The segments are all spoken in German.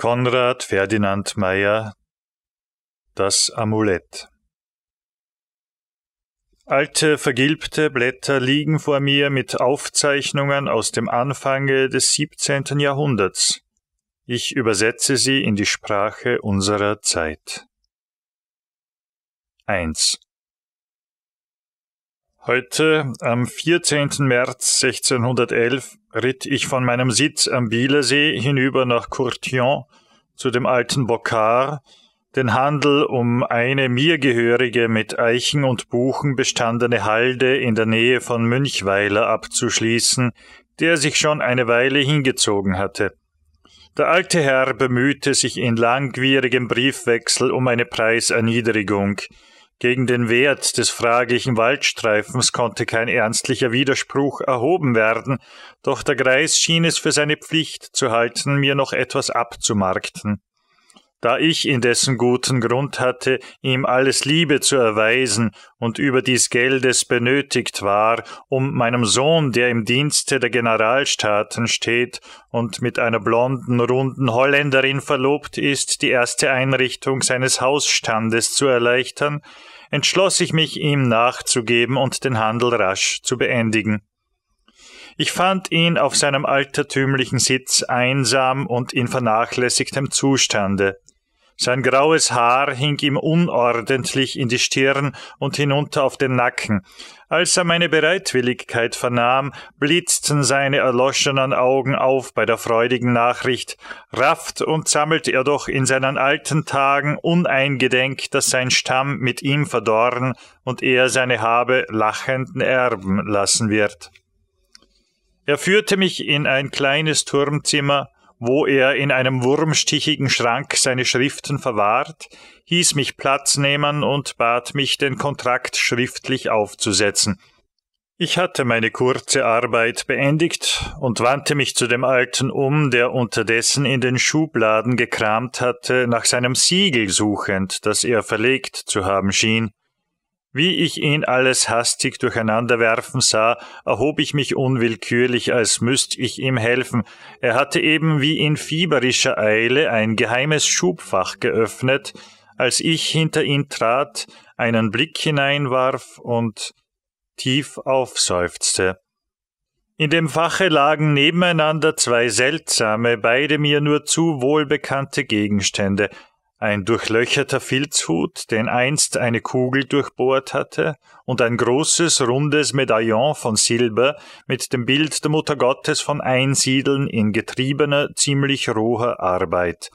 Konrad Ferdinand Meyer Das Amulett Alte vergilbte Blätter liegen vor mir mit Aufzeichnungen aus dem Anfange des 17. Jahrhunderts. Ich übersetze sie in die Sprache unserer Zeit. 1. Heute, am 14. März 1611, ritt ich von meinem Sitz am Bielersee hinüber nach Courtion zu dem alten Bokar, den Handel um eine mir gehörige mit Eichen und Buchen bestandene Halde in der Nähe von Münchweiler abzuschließen, der sich schon eine Weile hingezogen hatte. Der alte Herr bemühte sich in langwierigem Briefwechsel um eine Preiserniedrigung, gegen den Wert des fraglichen Waldstreifens konnte kein ernstlicher Widerspruch erhoben werden, doch der Greis schien es für seine Pflicht zu halten, mir noch etwas abzumarkten da ich indessen guten Grund hatte, ihm alles Liebe zu erweisen und über dies Geldes benötigt war, um meinem Sohn, der im Dienste der Generalstaaten steht und mit einer blonden, runden Holländerin verlobt ist, die erste Einrichtung seines Hausstandes zu erleichtern, entschloss ich mich, ihm nachzugeben und den Handel rasch zu beendigen. Ich fand ihn auf seinem altertümlichen Sitz einsam und in vernachlässigtem Zustande. Sein graues Haar hing ihm unordentlich in die Stirn und hinunter auf den Nacken. Als er meine Bereitwilligkeit vernahm, blitzten seine erloschenen Augen auf bei der freudigen Nachricht. Rafft und sammelte er doch in seinen alten Tagen uneingedenk, dass sein Stamm mit ihm verdorren und er seine Habe lachenden Erben lassen wird. Er führte mich in ein kleines Turmzimmer, wo er in einem wurmstichigen Schrank seine Schriften verwahrt, hieß mich Platz nehmen und bat mich, den Kontrakt schriftlich aufzusetzen. Ich hatte meine kurze Arbeit beendigt und wandte mich zu dem Alten um, der unterdessen in den Schubladen gekramt hatte, nach seinem Siegel suchend, das er verlegt zu haben schien. Wie ich ihn alles hastig durcheinanderwerfen sah, erhob ich mich unwillkürlich, als müsste ich ihm helfen. Er hatte eben wie in fieberischer Eile ein geheimes Schubfach geöffnet, als ich hinter ihn trat, einen Blick hineinwarf und tief aufseufzte. In dem Fache lagen nebeneinander zwei seltsame, beide mir nur zu wohlbekannte Gegenstände, ein durchlöcherter Filzhut, den einst eine Kugel durchbohrt hatte, und ein großes, rundes Medaillon von Silber mit dem Bild der Mutter Gottes von Einsiedeln in getriebener, ziemlich roher Arbeit.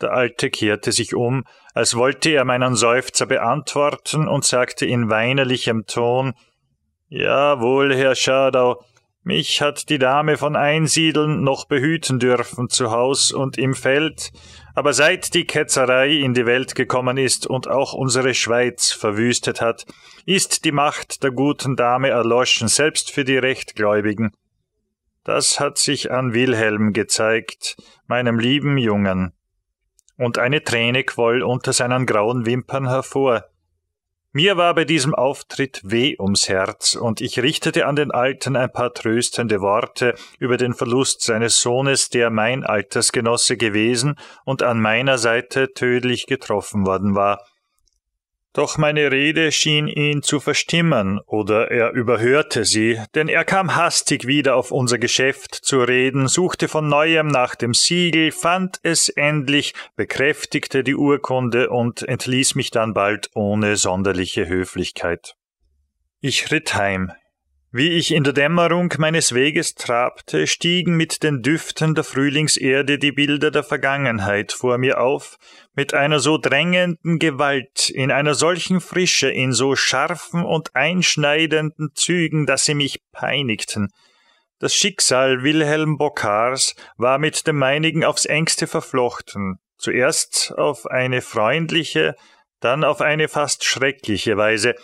Der Alte kehrte sich um, als wollte er meinen Seufzer beantworten und sagte in weinerlichem Ton Jawohl, Herr Schadau, mich hat die Dame von Einsiedeln noch behüten dürfen zu Haus und im Feld, aber seit die Ketzerei in die Welt gekommen ist und auch unsere Schweiz verwüstet hat, ist die Macht der guten Dame erloschen, selbst für die Rechtgläubigen. Das hat sich an Wilhelm gezeigt, meinem lieben Jungen. Und eine Träne quoll unter seinen grauen Wimpern hervor. Mir war bei diesem Auftritt weh ums Herz, und ich richtete an den Alten ein paar tröstende Worte über den Verlust seines Sohnes, der mein Altersgenosse gewesen und an meiner Seite tödlich getroffen worden war. Doch meine Rede schien ihn zu verstimmen, oder er überhörte sie, denn er kam hastig wieder auf unser Geschäft zu reden, suchte von neuem nach dem Siegel, fand es endlich, bekräftigte die Urkunde und entließ mich dann bald ohne sonderliche Höflichkeit. Ich ritt heim, wie ich in der Dämmerung meines Weges trabte, stiegen mit den Düften der Frühlingserde die Bilder der Vergangenheit vor mir auf, mit einer so drängenden Gewalt, in einer solchen Frische, in so scharfen und einschneidenden Zügen, dass sie mich peinigten. Das Schicksal Wilhelm Bockars war mit dem meinigen aufs engste verflochten, zuerst auf eine freundliche, dann auf eine fast schreckliche Weise,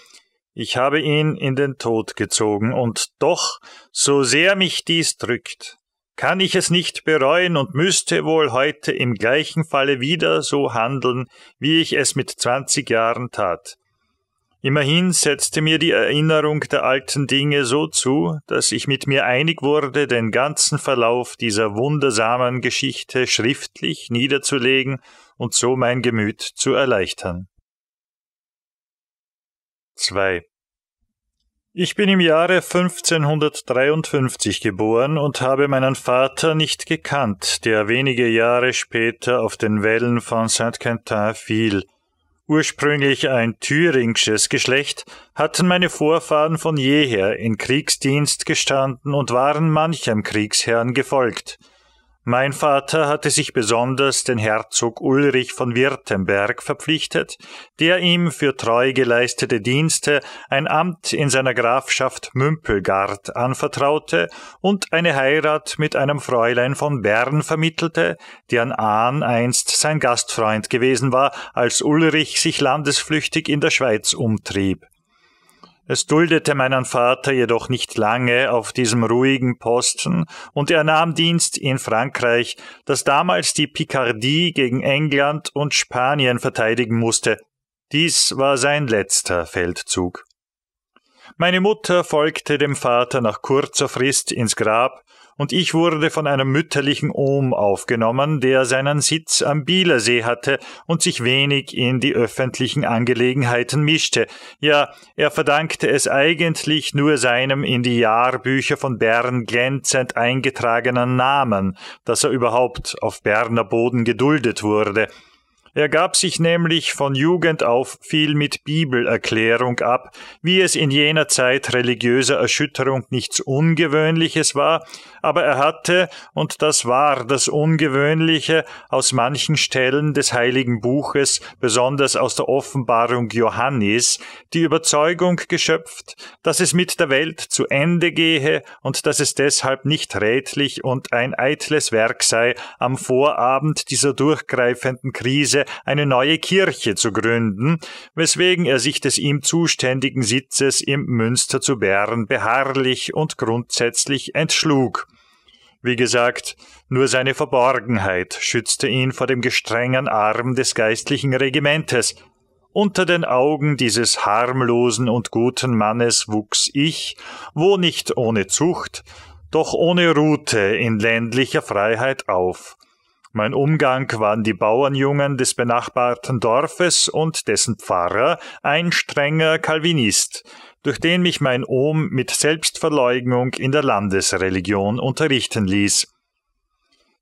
ich habe ihn in den Tod gezogen, und doch, so sehr mich dies drückt, kann ich es nicht bereuen und müsste wohl heute im gleichen Falle wieder so handeln, wie ich es mit zwanzig Jahren tat. Immerhin setzte mir die Erinnerung der alten Dinge so zu, dass ich mit mir einig wurde, den ganzen Verlauf dieser wundersamen Geschichte schriftlich niederzulegen und so mein Gemüt zu erleichtern. 2 Ich bin im Jahre 1553 geboren und habe meinen Vater nicht gekannt, der wenige Jahre später auf den Wellen von Saint-Quentin fiel. Ursprünglich ein thüringisches Geschlecht, hatten meine Vorfahren von jeher in Kriegsdienst gestanden und waren manchem Kriegsherrn gefolgt. Mein Vater hatte sich besonders den Herzog Ulrich von Württemberg verpflichtet, der ihm für treu geleistete Dienste ein Amt in seiner Grafschaft Mümpelgard anvertraute und eine Heirat mit einem Fräulein von Bern vermittelte, deren Ahn einst sein Gastfreund gewesen war, als Ulrich sich landesflüchtig in der Schweiz umtrieb. Es duldete meinen Vater jedoch nicht lange auf diesem ruhigen Posten, und er nahm Dienst in Frankreich, das damals die Picardie gegen England und Spanien verteidigen musste. Dies war sein letzter Feldzug. Meine Mutter folgte dem Vater nach kurzer Frist ins Grab und ich wurde von einem mütterlichen Ohm aufgenommen, der seinen Sitz am Bielersee hatte und sich wenig in die öffentlichen Angelegenheiten mischte. Ja, er verdankte es eigentlich nur seinem in die Jahrbücher von Bern glänzend eingetragenen Namen, dass er überhaupt auf Berner Boden geduldet wurde. Er gab sich nämlich von Jugend auf viel mit Bibelerklärung ab, wie es in jener Zeit religiöser Erschütterung nichts Ungewöhnliches war, aber er hatte, und das war das Ungewöhnliche, aus manchen Stellen des heiligen Buches, besonders aus der Offenbarung Johannis, die Überzeugung geschöpft, dass es mit der Welt zu Ende gehe und dass es deshalb nicht rätlich und ein eitles Werk sei, am Vorabend dieser durchgreifenden Krise Weise eine neue Kirche zu gründen, weswegen er sich des ihm zuständigen Sitzes im Münster zu Bern beharrlich und grundsätzlich entschlug. Wie gesagt, nur seine Verborgenheit schützte ihn vor dem gestrengen Arm des geistlichen Regimentes. Unter den Augen dieses harmlosen und guten Mannes wuchs ich, wo nicht ohne Zucht, doch ohne Rute in ländlicher Freiheit auf, mein Umgang waren die Bauernjungen des benachbarten Dorfes und dessen Pfarrer, ein strenger Calvinist, durch den mich mein Ohm mit Selbstverleugnung in der Landesreligion unterrichten ließ.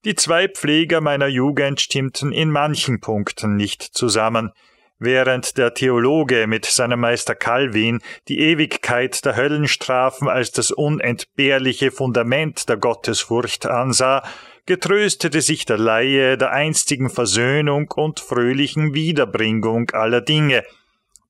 Die zwei Pfleger meiner Jugend stimmten in manchen Punkten nicht zusammen, während der Theologe mit seinem Meister Calvin die Ewigkeit der Höllenstrafen als das unentbehrliche Fundament der Gottesfurcht ansah, getröstete sich der Laie der einstigen Versöhnung und fröhlichen Wiederbringung aller Dinge.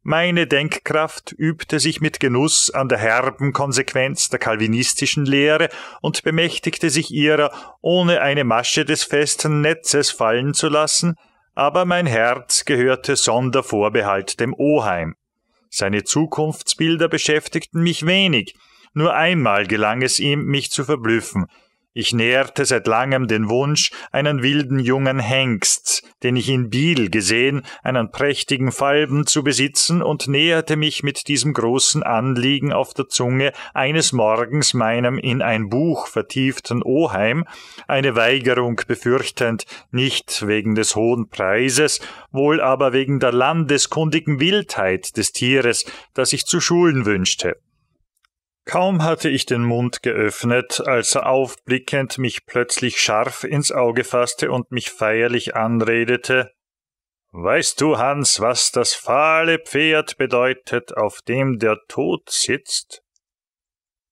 Meine Denkkraft übte sich mit Genuss an der herben Konsequenz der kalvinistischen Lehre und bemächtigte sich ihrer, ohne eine Masche des festen Netzes fallen zu lassen, aber mein Herz gehörte Sondervorbehalt dem Oheim. Seine Zukunftsbilder beschäftigten mich wenig, nur einmal gelang es ihm, mich zu verblüffen, ich nährte seit langem den Wunsch, einen wilden jungen Hengst, den ich in Biel gesehen, einen prächtigen Falben zu besitzen und näherte mich mit diesem großen Anliegen auf der Zunge eines Morgens meinem in ein Buch vertieften Oheim, eine Weigerung befürchtend, nicht wegen des hohen Preises, wohl aber wegen der landeskundigen Wildheit des Tieres, das ich zu schulen wünschte. Kaum hatte ich den Mund geöffnet, als er aufblickend mich plötzlich scharf ins Auge fasste und mich feierlich anredete Weißt du, Hans, was das fahle Pferd bedeutet, auf dem der Tod sitzt?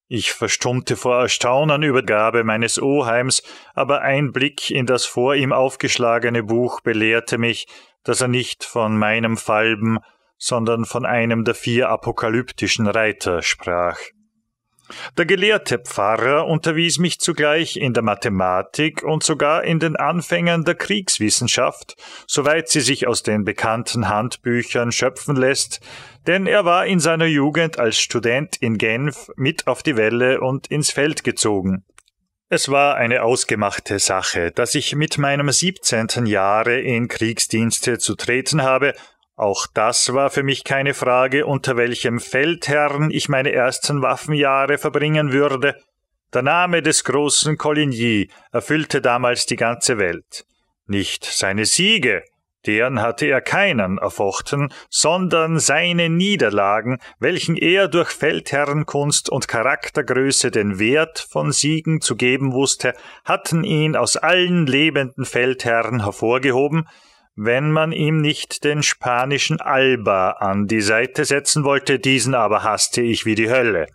Ich verstummte vor Erstaunen über Gabe meines Oheims, aber ein Blick in das vor ihm aufgeschlagene Buch belehrte mich, dass er nicht von meinem Falben, sondern von einem der vier apokalyptischen Reiter sprach. Der gelehrte Pfarrer unterwies mich zugleich in der Mathematik und sogar in den Anfängen der Kriegswissenschaft, soweit sie sich aus den bekannten Handbüchern schöpfen lässt, denn er war in seiner Jugend als Student in Genf mit auf die Welle und ins Feld gezogen. Es war eine ausgemachte Sache, dass ich mit meinem 17. Jahre in Kriegsdienste zu treten habe auch das war für mich keine Frage, unter welchem Feldherrn ich meine ersten Waffenjahre verbringen würde. Der Name des großen Coligny erfüllte damals die ganze Welt. Nicht seine Siege, deren hatte er keinen erfochten, sondern seine Niederlagen, welchen er durch Feldherrenkunst und Charaktergröße den Wert von Siegen zu geben wusste, hatten ihn aus allen lebenden Feldherren hervorgehoben, wenn man ihm nicht den spanischen Alba an die Seite setzen wollte, diesen aber hasste ich wie die Hölle.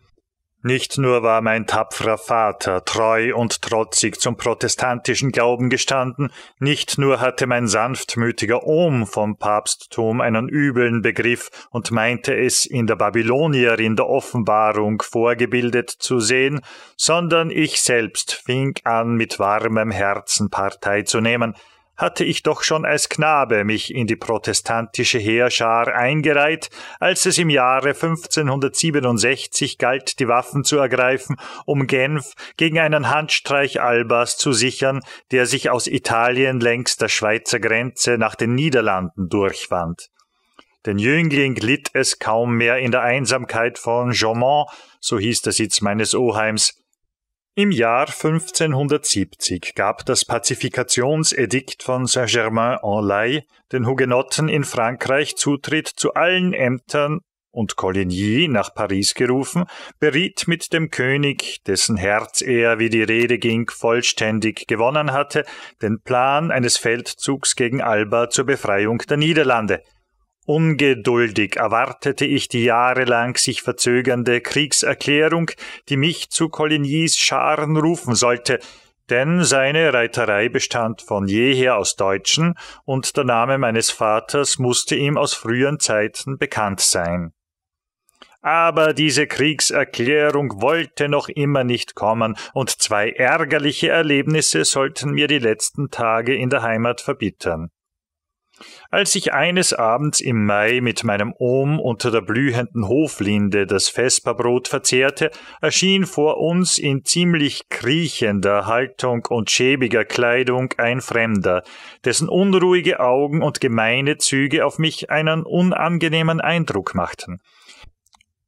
Nicht nur war mein tapferer Vater treu und trotzig zum protestantischen Glauben gestanden, nicht nur hatte mein sanftmütiger Ohm vom Papsttum einen übeln Begriff und meinte es in der Babylonierin der Offenbarung vorgebildet zu sehen, sondern ich selbst fing an mit warmem Herzen Partei zu nehmen, hatte ich doch schon als Knabe mich in die protestantische Heerschar eingereiht, als es im Jahre 1567 galt, die Waffen zu ergreifen, um Genf gegen einen Handstreich Albas zu sichern, der sich aus Italien längs der Schweizer Grenze nach den Niederlanden durchwand. Den Jüngling litt es kaum mehr in der Einsamkeit von Jaumont, so hieß der Sitz meines Oheims, im Jahr 1570 gab das Pazifikationsedikt von Saint-Germain-en-Laye den Hugenotten in Frankreich Zutritt zu allen Ämtern und Coligny, nach Paris gerufen, beriet mit dem König, dessen Herz er, wie die Rede ging, vollständig gewonnen hatte, den Plan eines Feldzugs gegen Alba zur Befreiung der Niederlande – Ungeduldig erwartete ich die jahrelang sich verzögernde Kriegserklärung, die mich zu Colignys Scharen rufen sollte, denn seine Reiterei bestand von jeher aus Deutschen und der Name meines Vaters musste ihm aus früheren Zeiten bekannt sein. Aber diese Kriegserklärung wollte noch immer nicht kommen, und zwei ärgerliche Erlebnisse sollten mir die letzten Tage in der Heimat verbittern. Als ich eines Abends im Mai mit meinem Ohm unter der blühenden Hoflinde das Vesperbrot verzehrte, erschien vor uns in ziemlich kriechender Haltung und schäbiger Kleidung ein Fremder, dessen unruhige Augen und gemeine Züge auf mich einen unangenehmen Eindruck machten.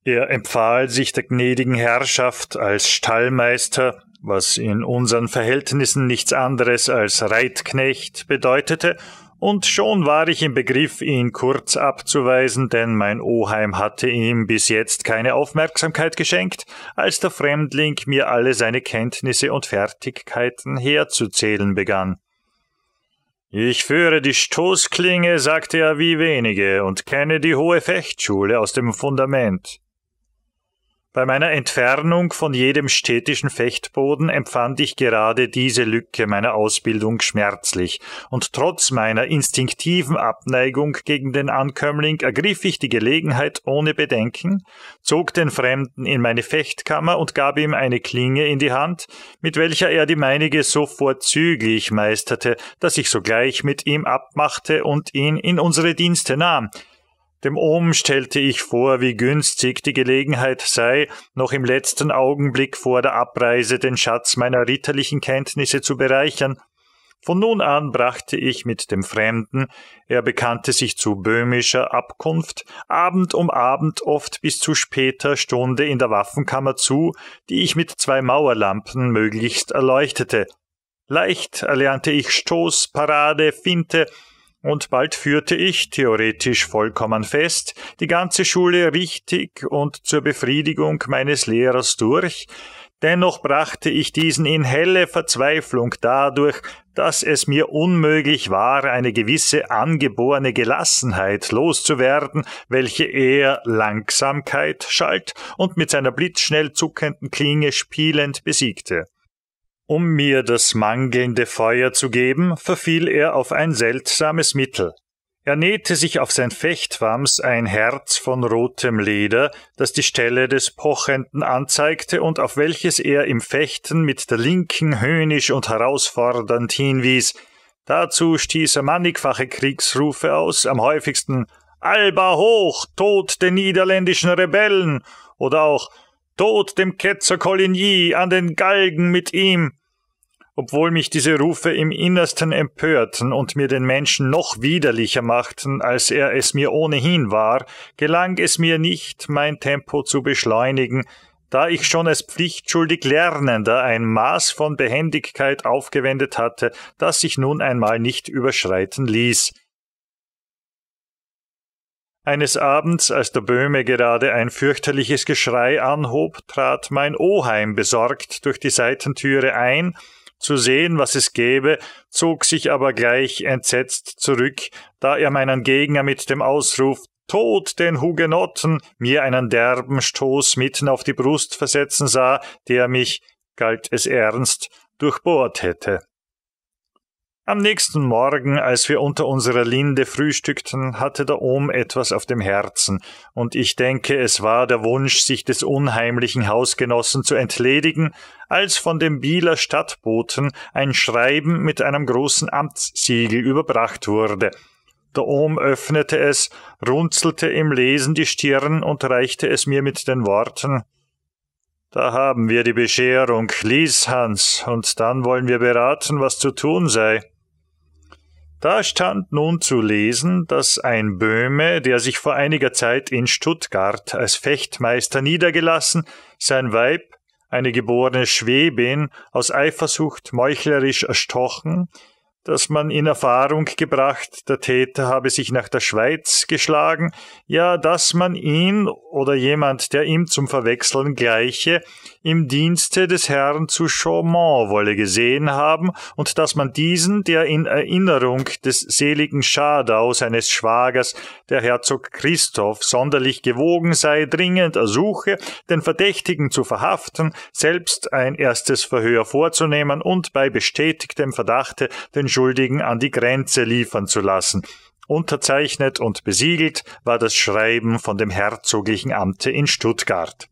Er empfahl sich der gnädigen Herrschaft als Stallmeister, was in unseren Verhältnissen nichts anderes als Reitknecht bedeutete, und schon war ich im Begriff, ihn kurz abzuweisen, denn mein Oheim hatte ihm bis jetzt keine Aufmerksamkeit geschenkt, als der Fremdling mir alle seine Kenntnisse und Fertigkeiten herzuzählen begann. Ich führe die Stoßklinge, sagte er wie wenige, und kenne die hohe Fechtschule aus dem Fundament. Bei meiner Entfernung von jedem städtischen Fechtboden empfand ich gerade diese Lücke meiner Ausbildung schmerzlich, und trotz meiner instinktiven Abneigung gegen den Ankömmling ergriff ich die Gelegenheit ohne Bedenken, zog den Fremden in meine Fechtkammer und gab ihm eine Klinge in die Hand, mit welcher er die meinige so vorzüglich meisterte, dass ich sogleich mit ihm abmachte und ihn in unsere Dienste nahm, dem Ohm stellte ich vor, wie günstig die Gelegenheit sei, noch im letzten Augenblick vor der Abreise den Schatz meiner ritterlichen Kenntnisse zu bereichern. Von nun an brachte ich mit dem Fremden, er bekannte sich zu böhmischer Abkunft, Abend um Abend oft bis zu später Stunde in der Waffenkammer zu, die ich mit zwei Mauerlampen möglichst erleuchtete. Leicht erlernte ich Stoß, Parade, Finte, und bald führte ich, theoretisch vollkommen fest, die ganze Schule richtig und zur Befriedigung meines Lehrers durch, dennoch brachte ich diesen in helle Verzweiflung dadurch, dass es mir unmöglich war, eine gewisse angeborene Gelassenheit loszuwerden, welche er Langsamkeit schalt und mit seiner blitzschnell zuckenden Klinge spielend besiegte. Um mir das mangelnde Feuer zu geben, verfiel er auf ein seltsames Mittel. Er nähte sich auf sein Fechtwams ein Herz von rotem Leder, das die Stelle des Pochenden anzeigte und auf welches er im Fechten mit der linken höhnisch und herausfordernd hinwies. Dazu stieß er mannigfache Kriegsrufe aus, am häufigsten Alba hoch, Tod den niederländischen Rebellen oder auch Tod dem Ketzer Coligny, an den Galgen mit ihm! Obwohl mich diese Rufe im Innersten empörten und mir den Menschen noch widerlicher machten, als er es mir ohnehin war, gelang es mir nicht, mein Tempo zu beschleunigen, da ich schon als pflichtschuldig Lernender ein Maß von Behendigkeit aufgewendet hatte, das sich nun einmal nicht überschreiten ließ. Eines Abends, als der Böhme gerade ein fürchterliches Geschrei anhob, trat mein Oheim besorgt durch die Seitentüre ein, zu sehen, was es gäbe, zog sich aber gleich entsetzt zurück, da er meinen Gegner mit dem Ausruf Tod den Hugenotten mir einen derben Stoß mitten auf die Brust versetzen sah, der mich, galt es ernst, durchbohrt hätte. Am nächsten Morgen, als wir unter unserer Linde frühstückten, hatte der Ohm etwas auf dem Herzen, und ich denke, es war der Wunsch, sich des unheimlichen Hausgenossen zu entledigen, als von dem Bieler Stadtboten ein Schreiben mit einem großen Amtssiegel überbracht wurde. Der Ohm öffnete es, runzelte im Lesen die Stirn und reichte es mir mit den Worten da haben wir die Bescherung, lies Hans, und dann wollen wir beraten, was zu tun sei. Da stand nun zu lesen, dass ein Böhme, der sich vor einiger Zeit in Stuttgart als Fechtmeister niedergelassen, sein Weib, eine geborene Schwäbin, aus Eifersucht meuchlerisch erstochen, dass man in Erfahrung gebracht, der Täter habe sich nach der Schweiz geschlagen, ja, dass man ihn oder jemand, der ihm zum Verwechseln gleiche, im Dienste des Herrn zu Chaumont wolle gesehen haben und dass man diesen, der in Erinnerung des seligen Schadau seines Schwagers, der Herzog Christoph, sonderlich gewogen sei, dringend ersuche, den Verdächtigen zu verhaften, selbst ein erstes Verhör vorzunehmen und bei bestätigtem Verdachte den Schuldigen an die Grenze liefern zu lassen. Unterzeichnet und besiegelt war das Schreiben von dem herzoglichen Amte in Stuttgart.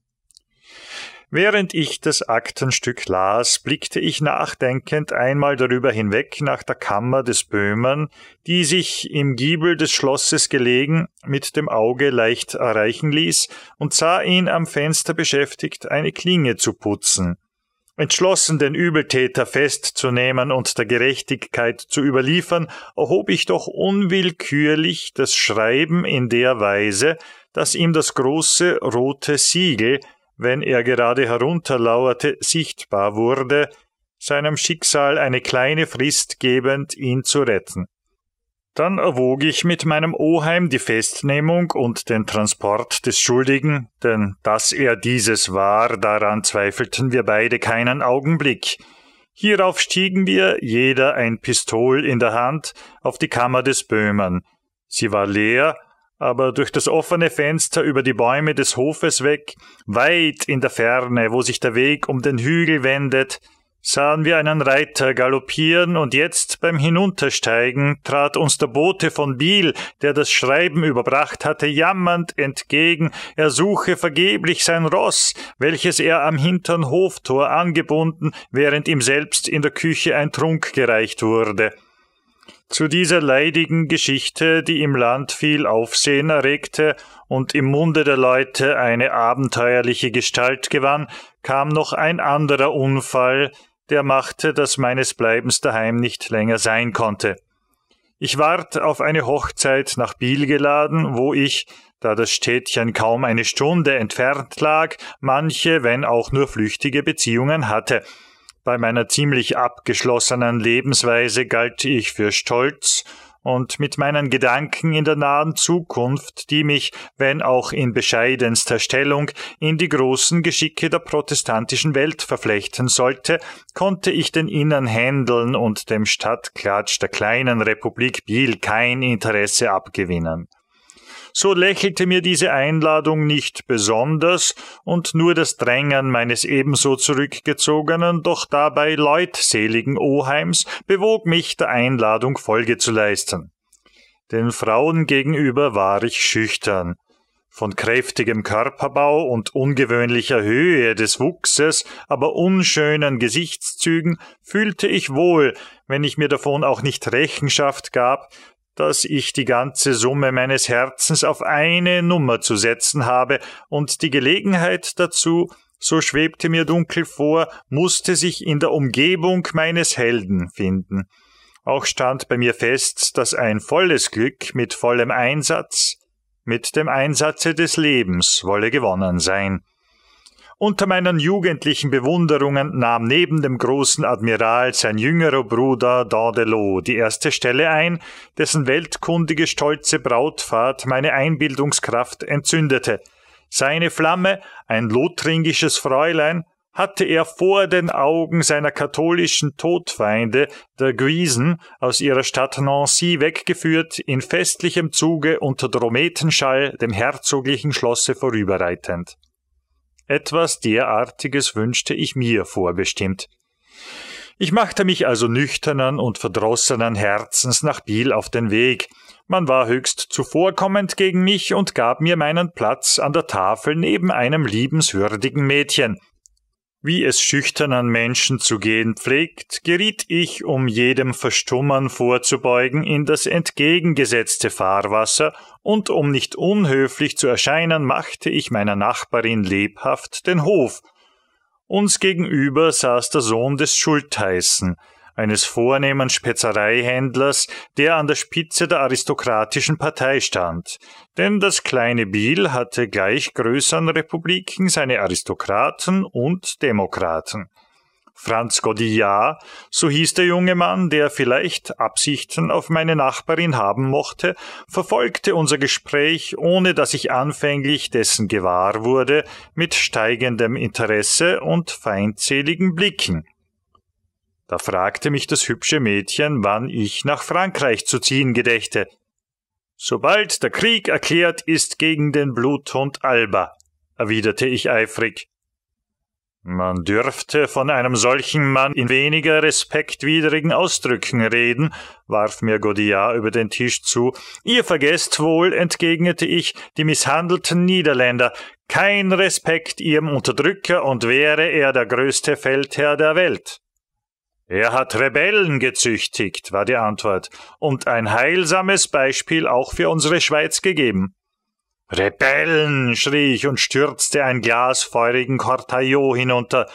Während ich das Aktenstück las, blickte ich nachdenkend einmal darüber hinweg nach der Kammer des Böhmen, die sich im Giebel des Schlosses gelegen mit dem Auge leicht erreichen ließ, und sah ihn am Fenster beschäftigt, eine Klinge zu putzen. Entschlossen, den Übeltäter festzunehmen und der Gerechtigkeit zu überliefern, erhob ich doch unwillkürlich das Schreiben in der Weise, dass ihm das große rote Siegel wenn er gerade herunterlauerte, sichtbar wurde, seinem Schicksal eine kleine Frist gebend, ihn zu retten. Dann erwog ich mit meinem Oheim die Festnehmung und den Transport des Schuldigen, denn dass er dieses war, daran zweifelten wir beide keinen Augenblick. Hierauf stiegen wir, jeder ein Pistol in der Hand, auf die Kammer des Böhmen. Sie war leer, aber durch das offene Fenster über die Bäume des Hofes weg, weit in der Ferne, wo sich der Weg um den Hügel wendet, sahen wir einen Reiter galoppieren, und jetzt beim Hinuntersteigen trat uns der Bote von Biel, der das Schreiben überbracht hatte, jammernd entgegen, er suche vergeblich sein Ross, welches er am hintern Hoftor angebunden, während ihm selbst in der Küche ein Trunk gereicht wurde. Zu dieser leidigen Geschichte, die im Land viel Aufsehen erregte und im Munde der Leute eine abenteuerliche Gestalt gewann, kam noch ein anderer Unfall, der machte, dass meines Bleibens daheim nicht länger sein konnte. Ich ward auf eine Hochzeit nach Biel geladen, wo ich, da das Städtchen kaum eine Stunde entfernt lag, manche, wenn auch nur flüchtige Beziehungen hatte. Bei meiner ziemlich abgeschlossenen Lebensweise galt ich für stolz und mit meinen Gedanken in der nahen Zukunft, die mich, wenn auch in bescheidenster Stellung, in die großen Geschicke der protestantischen Welt verflechten sollte, konnte ich den Innenhändeln und dem Stadtklatsch der kleinen Republik Biel kein Interesse abgewinnen so lächelte mir diese Einladung nicht besonders, und nur das Drängen meines ebenso zurückgezogenen, doch dabei leutseligen Oheims bewog mich, der Einladung Folge zu leisten. Den Frauen gegenüber war ich schüchtern. Von kräftigem Körperbau und ungewöhnlicher Höhe des Wuchses, aber unschönen Gesichtszügen fühlte ich wohl, wenn ich mir davon auch nicht Rechenschaft gab, dass ich die ganze Summe meines Herzens auf eine Nummer zu setzen habe, und die Gelegenheit dazu, so schwebte mir dunkel vor, musste sich in der Umgebung meines Helden finden. Auch stand bei mir fest, dass ein volles Glück mit vollem Einsatz, mit dem Einsatze des Lebens wolle gewonnen sein. Unter meinen jugendlichen Bewunderungen nahm neben dem großen Admiral sein jüngerer Bruder Dandelot die erste Stelle ein, dessen weltkundige stolze Brautfahrt meine Einbildungskraft entzündete. Seine Flamme, ein lothringisches Fräulein, hatte er vor den Augen seiner katholischen Todfeinde, der Guisen, aus ihrer Stadt Nancy weggeführt, in festlichem Zuge unter Drometenschall dem herzoglichen Schlosse vorüberreitend. Etwas derartiges wünschte ich mir vorbestimmt. Ich machte mich also nüchternen und verdrossenen Herzens nach Biel auf den Weg. Man war höchst zuvorkommend gegen mich und gab mir meinen Platz an der Tafel neben einem liebenswürdigen Mädchen. Wie es schüchtern an Menschen zu gehen pflegt, geriet ich, um jedem Verstummern vorzubeugen, in das entgegengesetzte Fahrwasser, und um nicht unhöflich zu erscheinen, machte ich meiner Nachbarin lebhaft den Hof. Uns gegenüber saß der Sohn des Schultheißen, eines vornehmen Spezereihändlers, der an der Spitze der aristokratischen Partei stand. Denn das kleine Biel hatte gleich größeren Republiken seine Aristokraten und Demokraten. Franz Godillard, so hieß der junge Mann, der vielleicht Absichten auf meine Nachbarin haben mochte, verfolgte unser Gespräch, ohne dass ich anfänglich dessen gewahr wurde, mit steigendem Interesse und feindseligen Blicken. Da fragte mich das hübsche Mädchen, wann ich nach Frankreich zu ziehen gedächte. Sobald der Krieg erklärt ist gegen den Bluthund Alba, erwiderte ich eifrig. Man dürfte von einem solchen Mann in weniger respektwidrigen Ausdrücken reden, warf mir Godillard über den Tisch zu. Ihr vergesst wohl, entgegnete ich, die misshandelten Niederländer. Kein Respekt ihrem Unterdrücker und wäre er der größte Feldherr der Welt. Er hat Rebellen gezüchtigt, war die Antwort, und ein heilsames Beispiel auch für unsere Schweiz gegeben. Rebellen, schrie ich und stürzte ein Glas feurigen Cortaillot hinunter.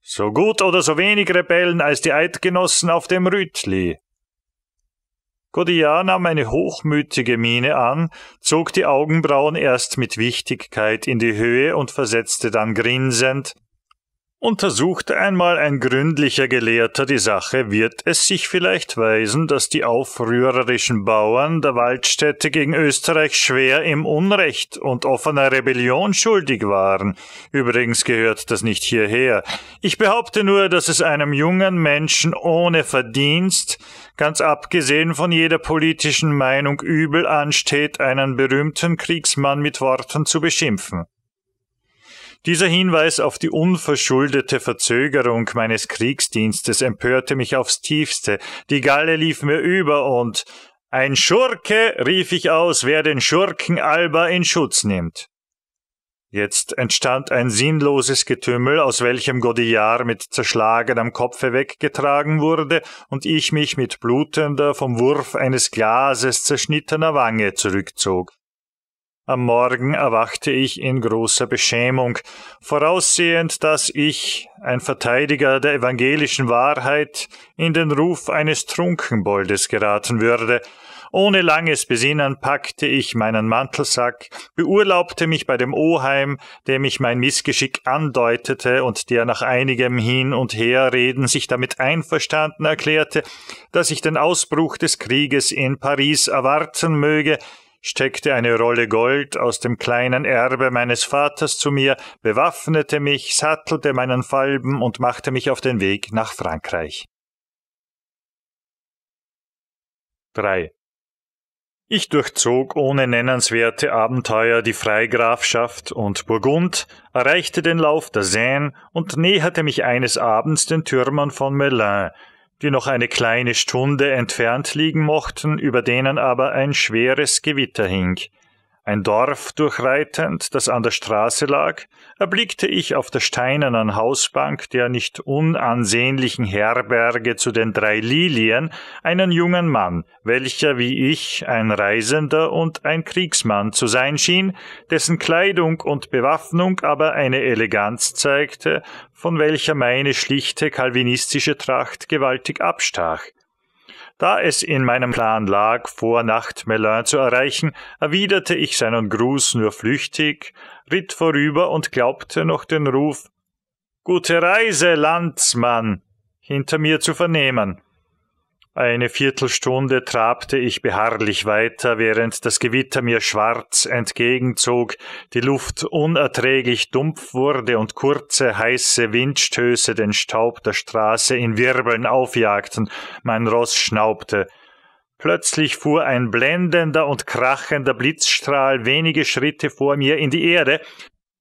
So gut oder so wenig Rebellen als die Eidgenossen auf dem Rütli. Godillard nahm eine hochmütige Miene an, zog die Augenbrauen erst mit Wichtigkeit in die Höhe und versetzte dann grinsend Untersucht einmal ein gründlicher Gelehrter die Sache, wird es sich vielleicht weisen, dass die aufrührerischen Bauern der Waldstädte gegen Österreich schwer im Unrecht und offener Rebellion schuldig waren. Übrigens gehört das nicht hierher. Ich behaupte nur, dass es einem jungen Menschen ohne Verdienst, ganz abgesehen von jeder politischen Meinung übel ansteht, einen berühmten Kriegsmann mit Worten zu beschimpfen. Dieser Hinweis auf die unverschuldete Verzögerung meines Kriegsdienstes empörte mich aufs tiefste. Die Galle lief mir über und ein Schurke, rief ich aus, wer den Schurken Alba in Schutz nimmt. Jetzt entstand ein sinnloses Getümmel, aus welchem Godillard mit zerschlagenem Kopfe weggetragen wurde und ich mich mit blutender, vom Wurf eines Glases zerschnittener Wange zurückzog. Am Morgen erwachte ich in großer Beschämung, voraussehend, dass ich, ein Verteidiger der evangelischen Wahrheit, in den Ruf eines Trunkenboldes geraten würde. Ohne langes Besinnen packte ich meinen Mantelsack, beurlaubte mich bei dem Oheim, dem ich mein Missgeschick andeutete und der nach einigem Hin- und Herreden sich damit einverstanden erklärte, dass ich den Ausbruch des Krieges in Paris erwarten möge, steckte eine Rolle Gold aus dem kleinen Erbe meines Vaters zu mir, bewaffnete mich, sattelte meinen Falben und machte mich auf den Weg nach Frankreich. 3. Ich durchzog ohne nennenswerte Abenteuer die Freigrafschaft und Burgund, erreichte den Lauf der Seine und näherte mich eines Abends den Türmern von Melun, die noch eine kleine Stunde entfernt liegen mochten, über denen aber ein schweres Gewitter hing, ein Dorf durchreitend, das an der Straße lag, erblickte ich auf der steinernen Hausbank der nicht unansehnlichen Herberge zu den drei Lilien einen jungen Mann, welcher wie ich ein Reisender und ein Kriegsmann zu sein schien, dessen Kleidung und Bewaffnung aber eine Eleganz zeigte, von welcher meine schlichte kalvinistische Tracht gewaltig abstach. Da es in meinem Plan lag, vor Nacht Melun zu erreichen, erwiderte ich seinen Gruß nur flüchtig, ritt vorüber und glaubte noch den Ruf Gute Reise, Landsmann, hinter mir zu vernehmen. Eine Viertelstunde trabte ich beharrlich weiter, während das Gewitter mir schwarz entgegenzog, die Luft unerträglich dumpf wurde und kurze, heiße Windstöße den Staub der Straße in Wirbeln aufjagten, mein Ross schnaubte. Plötzlich fuhr ein blendender und krachender Blitzstrahl wenige Schritte vor mir in die Erde,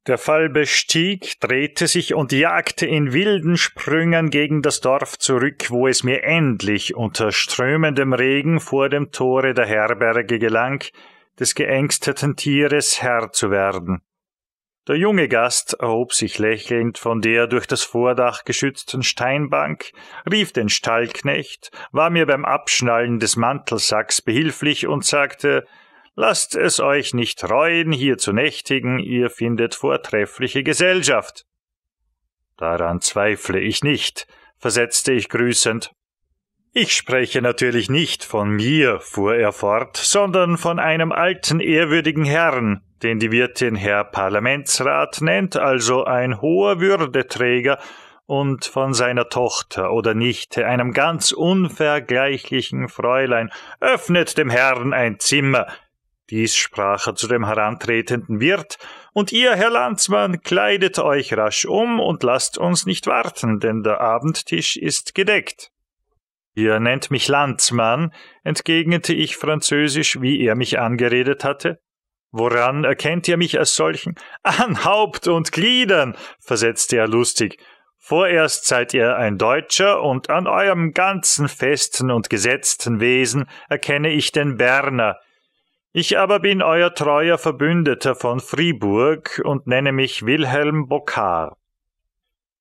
der Fall bestieg, drehte sich und jagte in wilden Sprüngen gegen das Dorf zurück, wo es mir endlich unter strömendem Regen vor dem Tore der Herberge gelang, des geängsteten Tieres Herr zu werden. Der junge Gast erhob sich lächelnd von der durch das Vordach geschützten Steinbank, rief den Stallknecht, war mir beim Abschnallen des Mantelsacks behilflich und sagte Lasst es euch nicht reuen, hier zu nächtigen, ihr findet vortreffliche Gesellschaft. Daran zweifle ich nicht, versetzte ich grüßend. Ich spreche natürlich nicht von mir, fuhr er fort, sondern von einem alten ehrwürdigen Herrn, den die Wirtin Herr Parlamentsrat nennt, also ein hoher Würdeträger, und von seiner Tochter oder Nichte, einem ganz unvergleichlichen Fräulein, öffnet dem Herrn ein Zimmer, dies sprach er zu dem herantretenden Wirt, und ihr, Herr Landsmann, kleidet euch rasch um und lasst uns nicht warten, denn der Abendtisch ist gedeckt. Ihr nennt mich Landsmann, entgegnete ich französisch, wie er mich angeredet hatte. Woran erkennt ihr mich als solchen? An Haupt und Gliedern, versetzte er lustig. Vorerst seid ihr ein Deutscher und an eurem ganzen festen und gesetzten Wesen erkenne ich den Berner, ich aber bin euer treuer Verbündeter von Fribourg und nenne mich Wilhelm Bokar.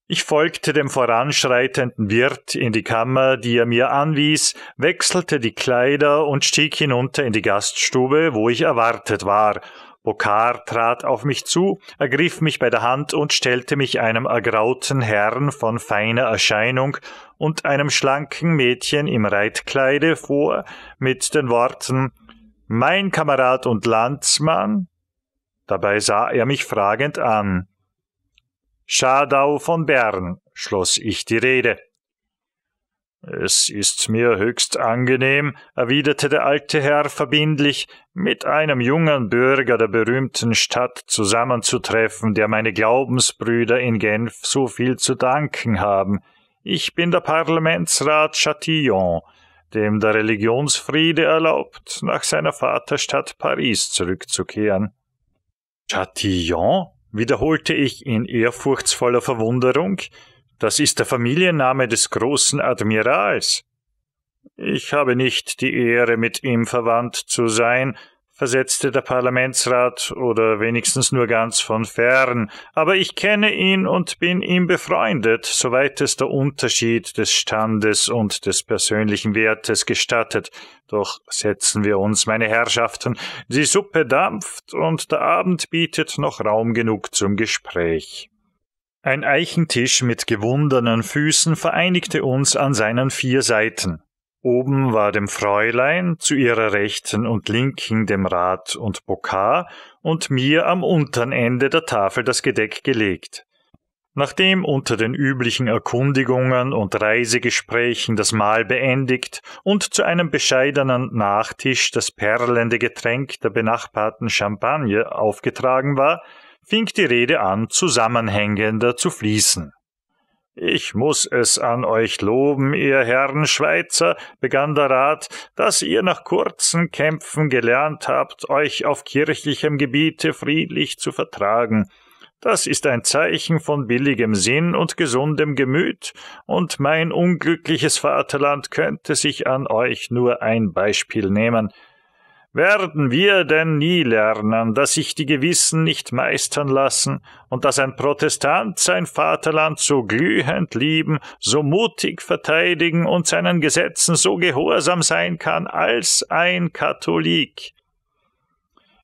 Ich folgte dem voranschreitenden Wirt in die Kammer, die er mir anwies, wechselte die Kleider und stieg hinunter in die Gaststube, wo ich erwartet war. Bokar trat auf mich zu, ergriff mich bei der Hand und stellte mich einem ergrauten Herrn von feiner Erscheinung und einem schlanken Mädchen im Reitkleide vor, mit den Worten mein Kamerad und Landsmann? Dabei sah er mich fragend an. Schadau von Bern, schloss ich die Rede. Es ist mir höchst angenehm, erwiderte der alte Herr verbindlich, mit einem jungen Bürger der berühmten Stadt zusammenzutreffen, der meine Glaubensbrüder in Genf so viel zu danken haben. Ich bin der Parlamentsrat Chatillon, dem der Religionsfriede erlaubt, nach seiner Vaterstadt Paris zurückzukehren. Chatillon? wiederholte ich in ehrfurchtsvoller Verwunderung. Das ist der Familienname des großen Admirals. Ich habe nicht die Ehre, mit ihm verwandt zu sein, versetzte der Parlamentsrat oder wenigstens nur ganz von fern, aber ich kenne ihn und bin ihm befreundet, soweit es der Unterschied des Standes und des persönlichen Wertes gestattet. Doch setzen wir uns, meine Herrschaften, die Suppe dampft und der Abend bietet noch Raum genug zum Gespräch. Ein Eichentisch mit gewundenen Füßen vereinigte uns an seinen vier Seiten. Oben war dem Fräulein, zu ihrer Rechten und Linken dem Rat und Bokar und mir am untern Ende der Tafel das Gedeck gelegt. Nachdem unter den üblichen Erkundigungen und Reisegesprächen das Mahl beendigt und zu einem bescheidenen Nachtisch das perlende Getränk der benachbarten Champagne aufgetragen war, fing die Rede an, zusammenhängender zu fließen. Ich muß es an euch loben, ihr Herren Schweizer, begann der Rat, daß ihr nach kurzen Kämpfen gelernt habt, euch auf kirchlichem Gebiete friedlich zu vertragen. Das ist ein Zeichen von billigem Sinn und gesundem Gemüt, und mein unglückliches Vaterland könnte sich an euch nur ein Beispiel nehmen. Werden wir denn nie lernen, dass sich die Gewissen nicht meistern lassen und dass ein Protestant sein Vaterland so glühend lieben, so mutig verteidigen und seinen Gesetzen so gehorsam sein kann als ein Katholik?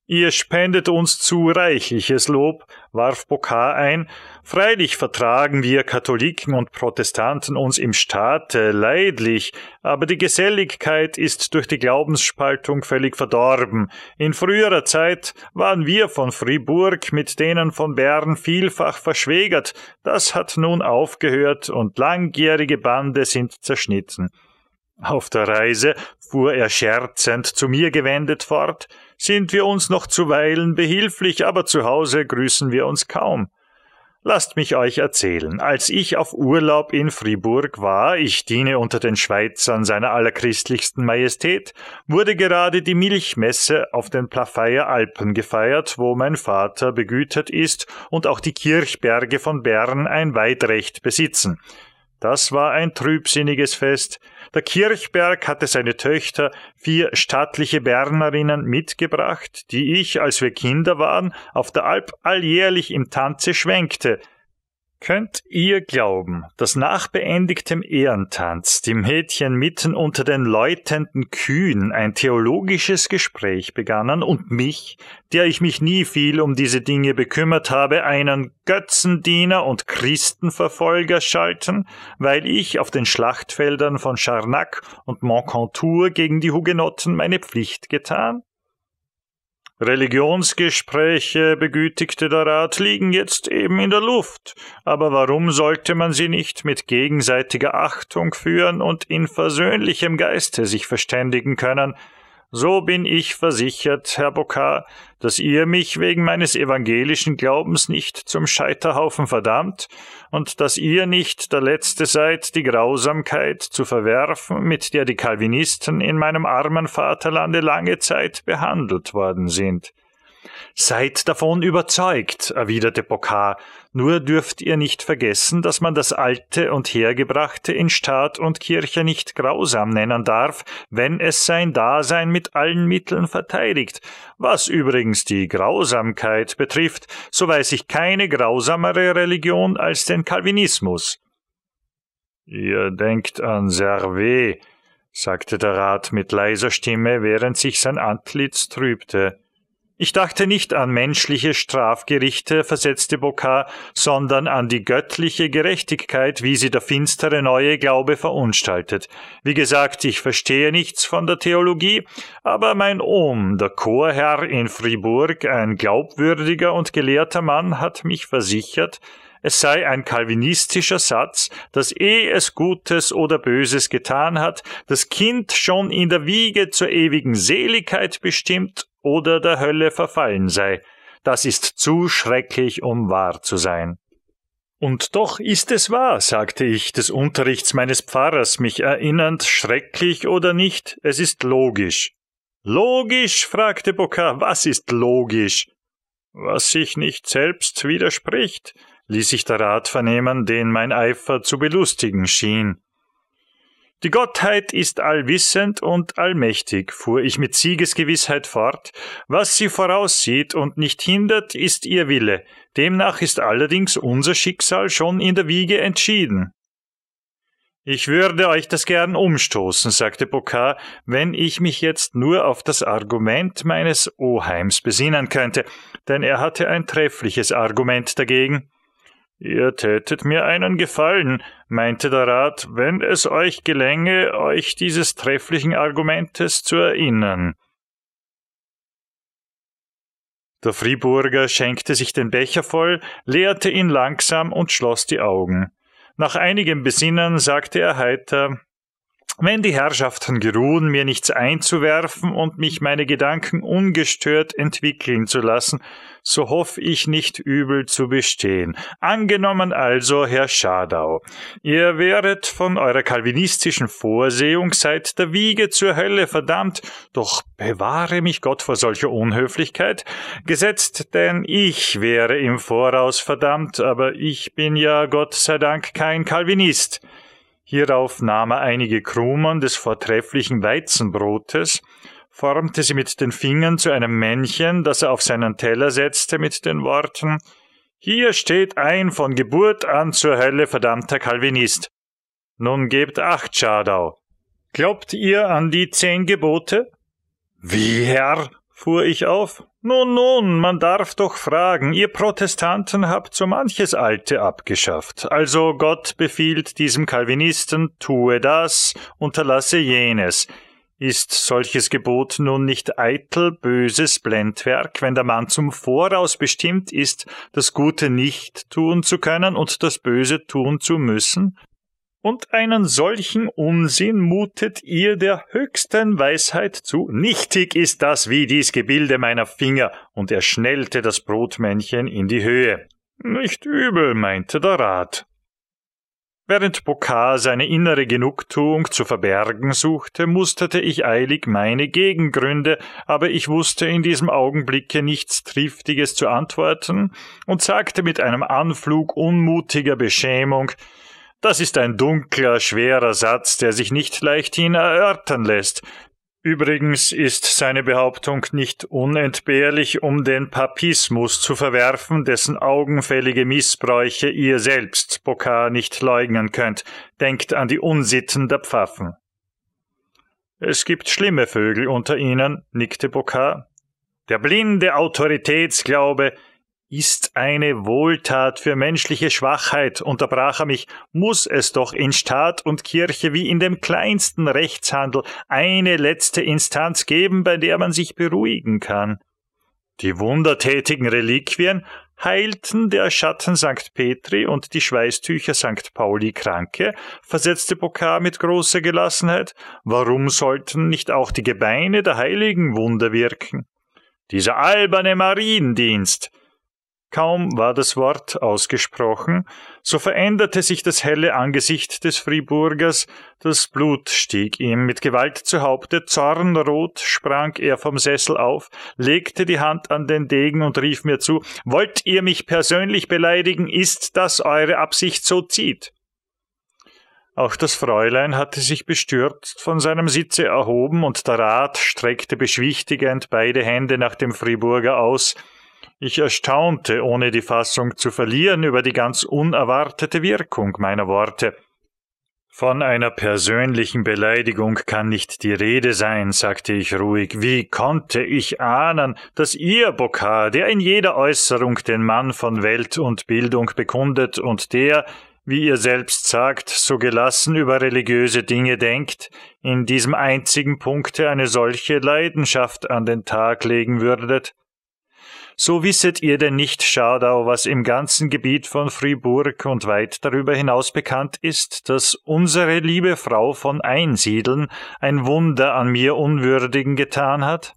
Ihr spendet uns zu reichliches Lob, warf Bokar ein, Freilich vertragen wir Katholiken und Protestanten uns im Staate äh, leidlich, aber die Geselligkeit ist durch die Glaubensspaltung völlig verdorben. In früherer Zeit waren wir von Fribourg mit denen von Bern vielfach verschwägert, das hat nun aufgehört und langjährige Bande sind zerschnitten. Auf der Reise, fuhr er scherzend zu mir gewendet fort, sind wir uns noch zuweilen behilflich, aber zu Hause grüßen wir uns kaum. Lasst mich euch erzählen, als ich auf Urlaub in Fribourg war, ich diene unter den Schweizern seiner allerchristlichsten Majestät, wurde gerade die Milchmesse auf den Plafeyer Alpen gefeiert, wo mein Vater begütert ist und auch die Kirchberge von Bern ein Weidrecht besitzen. Das war ein trübsinniges Fest, der Kirchberg hatte seine Töchter, vier stattliche Bernerinnen, mitgebracht, die ich, als wir Kinder waren, auf der Alp alljährlich im Tanze schwenkte, Könnt ihr glauben, dass nach beendigtem Ehrentanz die Mädchen mitten unter den läutenden Kühen ein theologisches Gespräch begannen und mich, der ich mich nie viel um diese Dinge bekümmert habe, einen Götzendiener und Christenverfolger schalten, weil ich auf den Schlachtfeldern von Charnac und Montcontour gegen die Hugenotten meine Pflicht getan? Religionsgespräche, begütigte der Rat, liegen jetzt eben in der Luft, aber warum sollte man sie nicht mit gegenseitiger Achtung führen und in versöhnlichem Geiste sich verständigen können, so bin ich versichert, Herr Bokar, dass ihr mich wegen meines evangelischen Glaubens nicht zum Scheiterhaufen verdammt und dass ihr nicht der Letzte seid, die Grausamkeit zu verwerfen, mit der die Calvinisten in meinem armen Vaterlande lange Zeit behandelt worden sind. Seid davon überzeugt, erwiderte Bokar, nur dürft ihr nicht vergessen, dass man das Alte und Hergebrachte in Staat und Kirche nicht grausam nennen darf, wenn es sein Dasein mit allen Mitteln verteidigt. Was übrigens die Grausamkeit betrifft, so weiß ich keine grausamere Religion als den Calvinismus. Ihr denkt an Servet, sagte der Rat mit leiser Stimme, während sich sein Antlitz trübte. Ich dachte nicht an menschliche Strafgerichte, versetzte Bocard, sondern an die göttliche Gerechtigkeit, wie sie der finstere neue Glaube verunstaltet. Wie gesagt, ich verstehe nichts von der Theologie, aber mein Ohm, der Chorherr in Fribourg, ein glaubwürdiger und gelehrter Mann, hat mich versichert, es sei ein kalvinistischer Satz, dass eh es Gutes oder Böses getan hat, das Kind schon in der Wiege zur ewigen Seligkeit bestimmt oder der Hölle verfallen sei. Das ist zu schrecklich, um wahr zu sein. Und doch ist es wahr, sagte ich, des Unterrichts meines Pfarrers mich erinnernd, schrecklich oder nicht, es ist logisch. Logisch? fragte Bocca, was ist logisch? Was sich nicht selbst widerspricht, ließ ich der Rat vernehmen, den mein Eifer zu belustigen schien. Die Gottheit ist allwissend und allmächtig, fuhr ich mit Siegesgewissheit fort. Was sie voraussieht und nicht hindert, ist ihr Wille. Demnach ist allerdings unser Schicksal schon in der Wiege entschieden. Ich würde euch das gern umstoßen, sagte Bocard, wenn ich mich jetzt nur auf das Argument meines Oheims besinnen könnte, denn er hatte ein treffliches Argument dagegen. Ihr tätet mir einen Gefallen, meinte der Rat, wenn es euch gelänge, euch dieses trefflichen Argumentes zu erinnern. Der Friburger schenkte sich den Becher voll, leerte ihn langsam und schloss die Augen. Nach einigem Besinnen sagte er heiter Wenn die Herrschaften geruhen, mir nichts einzuwerfen und mich meine Gedanken ungestört entwickeln zu lassen, so hoff ich nicht übel zu bestehen. Angenommen also, Herr Schadau, ihr wäret von eurer kalvinistischen Vorsehung seit der Wiege zur Hölle verdammt, doch bewahre mich Gott vor solcher Unhöflichkeit, gesetzt denn ich wäre im Voraus verdammt, aber ich bin ja Gott sei Dank kein Calvinist. Hierauf nahm er einige Krumen des vortrefflichen Weizenbrotes formte sie mit den Fingern zu einem Männchen, das er auf seinen Teller setzte mit den Worten Hier steht ein von Geburt an zur Hölle verdammter Calvinist. Nun gebt acht, Schadau. Glaubt ihr an die zehn Gebote? Wie, Herr? fuhr ich auf. Nun, nun, man darf doch fragen, ihr Protestanten habt so manches Alte abgeschafft. Also Gott befiehlt diesem Calvinisten, tue das, unterlasse jenes. Ist solches Gebot nun nicht eitel, böses Blendwerk, wenn der Mann zum Voraus bestimmt ist, das Gute nicht tun zu können und das Böse tun zu müssen? Und einen solchen Unsinn mutet ihr der höchsten Weisheit zu. Nichtig ist das wie dies Gebilde meiner Finger, und er schnellte das Brotmännchen in die Höhe. Nicht übel, meinte der Rat. Während Bokar seine innere Genugtuung zu verbergen suchte, musterte ich eilig meine Gegengründe, aber ich wusste in diesem Augenblicke nichts Triftiges zu antworten und sagte mit einem Anflug unmutiger Beschämung Das ist ein dunkler, schwerer Satz, der sich nicht leicht hin erörtern lässt. Übrigens ist seine Behauptung nicht unentbehrlich, um den Papismus zu verwerfen, dessen augenfällige Missbräuche ihr selbst, Bocard, nicht leugnen könnt. Denkt an die Unsitten der Pfaffen. Es gibt schlimme Vögel unter ihnen, nickte Bocard. Der blinde Autoritätsglaube, ist eine Wohltat für menschliche Schwachheit, unterbrach er mich, muss es doch in Staat und Kirche wie in dem kleinsten Rechtshandel eine letzte Instanz geben, bei der man sich beruhigen kann. Die wundertätigen Reliquien heilten der Schatten St. Petri und die Schweißtücher St. Pauli Kranke, versetzte Bokar mit großer Gelassenheit, warum sollten nicht auch die Gebeine der Heiligen Wunder wirken? Dieser alberne Mariendienst, Kaum war das Wort ausgesprochen, so veränderte sich das helle Angesicht des Friburgers, das Blut stieg ihm mit Gewalt zu Haupte, zornrot sprang er vom Sessel auf, legte die Hand an den Degen und rief mir zu Wollt ihr mich persönlich beleidigen, ist das eure Absicht so zieht? Auch das Fräulein hatte sich bestürzt von seinem Sitze erhoben, und der Rat streckte beschwichtigend beide Hände nach dem Friburger aus, ich erstaunte, ohne die Fassung zu verlieren, über die ganz unerwartete Wirkung meiner Worte. Von einer persönlichen Beleidigung kann nicht die Rede sein, sagte ich ruhig. Wie konnte ich ahnen, dass ihr, Bokar, der in jeder Äußerung den Mann von Welt und Bildung bekundet und der, wie ihr selbst sagt, so gelassen über religiöse Dinge denkt, in diesem einzigen Punkte eine solche Leidenschaft an den Tag legen würdet, so wisset ihr denn nicht, Schadau, was im ganzen Gebiet von Fribourg und weit darüber hinaus bekannt ist, dass unsere liebe Frau von Einsiedeln ein Wunder an mir Unwürdigen getan hat?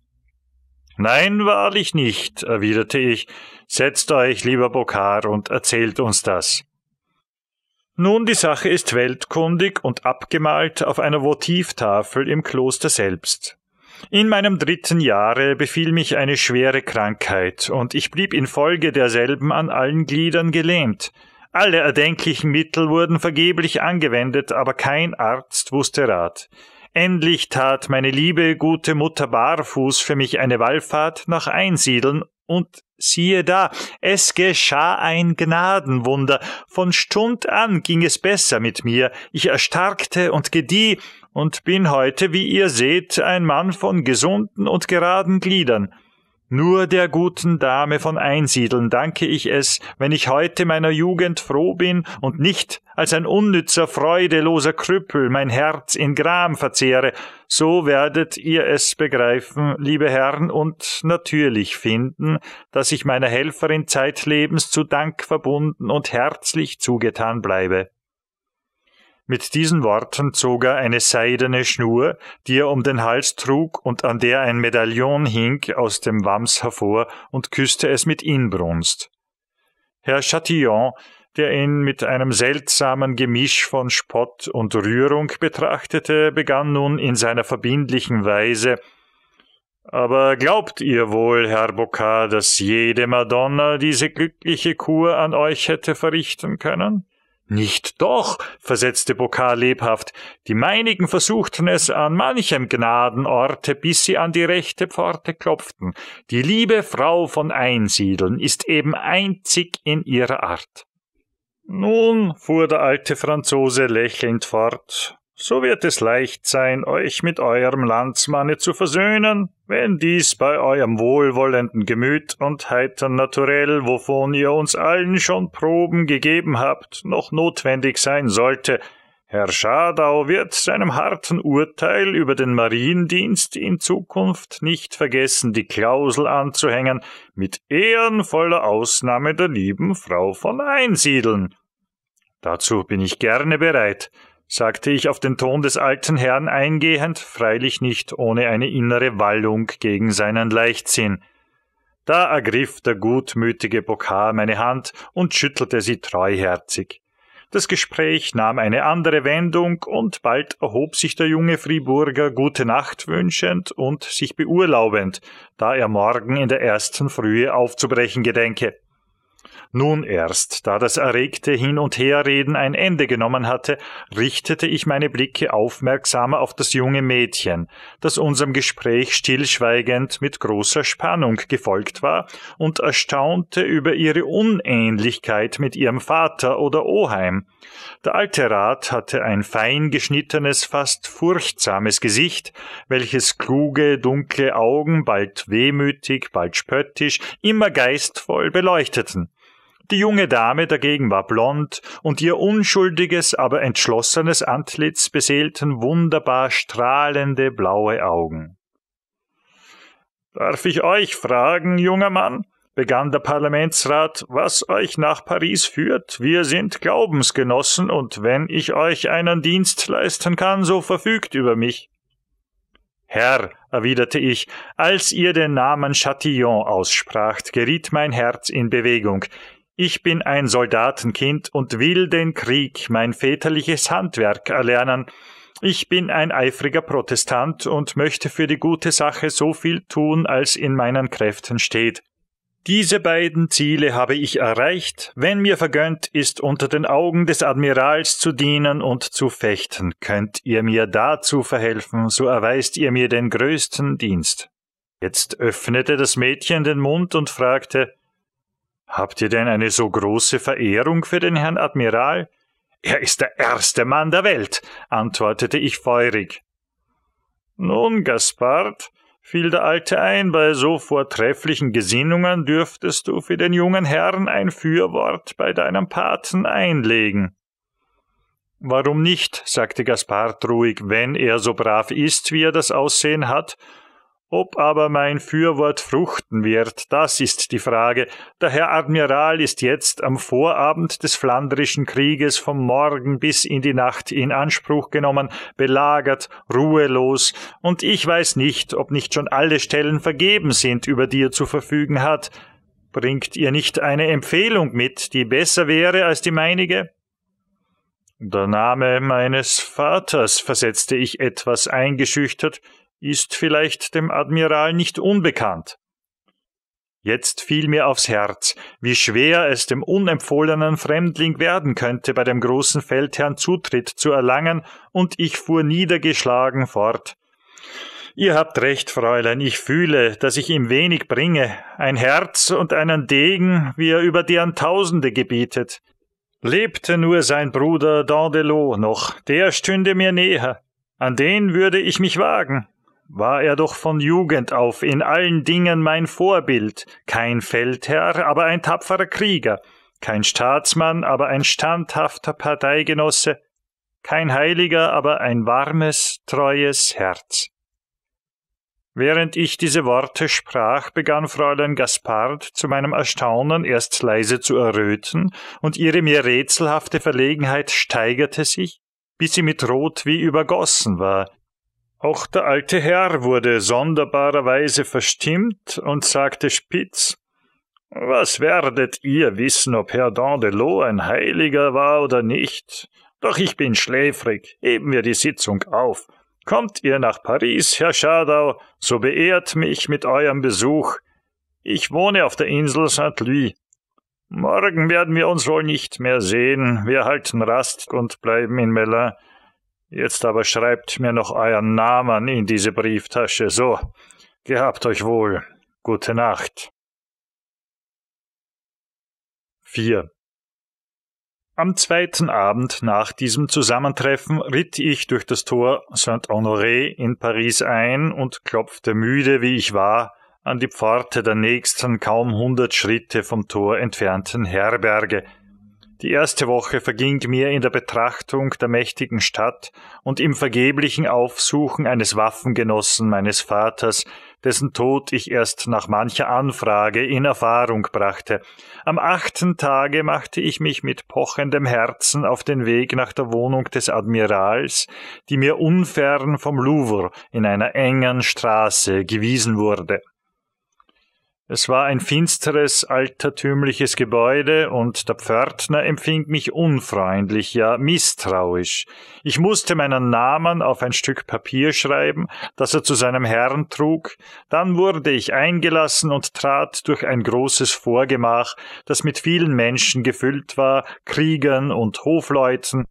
Nein, wahrlich nicht, erwiderte ich. Setzt euch, lieber Bokar, und erzählt uns das. Nun, die Sache ist weltkundig und abgemalt auf einer Votivtafel im Kloster selbst. In meinem dritten Jahre befiel mich eine schwere Krankheit, und ich blieb infolge derselben an allen Gliedern gelähmt. Alle erdenklichen Mittel wurden vergeblich angewendet, aber kein Arzt wusste Rat. Endlich tat meine liebe gute Mutter barfuß für mich eine Wallfahrt nach Einsiedeln und siehe da, es geschah ein Gnadenwunder. Von Stund an ging es besser mit mir. Ich erstarkte und gedieh, und bin heute, wie ihr seht, ein Mann von gesunden und geraden Gliedern. Nur der guten Dame von Einsiedeln danke ich es, wenn ich heute meiner Jugend froh bin und nicht als ein unnützer, freudeloser Krüppel mein Herz in Gram verzehre, so werdet ihr es begreifen, liebe Herren, und natürlich finden, dass ich meiner Helferin zeitlebens zu Dank verbunden und herzlich zugetan bleibe. Mit diesen Worten zog er eine seidene Schnur, die er um den Hals trug und an der ein Medaillon hing, aus dem Wams hervor und küßte es mit Inbrunst. Herr Chatillon, der ihn mit einem seltsamen Gemisch von Spott und Rührung betrachtete, begann nun in seiner verbindlichen Weise aber glaubt ihr wohl, Herr Bocard, dass jede Madonna diese glückliche Kur an euch hätte verrichten können? Nicht doch, versetzte Bokar lebhaft, die meinigen versuchten es an manchem Gnadenorte, bis sie an die rechte Pforte klopften. Die liebe Frau von Einsiedeln ist eben einzig in ihrer Art. Nun, fuhr der alte Franzose lächelnd fort, so wird es leicht sein, euch mit eurem Landsmanne zu versöhnen, wenn dies bei eurem wohlwollenden Gemüt und heitern Naturell, wovon ihr uns allen schon Proben gegeben habt, noch notwendig sein sollte. Herr Schadau wird seinem harten Urteil über den Mariendienst in Zukunft nicht vergessen, die Klausel anzuhängen, mit ehrenvoller Ausnahme der lieben Frau von Einsiedeln. Dazu bin ich gerne bereit sagte ich auf den Ton des alten Herrn eingehend, freilich nicht ohne eine innere Wallung gegen seinen Leichtsinn. Da ergriff der gutmütige Bokar meine Hand und schüttelte sie treuherzig. Das Gespräch nahm eine andere Wendung und bald erhob sich der junge Friburger gute Nacht wünschend und sich beurlaubend, da er morgen in der ersten Frühe aufzubrechen gedenke. Nun erst, da das erregte Hin und Herreden ein Ende genommen hatte, richtete ich meine Blicke aufmerksamer auf das junge Mädchen, das unserem Gespräch stillschweigend mit großer Spannung gefolgt war und erstaunte über ihre Unähnlichkeit mit ihrem Vater oder Oheim. Der alte Rat hatte ein fein geschnittenes, fast furchtsames Gesicht, welches kluge, dunkle Augen bald wehmütig, bald spöttisch, immer geistvoll beleuchteten. Die junge Dame dagegen war blond, und ihr unschuldiges, aber entschlossenes Antlitz beseelten wunderbar strahlende blaue Augen. Darf ich euch fragen, junger Mann, begann der Parlamentsrat, was euch nach Paris führt. Wir sind Glaubensgenossen, und wenn ich euch einen Dienst leisten kann, so verfügt über mich. Herr, erwiderte ich, als ihr den Namen Chatillon ausspracht, geriet mein Herz in Bewegung. Ich bin ein Soldatenkind und will den Krieg, mein väterliches Handwerk erlernen. Ich bin ein eifriger Protestant und möchte für die gute Sache so viel tun, als in meinen Kräften steht. Diese beiden Ziele habe ich erreicht, wenn mir vergönnt ist, unter den Augen des Admirals zu dienen und zu fechten. Könnt ihr mir dazu verhelfen, so erweist ihr mir den größten Dienst. Jetzt öffnete das Mädchen den Mund und fragte Habt ihr denn eine so große Verehrung für den Herrn Admiral? Er ist der erste Mann der Welt, antwortete ich feurig. Nun, Gaspard, fiel der Alte ein, bei so vortrefflichen Gesinnungen dürftest du für den jungen Herrn ein Fürwort bei deinem Paten einlegen. Warum nicht, sagte Gaspard ruhig, wenn er so brav ist, wie er das Aussehen hat ob aber mein Fürwort fruchten wird, das ist die Frage. Der Herr Admiral ist jetzt am Vorabend des Flandrischen Krieges vom Morgen bis in die Nacht in Anspruch genommen, belagert, ruhelos, und ich weiß nicht, ob nicht schon alle Stellen vergeben sind, über die er zu verfügen hat. Bringt ihr nicht eine Empfehlung mit, die besser wäre als die meinige? Der Name meines Vaters, versetzte ich etwas eingeschüchtert, ist vielleicht dem Admiral nicht unbekannt. Jetzt fiel mir aufs Herz, wie schwer es dem unempfohlenen Fremdling werden könnte, bei dem großen Feldherrn Zutritt zu erlangen, und ich fuhr niedergeschlagen fort. Ihr habt recht, Fräulein, ich fühle, dass ich ihm wenig bringe, ein Herz und einen Degen, wie er über deren Tausende gebietet. Lebte nur sein Bruder Dandelot noch, der stünde mir näher, an den würde ich mich wagen, war er doch von Jugend auf in allen Dingen mein Vorbild, kein Feldherr, aber ein tapferer Krieger, kein Staatsmann, aber ein standhafter Parteigenosse, kein Heiliger, aber ein warmes, treues Herz. Während ich diese Worte sprach, begann Fräulein Gaspard zu meinem Erstaunen erst leise zu erröten, und ihre mir rätselhafte Verlegenheit steigerte sich, bis sie mit Rot wie übergossen war, auch der alte Herr wurde sonderbarerweise verstimmt und sagte spitz Was werdet ihr wissen, ob Herr Dandelot ein Heiliger war oder nicht? Doch ich bin schläfrig, heben wir die Sitzung auf. Kommt ihr nach Paris, Herr Schadau, so beehrt mich mit eurem Besuch. Ich wohne auf der Insel St. Louis. Morgen werden wir uns wohl nicht mehr sehen, wir halten Rast und bleiben in Melun. Jetzt aber schreibt mir noch euren Namen in diese Brieftasche. So, gehabt euch wohl. Gute Nacht. 4. Am zweiten Abend nach diesem Zusammentreffen ritt ich durch das Tor Saint-Honoré in Paris ein und klopfte müde, wie ich war, an die Pforte der nächsten kaum hundert Schritte vom Tor entfernten Herberge, die erste Woche verging mir in der Betrachtung der mächtigen Stadt und im vergeblichen Aufsuchen eines Waffengenossen meines Vaters, dessen Tod ich erst nach mancher Anfrage in Erfahrung brachte. Am achten Tage machte ich mich mit pochendem Herzen auf den Weg nach der Wohnung des Admirals, die mir unfern vom Louvre in einer engen Straße gewiesen wurde. Es war ein finsteres, altertümliches Gebäude, und der Pförtner empfing mich unfreundlich, ja misstrauisch. Ich musste meinen Namen auf ein Stück Papier schreiben, das er zu seinem Herrn trug, dann wurde ich eingelassen und trat durch ein großes Vorgemach, das mit vielen Menschen gefüllt war, Kriegern und Hofleuten,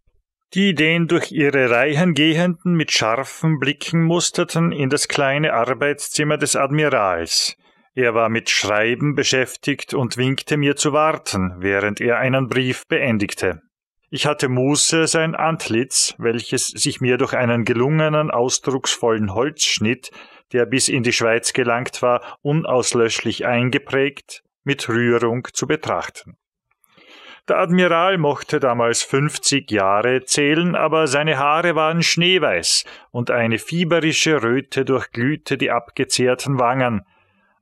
die den durch ihre Reihen gehenden mit scharfen Blicken musterten in das kleine Arbeitszimmer des Admirals. Er war mit Schreiben beschäftigt und winkte mir zu warten, während er einen Brief beendigte. Ich hatte Muße, sein Antlitz, welches sich mir durch einen gelungenen, ausdrucksvollen Holzschnitt, der bis in die Schweiz gelangt war, unauslöschlich eingeprägt, mit Rührung zu betrachten. Der Admiral mochte damals fünfzig Jahre zählen, aber seine Haare waren schneeweiß und eine fieberische Röte durchglühte die abgezehrten Wangen.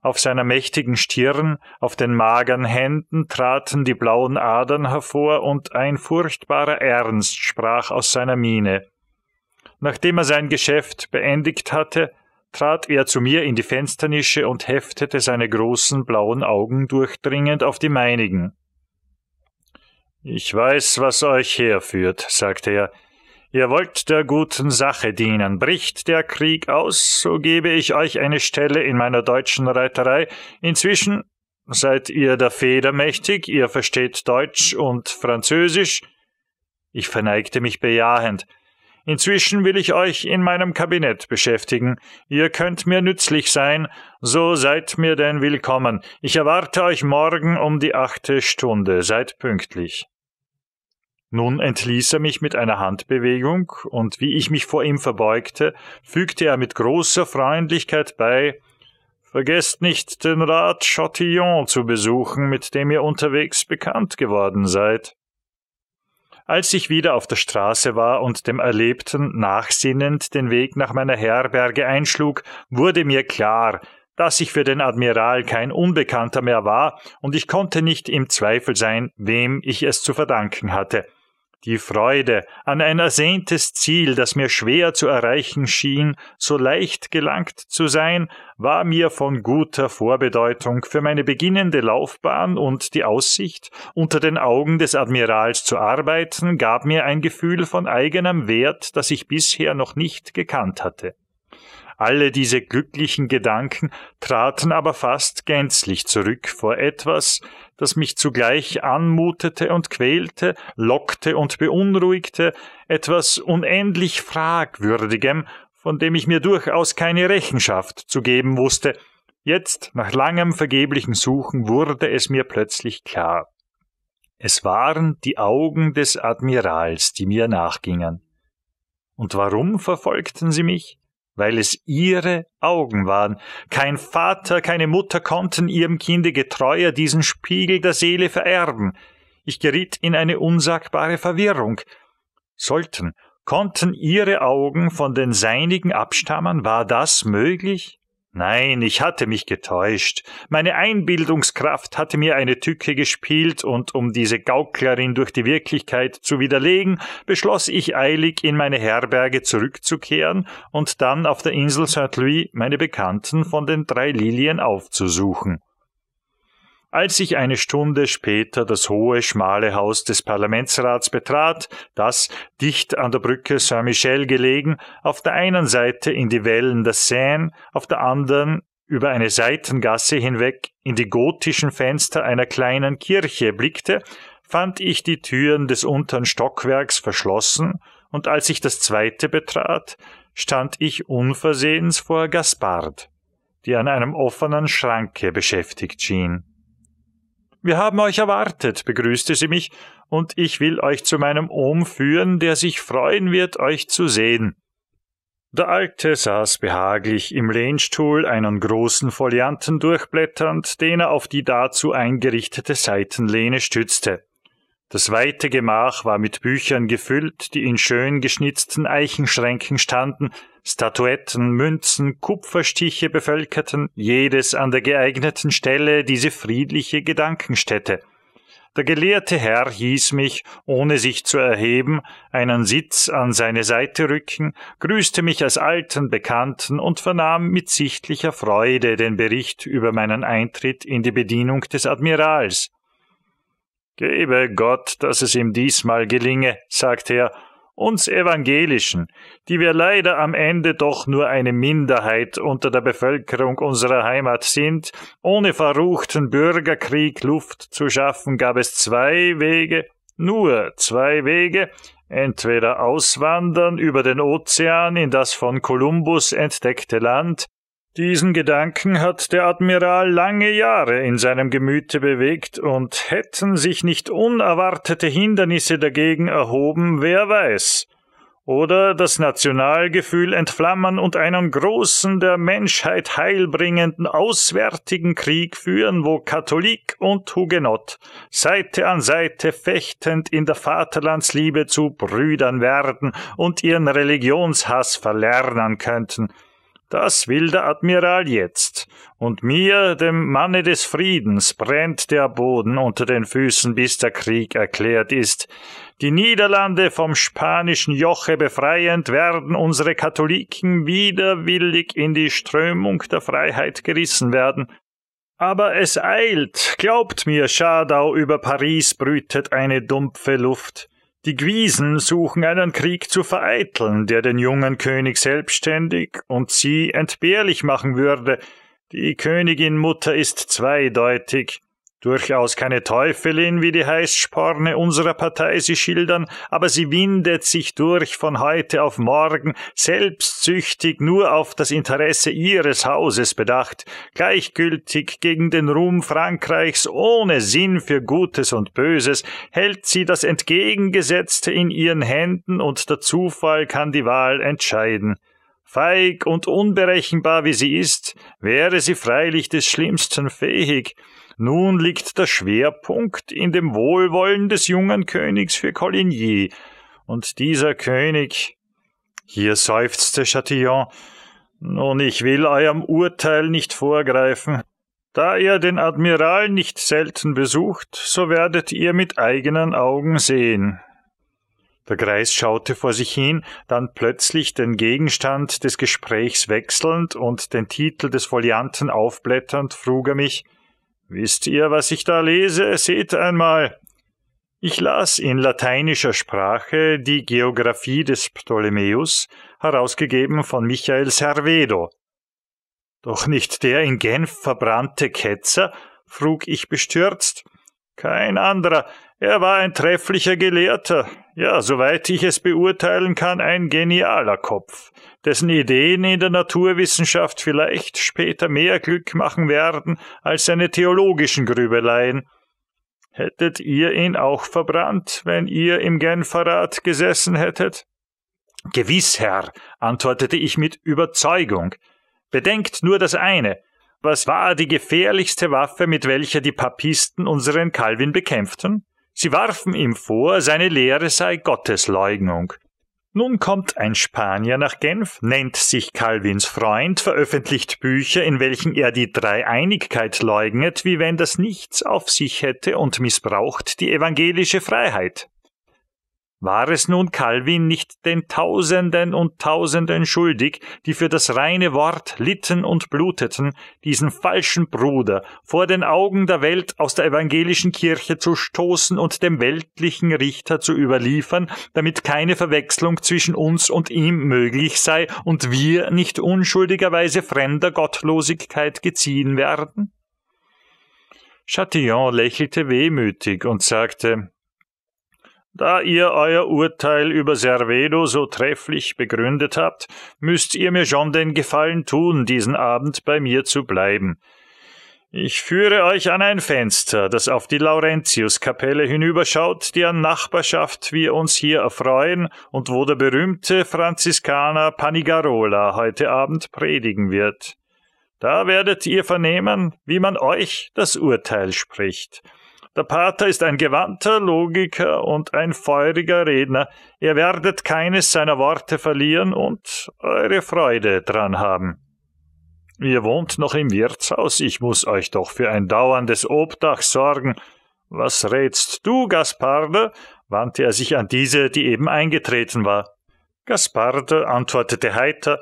Auf seiner mächtigen Stirn, auf den magern Händen traten die blauen Adern hervor und ein furchtbarer Ernst sprach aus seiner Miene. Nachdem er sein Geschäft beendigt hatte, trat er zu mir in die Fensternische und heftete seine großen blauen Augen durchdringend auf die meinigen. Ich weiß, was euch herführt, sagte er, Ihr wollt der guten Sache dienen. Bricht der Krieg aus, so gebe ich euch eine Stelle in meiner deutschen Reiterei. Inzwischen seid ihr der Feder mächtig, ihr versteht Deutsch und Französisch. Ich verneigte mich bejahend. Inzwischen will ich euch in meinem Kabinett beschäftigen. Ihr könnt mir nützlich sein, so seid mir denn willkommen. Ich erwarte euch morgen um die achte Stunde. Seid pünktlich. Nun entließ er mich mit einer Handbewegung, und wie ich mich vor ihm verbeugte, fügte er mit großer Freundlichkeit bei Vergesst nicht, den Rat Chatillon zu besuchen, mit dem ihr unterwegs bekannt geworden seid. Als ich wieder auf der Straße war und dem Erlebten nachsinnend den Weg nach meiner Herberge einschlug, wurde mir klar, dass ich für den Admiral kein Unbekannter mehr war, und ich konnte nicht im Zweifel sein, wem ich es zu verdanken hatte. Die Freude an ein ersehntes Ziel, das mir schwer zu erreichen schien, so leicht gelangt zu sein, war mir von guter Vorbedeutung für meine beginnende Laufbahn und die Aussicht, unter den Augen des Admirals zu arbeiten, gab mir ein Gefühl von eigenem Wert, das ich bisher noch nicht gekannt hatte. Alle diese glücklichen Gedanken traten aber fast gänzlich zurück vor etwas, das mich zugleich anmutete und quälte, lockte und beunruhigte, etwas unendlich Fragwürdigem, von dem ich mir durchaus keine Rechenschaft zu geben wusste. Jetzt, nach langem vergeblichen Suchen, wurde es mir plötzlich klar. Es waren die Augen des Admirals, die mir nachgingen. Und warum verfolgten sie mich? weil es ihre Augen waren. Kein Vater, keine Mutter konnten ihrem Kinde getreuer diesen Spiegel der Seele vererben. Ich geriet in eine unsagbare Verwirrung. Sollten, konnten ihre Augen von den seinigen abstammen? War das möglich? Nein, ich hatte mich getäuscht. Meine Einbildungskraft hatte mir eine Tücke gespielt, und um diese Gauklerin durch die Wirklichkeit zu widerlegen, beschloss ich eilig, in meine Herberge zurückzukehren und dann auf der Insel St. Louis meine Bekannten von den drei Lilien aufzusuchen. Als ich eine Stunde später das hohe, schmale Haus des Parlamentsrats betrat, das, dicht an der Brücke Saint-Michel gelegen, auf der einen Seite in die Wellen der Seine, auf der anderen über eine Seitengasse hinweg in die gotischen Fenster einer kleinen Kirche blickte, fand ich die Türen des unteren Stockwerks verschlossen, und als ich das zweite betrat, stand ich unversehens vor Gaspard, die an einem offenen Schranke beschäftigt schien. Wir haben euch erwartet, begrüßte sie mich, und ich will euch zu meinem Ohm führen, der sich freuen wird, euch zu sehen. Der Alte saß behaglich im Lehnstuhl, einen großen Folianten durchblätternd, den er auf die dazu eingerichtete Seitenlehne stützte. Das weite Gemach war mit Büchern gefüllt, die in schön geschnitzten Eichenschränken standen, Statuetten, Münzen, Kupferstiche bevölkerten, jedes an der geeigneten Stelle, diese friedliche Gedankenstätte. Der gelehrte Herr hieß mich, ohne sich zu erheben, einen Sitz an seine Seite rücken, grüßte mich als alten Bekannten und vernahm mit sichtlicher Freude den Bericht über meinen Eintritt in die Bedienung des Admirals. Gebe Gott, dass es ihm diesmal gelinge, sagte er uns Evangelischen, die wir leider am Ende doch nur eine Minderheit unter der Bevölkerung unserer Heimat sind, ohne verruchten Bürgerkrieg Luft zu schaffen, gab es zwei Wege, nur zwei Wege, entweder auswandern über den Ozean in das von Kolumbus entdeckte Land, diesen Gedanken hat der Admiral lange Jahre in seinem Gemüte bewegt, und hätten sich nicht unerwartete Hindernisse dagegen erhoben, wer weiß, oder das Nationalgefühl entflammen und einen großen, der Menschheit heilbringenden auswärtigen Krieg führen, wo Katholik und Hugenott Seite an Seite fechtend in der Vaterlandsliebe zu Brüdern werden und ihren Religionshass verlernen könnten – das will der Admiral jetzt. Und mir, dem Manne des Friedens, brennt der Boden unter den Füßen, bis der Krieg erklärt ist. Die Niederlande vom spanischen Joche befreiend werden unsere Katholiken widerwillig in die Strömung der Freiheit gerissen werden. Aber es eilt. Glaubt mir, Schadau über Paris brütet eine dumpfe Luft. Die Gwiesen suchen einen Krieg zu vereiteln, der den jungen König selbstständig und sie entbehrlich machen würde. Die Königin Mutter ist zweideutig. Durchaus keine Teufelin, wie die Heißsporne unserer Partei sie schildern, aber sie windet sich durch von heute auf morgen, selbstsüchtig nur auf das Interesse ihres Hauses bedacht, gleichgültig gegen den Ruhm Frankreichs ohne Sinn für Gutes und Böses, hält sie das Entgegengesetzte in ihren Händen und der Zufall kann die Wahl entscheiden. Feig und unberechenbar wie sie ist, wäre sie freilich des Schlimmsten fähig. Nun liegt der Schwerpunkt in dem Wohlwollen des jungen Königs für Coligny. Und dieser König. Hier seufzte Chatillon. Nun, ich will eurem Urteil nicht vorgreifen. Da ihr den Admiral nicht selten besucht, so werdet ihr mit eigenen Augen sehen. Der Greis schaute vor sich hin, dann plötzlich den Gegenstand des Gesprächs wechselnd und den Titel des Folianten aufblätternd, frug er mich Wisst ihr, was ich da lese? Seht einmal. Ich las in lateinischer Sprache die Geographie des Ptolemäus, herausgegeben von Michael Servedo. Doch nicht der in Genf verbrannte Ketzer? frug ich bestürzt. Kein anderer, er war ein trefflicher Gelehrter, ja, soweit ich es beurteilen kann, ein genialer Kopf, dessen Ideen in der Naturwissenschaft vielleicht später mehr Glück machen werden als seine theologischen Grübeleien. Hättet ihr ihn auch verbrannt, wenn ihr im Genferrat gesessen hättet? Gewiss, Herr, antwortete ich mit Überzeugung. Bedenkt nur das eine, was war die gefährlichste Waffe, mit welcher die Papisten unseren Calvin bekämpften? Sie warfen ihm vor, seine Lehre sei Gottesleugnung. Nun kommt ein Spanier nach Genf, nennt sich Calvins Freund, veröffentlicht Bücher, in welchen er die Dreieinigkeit leugnet, wie wenn das nichts auf sich hätte und missbraucht die evangelische Freiheit. War es nun Calvin nicht den Tausenden und Tausenden schuldig, die für das reine Wort litten und bluteten, diesen falschen Bruder vor den Augen der Welt aus der evangelischen Kirche zu stoßen und dem weltlichen Richter zu überliefern, damit keine Verwechslung zwischen uns und ihm möglich sei und wir nicht unschuldigerweise fremder Gottlosigkeit geziehen werden? Chatillon lächelte wehmütig und sagte, da ihr euer Urteil über Servedo so trefflich begründet habt, müsst ihr mir schon den Gefallen tun, diesen Abend bei mir zu bleiben. Ich führe euch an ein Fenster, das auf die Laurentiuskapelle hinüberschaut, deren Nachbarschaft wir uns hier erfreuen und wo der berühmte Franziskaner Panigarola heute Abend predigen wird. Da werdet ihr vernehmen, wie man euch das Urteil spricht der Pater ist ein gewandter Logiker und ein feuriger Redner. Ihr werdet keines seiner Worte verlieren und eure Freude dran haben. Ihr wohnt noch im Wirtshaus, ich muss euch doch für ein dauerndes Obdach sorgen. Was rätst du, Gasparde? wandte er sich an diese, die eben eingetreten war. Gasparde antwortete heiter,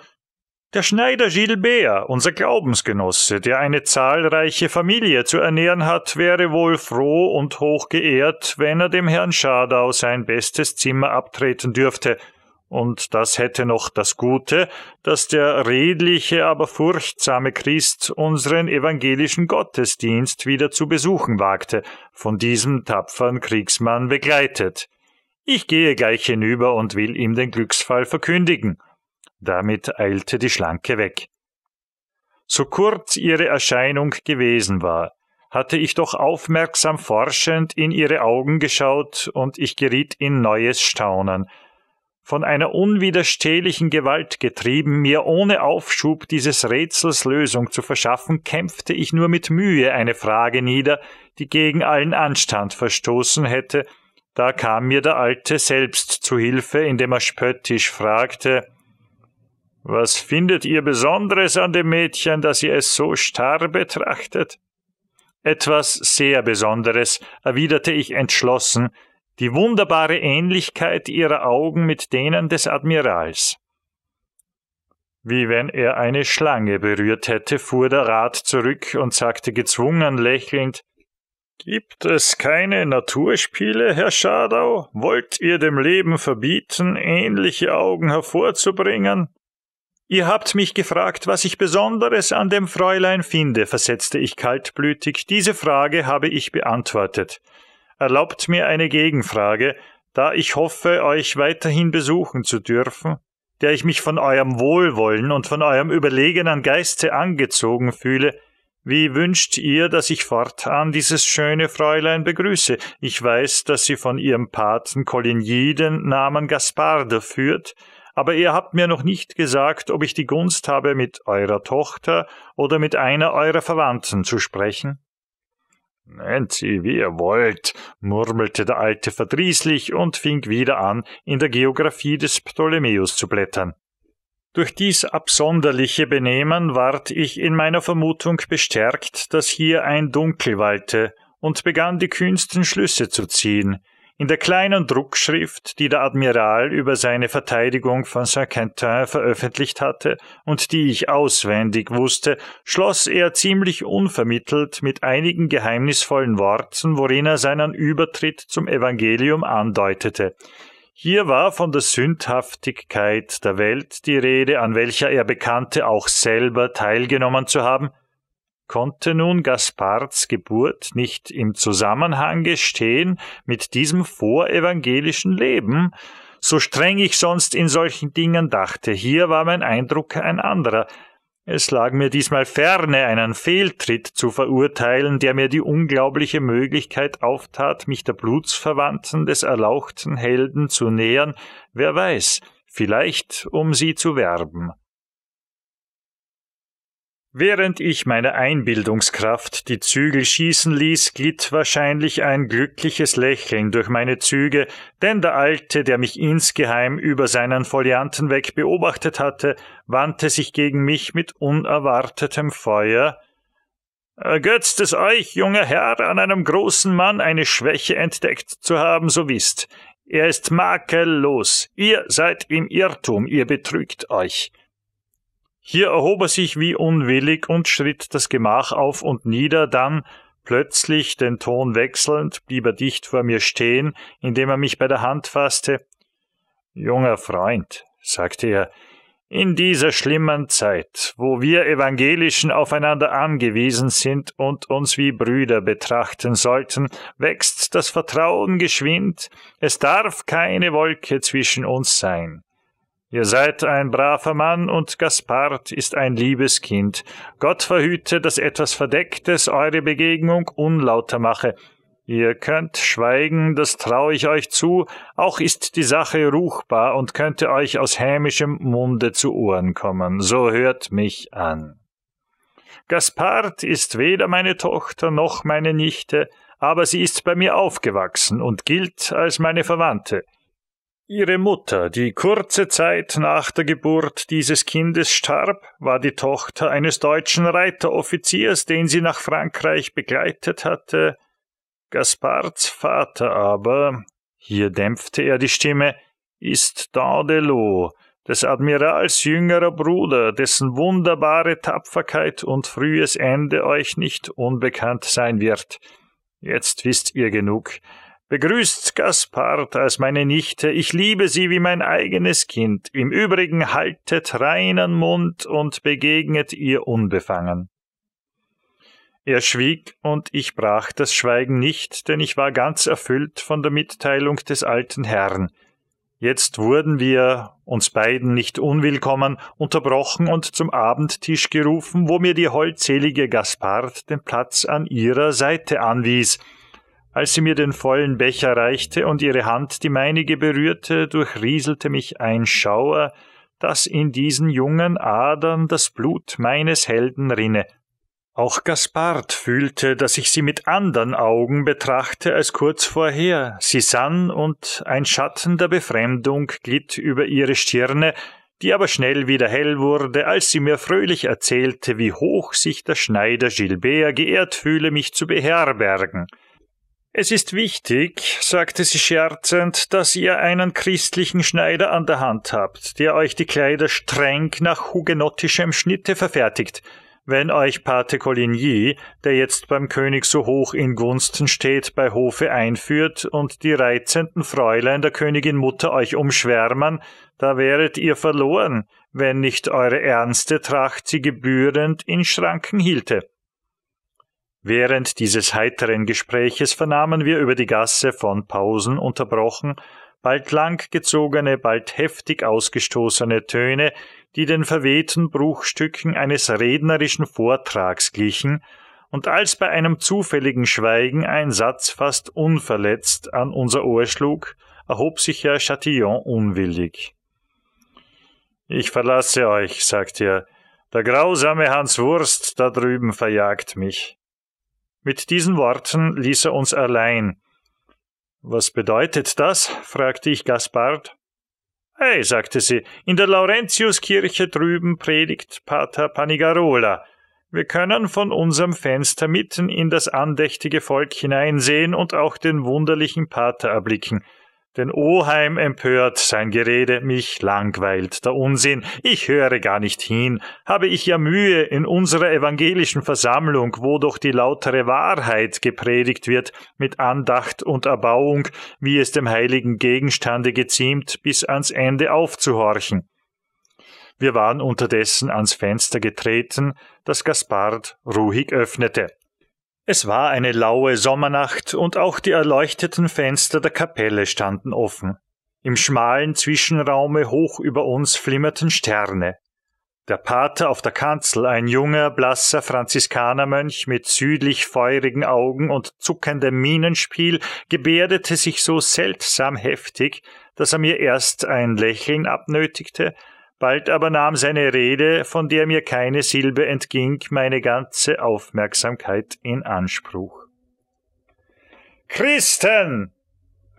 der Schneider Gilbert, unser Glaubensgenosse, der eine zahlreiche Familie zu ernähren hat, wäre wohl froh und hoch geehrt, wenn er dem Herrn Schadau sein bestes Zimmer abtreten dürfte, und das hätte noch das Gute, dass der redliche, aber furchtsame Christ unseren evangelischen Gottesdienst wieder zu besuchen wagte, von diesem tapfern Kriegsmann begleitet. Ich gehe gleich hinüber und will ihm den Glücksfall verkündigen. Damit eilte die Schlanke weg. So kurz ihre Erscheinung gewesen war, hatte ich doch aufmerksam forschend in ihre Augen geschaut, und ich geriet in neues Staunen, von einer unwiderstehlichen Gewalt getrieben, mir ohne Aufschub dieses Rätsels Lösung zu verschaffen, kämpfte ich nur mit Mühe eine Frage nieder, die gegen allen Anstand verstoßen hätte, da kam mir der Alte selbst zu Hilfe, indem er spöttisch fragte was findet ihr Besonderes an dem Mädchen, dass ihr es so starr betrachtet? Etwas sehr Besonderes, erwiderte ich entschlossen, die wunderbare Ähnlichkeit ihrer Augen mit denen des Admirals. Wie wenn er eine Schlange berührt hätte, fuhr der Rat zurück und sagte gezwungen lächelnd Gibt es keine Naturspiele, Herr Schadau? Wollt ihr dem Leben verbieten, ähnliche Augen hervorzubringen? Ihr habt mich gefragt, was ich Besonderes an dem Fräulein finde, versetzte ich kaltblütig. Diese Frage habe ich beantwortet. Erlaubt mir eine Gegenfrage, da ich hoffe, euch weiterhin besuchen zu dürfen, der ich mich von eurem Wohlwollen und von eurem überlegenen Geiste angezogen fühle, wie wünscht ihr, dass ich fortan dieses schöne Fräulein begrüße? Ich weiß, dass sie von ihrem Paten Coligny den Namen Gasparde führt, aber ihr habt mir noch nicht gesagt, ob ich die Gunst habe, mit eurer Tochter oder mit einer eurer Verwandten zu sprechen? Nennt sie, wie ihr wollt, murmelte der Alte verdrießlich und fing wieder an, in der Geographie des Ptolemäus zu blättern. Durch dies absonderliche Benehmen ward ich in meiner Vermutung bestärkt, dass hier ein Dunkel walte, und begann die kühnsten Schlüsse zu ziehen, in der kleinen Druckschrift, die der Admiral über seine Verteidigung von Saint-Quentin veröffentlicht hatte und die ich auswendig wusste, schloss er ziemlich unvermittelt mit einigen geheimnisvollen Worten, worin er seinen Übertritt zum Evangelium andeutete. Hier war von der Sündhaftigkeit der Welt die Rede, an welcher er bekannte, auch selber teilgenommen zu haben, konnte nun Gaspards Geburt nicht im Zusammenhang gestehen mit diesem vorevangelischen Leben, so streng ich sonst in solchen Dingen dachte, hier war mein Eindruck ein anderer. Es lag mir diesmal ferne, einen Fehltritt zu verurteilen, der mir die unglaubliche Möglichkeit auftat, mich der Blutsverwandten des erlauchten Helden zu nähern, wer weiß, vielleicht um sie zu werben. Während ich meine Einbildungskraft die Zügel schießen ließ, glitt wahrscheinlich ein glückliches Lächeln durch meine Züge, denn der Alte, der mich insgeheim über seinen Folianten weg beobachtet hatte, wandte sich gegen mich mit unerwartetem Feuer, Ergötzt es euch, junger Herr, an einem großen Mann eine Schwäche entdeckt zu haben, so wisst, er ist makellos, ihr seid im Irrtum, ihr betrügt euch. Hier erhob er sich wie unwillig und schritt das Gemach auf und nieder, dann, plötzlich den Ton wechselnd, blieb er dicht vor mir stehen, indem er mich bei der Hand fasste. Junger Freund, sagte er, in dieser schlimmen Zeit, wo wir Evangelischen aufeinander angewiesen sind und uns wie Brüder betrachten sollten, wächst das Vertrauen geschwind, es darf keine Wolke zwischen uns sein. Ihr seid ein braver Mann und Gaspard ist ein liebes Kind. Gott verhüte, dass etwas Verdecktes eure Begegnung unlauter mache. Ihr könnt schweigen, das traue ich euch zu, auch ist die Sache ruchbar und könnte euch aus hämischem Munde zu Ohren kommen. So hört mich an. Gaspard ist weder meine Tochter noch meine Nichte, aber sie ist bei mir aufgewachsen und gilt als meine Verwandte. Ihre Mutter, die kurze Zeit nach der Geburt dieses Kindes starb, war die Tochter eines deutschen Reiteroffiziers, den sie nach Frankreich begleitet hatte. Gaspards Vater aber, hier dämpfte er die Stimme, ist Dandelot, des Admirals jüngerer Bruder, dessen wunderbare Tapferkeit und frühes Ende euch nicht unbekannt sein wird. Jetzt wisst ihr genug. Begrüßt Gaspard als meine Nichte, ich liebe sie wie mein eigenes Kind. Im Übrigen haltet reinen Mund und begegnet ihr unbefangen. Er schwieg, und ich brach das Schweigen nicht, denn ich war ganz erfüllt von der Mitteilung des alten Herrn. Jetzt wurden wir, uns beiden nicht unwillkommen, unterbrochen und zum Abendtisch gerufen, wo mir die holdselige Gaspard den Platz an ihrer Seite anwies – als sie mir den vollen Becher reichte und ihre Hand die meinige berührte, durchrieselte mich ein Schauer, daß in diesen jungen Adern das Blut meines Helden rinne. Auch Gaspard fühlte, daß ich sie mit andern Augen betrachte als kurz vorher. Sie sann und ein Schatten der Befremdung glitt über ihre Stirne, die aber schnell wieder hell wurde, als sie mir fröhlich erzählte, wie hoch sich der Schneider Gilbert geehrt fühle, mich zu beherbergen. Es ist wichtig, sagte sie scherzend, dass ihr einen christlichen Schneider an der Hand habt, der euch die Kleider streng nach hugenottischem Schnitte verfertigt. Wenn euch Pate Coligny, der jetzt beim König so hoch in Gunsten steht, bei Hofe einführt und die reizenden Fräulein der Königin Mutter euch umschwärmen, da wäret ihr verloren, wenn nicht eure ernste Tracht sie gebührend in Schranken hielte. Während dieses heiteren Gespräches vernahmen wir über die Gasse von Pausen unterbrochen, bald langgezogene, bald heftig ausgestoßene Töne, die den verwehten Bruchstücken eines rednerischen Vortrags glichen, und als bei einem zufälligen Schweigen ein Satz fast unverletzt an unser Ohr schlug, erhob sich Herr Chatillon unwillig. Ich verlasse euch, sagte er, der grausame Hans Wurst da drüben verjagt mich. Mit diesen Worten ließ er uns allein. Was bedeutet das? fragte ich Gaspard. Ei, sagte sie, in der Laurentiuskirche drüben predigt Pater Panigarola. Wir können von unserem Fenster mitten in das andächtige Volk hineinsehen und auch den wunderlichen Pater erblicken. Denn Oheim empört, sein Gerede mich langweilt, der Unsinn, ich höre gar nicht hin, habe ich ja Mühe in unserer evangelischen Versammlung, wo doch die lautere Wahrheit gepredigt wird, mit Andacht und Erbauung, wie es dem heiligen Gegenstande geziemt, bis ans Ende aufzuhorchen. Wir waren unterdessen ans Fenster getreten, das Gaspard ruhig öffnete. Es war eine laue Sommernacht und auch die erleuchteten Fenster der Kapelle standen offen. Im schmalen Zwischenraume hoch über uns flimmerten Sterne. Der Pater auf der Kanzel, ein junger, blasser Franziskanermönch mit südlich feurigen Augen und zuckendem Mienenspiel, gebärdete sich so seltsam heftig, dass er mir erst ein Lächeln abnötigte, Bald aber nahm seine Rede, von der mir keine Silbe entging, meine ganze Aufmerksamkeit in Anspruch. Christen,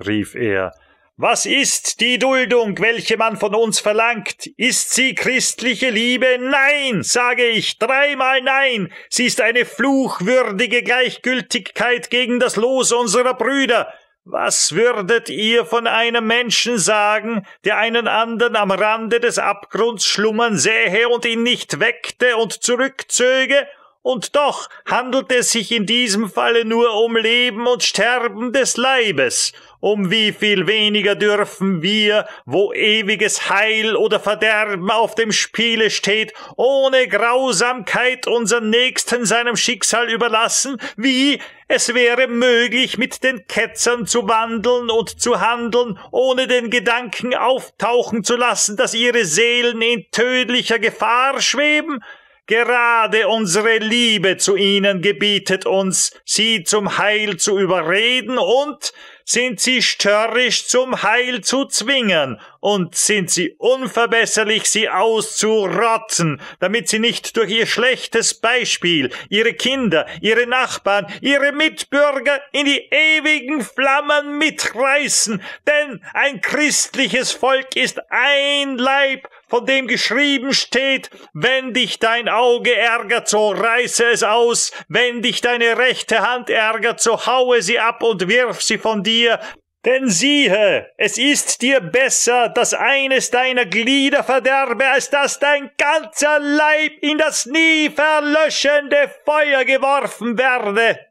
rief er, was ist die Duldung, welche man von uns verlangt? Ist sie christliche Liebe? Nein, sage ich, dreimal nein. Sie ist eine fluchwürdige Gleichgültigkeit gegen das Los unserer Brüder. Was würdet ihr von einem Menschen sagen, der einen anderen am Rande des Abgrunds schlummern sähe und ihn nicht weckte und zurückzöge? Und doch handelt es sich in diesem Falle nur um Leben und Sterben des Leibes um wie viel weniger dürfen wir, wo ewiges Heil oder Verderben auf dem Spiele steht, ohne Grausamkeit unseren Nächsten seinem Schicksal überlassen, wie es wäre möglich, mit den Ketzern zu wandeln und zu handeln, ohne den Gedanken auftauchen zu lassen, dass ihre Seelen in tödlicher Gefahr schweben? Gerade unsere Liebe zu ihnen gebietet uns, sie zum Heil zu überreden und sind sie störrisch zum Heil zu zwingen, und sind sie unverbesserlich, sie auszurotzen, damit sie nicht durch ihr schlechtes Beispiel ihre Kinder, ihre Nachbarn, ihre Mitbürger in die ewigen Flammen mitreißen, denn ein christliches Volk ist ein Leib von dem geschrieben steht, wenn dich dein Auge ärgert, so reiße es aus, wenn dich deine rechte Hand ärgert, so haue sie ab und wirf sie von dir, denn siehe, es ist dir besser, dass eines deiner Glieder verderbe, als dass dein ganzer Leib in das nie verlöschende Feuer geworfen werde.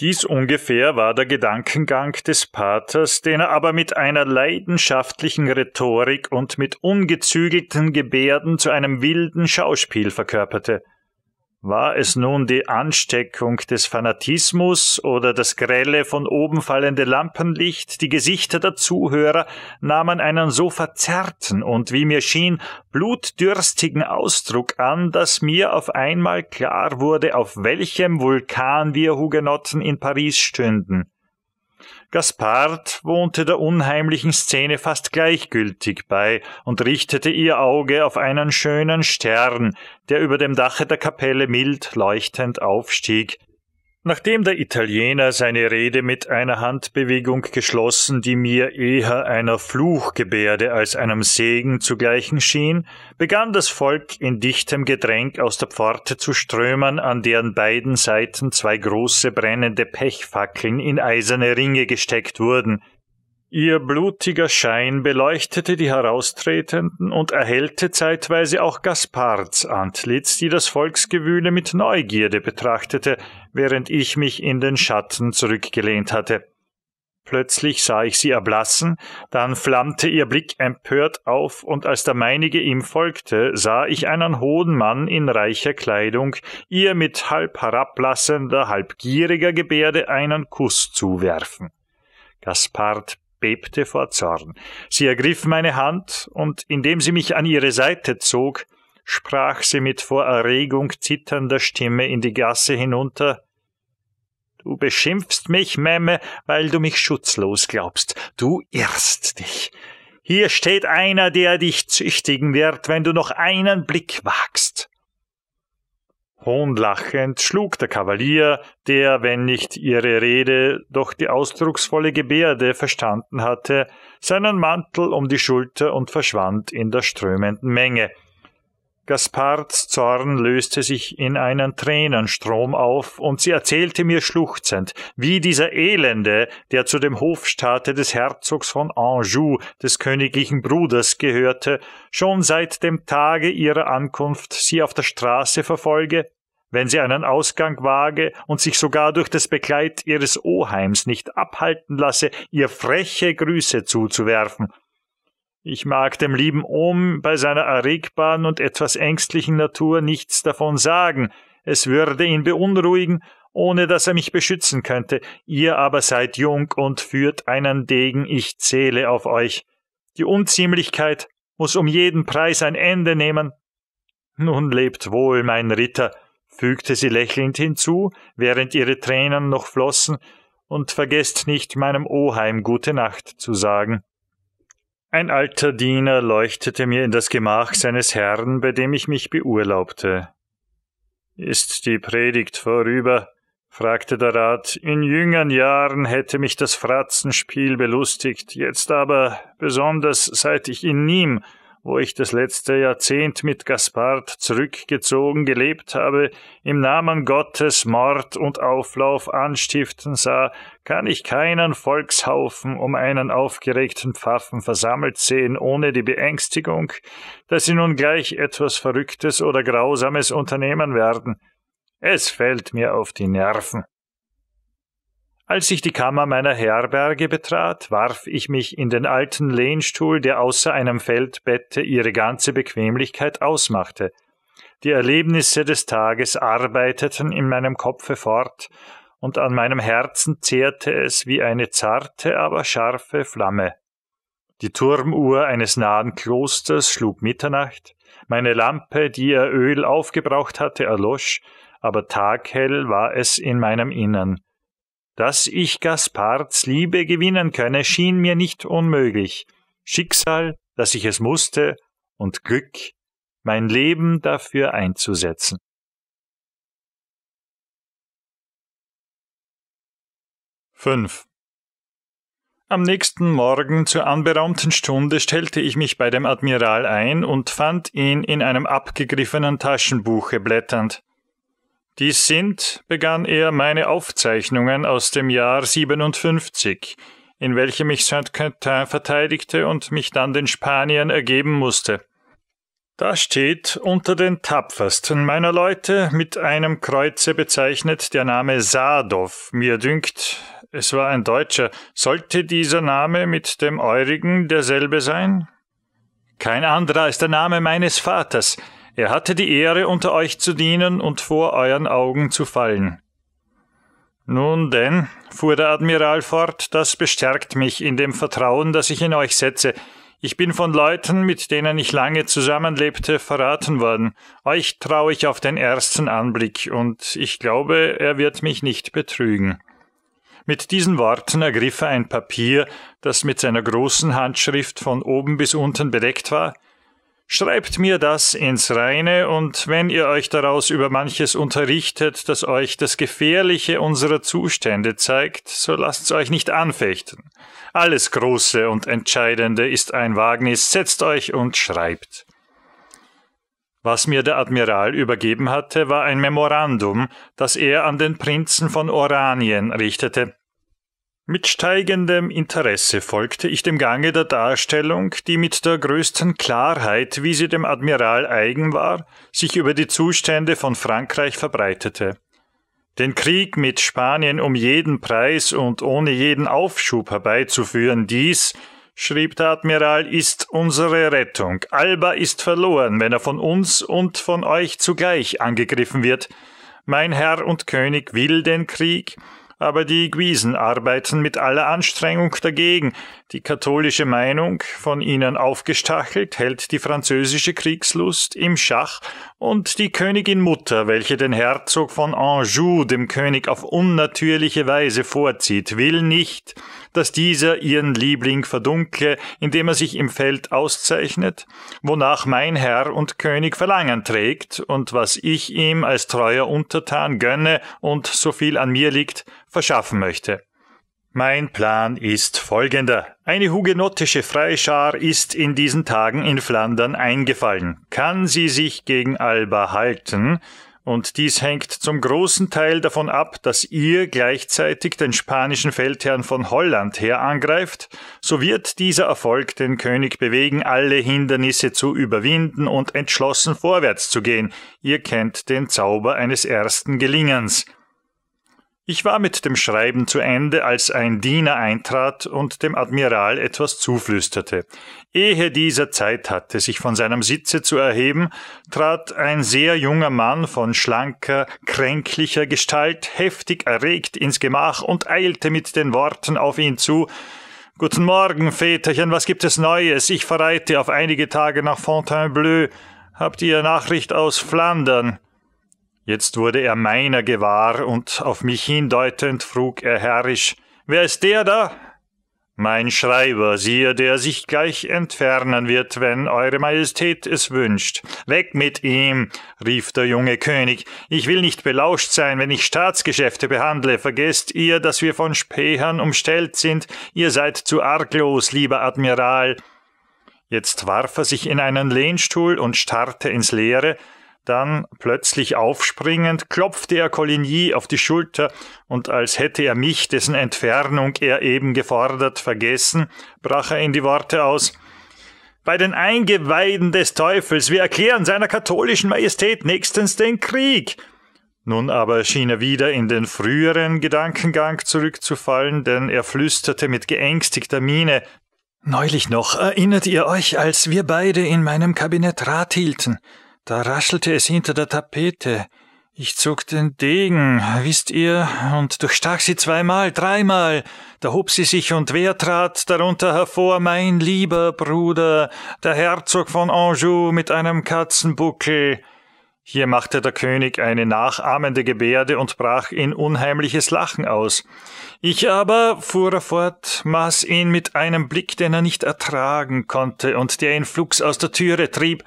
Dies ungefähr war der Gedankengang des Paters, den er aber mit einer leidenschaftlichen Rhetorik und mit ungezügelten Gebärden zu einem wilden Schauspiel verkörperte. War es nun die Ansteckung des Fanatismus oder das grelle, von oben fallende Lampenlicht, die Gesichter der Zuhörer nahmen einen so verzerrten und, wie mir schien, blutdürstigen Ausdruck an, dass mir auf einmal klar wurde, auf welchem Vulkan wir Hugenotten in Paris stünden. Gaspard wohnte der unheimlichen Szene fast gleichgültig bei und richtete ihr Auge auf einen schönen Stern, der über dem Dache der Kapelle mild leuchtend aufstieg, Nachdem der Italiener seine Rede mit einer Handbewegung geschlossen, die mir eher einer Fluchgebärde als einem Segen zu gleichen schien, begann das Volk in dichtem Gedräng aus der Pforte zu strömen, an deren beiden Seiten zwei große brennende Pechfackeln in eiserne Ringe gesteckt wurden, Ihr blutiger Schein beleuchtete die Heraustretenden und erhellte zeitweise auch Gaspards Antlitz, die das Volksgewühle mit Neugierde betrachtete, während ich mich in den Schatten zurückgelehnt hatte. Plötzlich sah ich sie erblassen, dann flammte ihr Blick empört auf, und als der meinige ihm folgte, sah ich einen hohen Mann in reicher Kleidung ihr mit halb herablassender, halb gieriger Gebärde einen Kuss zuwerfen. Gaspard bebte vor Zorn. Sie ergriff meine Hand, und indem sie mich an ihre Seite zog, sprach sie mit vor Erregung zitternder Stimme in die Gasse hinunter Du beschimpfst mich, Memme, weil du mich schutzlos glaubst. Du irrst dich. Hier steht einer, der dich züchtigen wird, wenn du noch einen Blick wagst. Hohnlachend schlug der Kavalier, der, wenn nicht ihre Rede, doch die ausdrucksvolle Gebärde verstanden hatte, seinen Mantel um die Schulter und verschwand in der strömenden Menge. Gaspards Zorn löste sich in einen Tränenstrom auf, und sie erzählte mir schluchzend, wie dieser Elende, der zu dem Hofstaate des Herzogs von Anjou, des königlichen Bruders, gehörte, schon seit dem Tage ihrer Ankunft sie auf der Straße verfolge, wenn sie einen Ausgang wage und sich sogar durch das Begleit ihres Oheims nicht abhalten lasse, ihr freche Grüße zuzuwerfen, ich mag dem lieben Ohm bei seiner erregbaren und etwas ängstlichen Natur nichts davon sagen. Es würde ihn beunruhigen, ohne dass er mich beschützen könnte. Ihr aber seid jung und führt einen Degen. Ich zähle auf euch. Die Unziemlichkeit muss um jeden Preis ein Ende nehmen. Nun lebt wohl, mein Ritter, fügte sie lächelnd hinzu, während ihre Tränen noch flossen, und vergesst nicht, meinem Oheim gute Nacht zu sagen. Ein alter Diener leuchtete mir in das Gemach seines Herrn, bei dem ich mich beurlaubte. Ist die Predigt vorüber? fragte der Rat. In jüngern Jahren hätte mich das Fratzenspiel belustigt, jetzt aber, besonders seit ich in Nîmes wo ich das letzte Jahrzehnt mit Gaspard zurückgezogen gelebt habe, im Namen Gottes Mord und Auflauf anstiften sah, kann ich keinen Volkshaufen um einen aufgeregten Pfaffen versammelt sehen, ohne die Beängstigung, dass sie nun gleich etwas Verrücktes oder Grausames unternehmen werden. Es fällt mir auf die Nerven. Als ich die Kammer meiner Herberge betrat, warf ich mich in den alten Lehnstuhl, der außer einem Feldbette ihre ganze Bequemlichkeit ausmachte. Die Erlebnisse des Tages arbeiteten in meinem Kopfe fort, und an meinem Herzen zehrte es wie eine zarte, aber scharfe Flamme. Die Turmuhr eines nahen Klosters schlug Mitternacht, meine Lampe, die ihr Öl aufgebraucht hatte, erlosch, aber taghell war es in meinem Innern. Dass ich Gaspards Liebe gewinnen könne, schien mir nicht unmöglich. Schicksal, dass ich es musste, und Glück, mein Leben dafür einzusetzen. Fünf. Am nächsten Morgen zur anberaumten Stunde stellte ich mich bei dem Admiral ein und fand ihn in einem abgegriffenen Taschenbuche blätternd. Dies sind, begann er, meine Aufzeichnungen aus dem Jahr 57, in welchem ich Saint-Quentin verteidigte und mich dann den Spaniern ergeben musste. Da steht unter den tapfersten meiner Leute mit einem Kreuze bezeichnet der Name Sadov. Mir dünkt, es war ein Deutscher. Sollte dieser Name mit dem eurigen derselbe sein? Kein anderer als der Name meines Vaters. Er hatte die Ehre, unter euch zu dienen und vor euren Augen zu fallen. Nun denn, fuhr der Admiral fort, das bestärkt mich in dem Vertrauen, das ich in euch setze. Ich bin von Leuten, mit denen ich lange zusammenlebte, verraten worden. Euch traue ich auf den ersten Anblick, und ich glaube, er wird mich nicht betrügen. Mit diesen Worten ergriff er ein Papier, das mit seiner großen Handschrift von oben bis unten bedeckt war, Schreibt mir das ins Reine, und wenn ihr euch daraus über manches unterrichtet, das euch das Gefährliche unserer Zustände zeigt, so lasst's euch nicht anfechten. Alles Große und Entscheidende ist ein Wagnis, setzt euch und schreibt. Was mir der Admiral übergeben hatte, war ein Memorandum, das er an den Prinzen von Oranien richtete, mit steigendem Interesse folgte ich dem Gange der Darstellung, die mit der größten Klarheit, wie sie dem Admiral eigen war, sich über die Zustände von Frankreich verbreitete. Den Krieg mit Spanien um jeden Preis und ohne jeden Aufschub herbeizuführen, dies, schrieb der Admiral, ist unsere Rettung. Alba ist verloren, wenn er von uns und von euch zugleich angegriffen wird. Mein Herr und König will den Krieg, aber die Guisen arbeiten mit aller Anstrengung dagegen. Die katholische Meinung, von ihnen aufgestachelt, hält die französische Kriegslust im Schach und die Königin Mutter, welche den Herzog von Anjou dem König auf unnatürliche Weise vorzieht, will nicht, dass dieser ihren Liebling verdunkle, indem er sich im Feld auszeichnet, wonach mein Herr und König Verlangen trägt und was ich ihm als treuer Untertan gönne und so viel an mir liegt, verschaffen möchte. Mein Plan ist folgender. Eine hugenottische Freischar ist in diesen Tagen in Flandern eingefallen. Kann sie sich gegen Alba halten, und dies hängt zum großen Teil davon ab, dass ihr gleichzeitig den spanischen Feldherrn von Holland her angreift, so wird dieser Erfolg den König bewegen, alle Hindernisse zu überwinden und entschlossen vorwärts zu gehen. Ihr kennt den Zauber eines ersten Gelingens. Ich war mit dem Schreiben zu Ende, als ein Diener eintrat und dem Admiral etwas zuflüsterte. Ehe dieser Zeit hatte, sich von seinem Sitze zu erheben, trat ein sehr junger Mann von schlanker, kränklicher Gestalt heftig erregt ins Gemach und eilte mit den Worten auf ihn zu Guten Morgen, Väterchen, was gibt es Neues? Ich verreite auf einige Tage nach Fontainebleau. Habt ihr Nachricht aus Flandern? Jetzt wurde er meiner gewahr, und auf mich hindeutend frug er herrisch Wer ist der da? Mein Schreiber, siehe, der sich gleich entfernen wird, wenn Eure Majestät es wünscht. Weg mit ihm, rief der junge König. Ich will nicht belauscht sein, wenn ich Staatsgeschäfte behandle. Vergesst ihr, dass wir von Spähern umstellt sind. Ihr seid zu arglos, lieber Admiral. Jetzt warf er sich in einen Lehnstuhl und starrte ins Leere, dann plötzlich aufspringend klopfte er Coligny auf die Schulter und als hätte er mich, dessen Entfernung er eben gefordert, vergessen, brach er in die Worte aus. Bei den Eingeweiden des Teufels, wir erklären seiner katholischen Majestät nächstens den Krieg. Nun aber schien er wieder in den früheren Gedankengang zurückzufallen, denn er flüsterte mit geängstigter Miene Neulich noch, erinnert ihr euch, als wir beide in meinem Kabinett Rat hielten? Da raschelte es hinter der Tapete. Ich zog den Degen, wisst ihr, und durchstach sie zweimal, dreimal. Da hob sie sich und wer trat darunter hervor? Mein lieber Bruder, der Herzog von Anjou mit einem Katzenbuckel. Hier machte der König eine nachahmende Gebärde und brach in unheimliches Lachen aus. Ich aber, fuhr er fort, maß ihn mit einem Blick, den er nicht ertragen konnte und der ihn flugs aus der Türe trieb.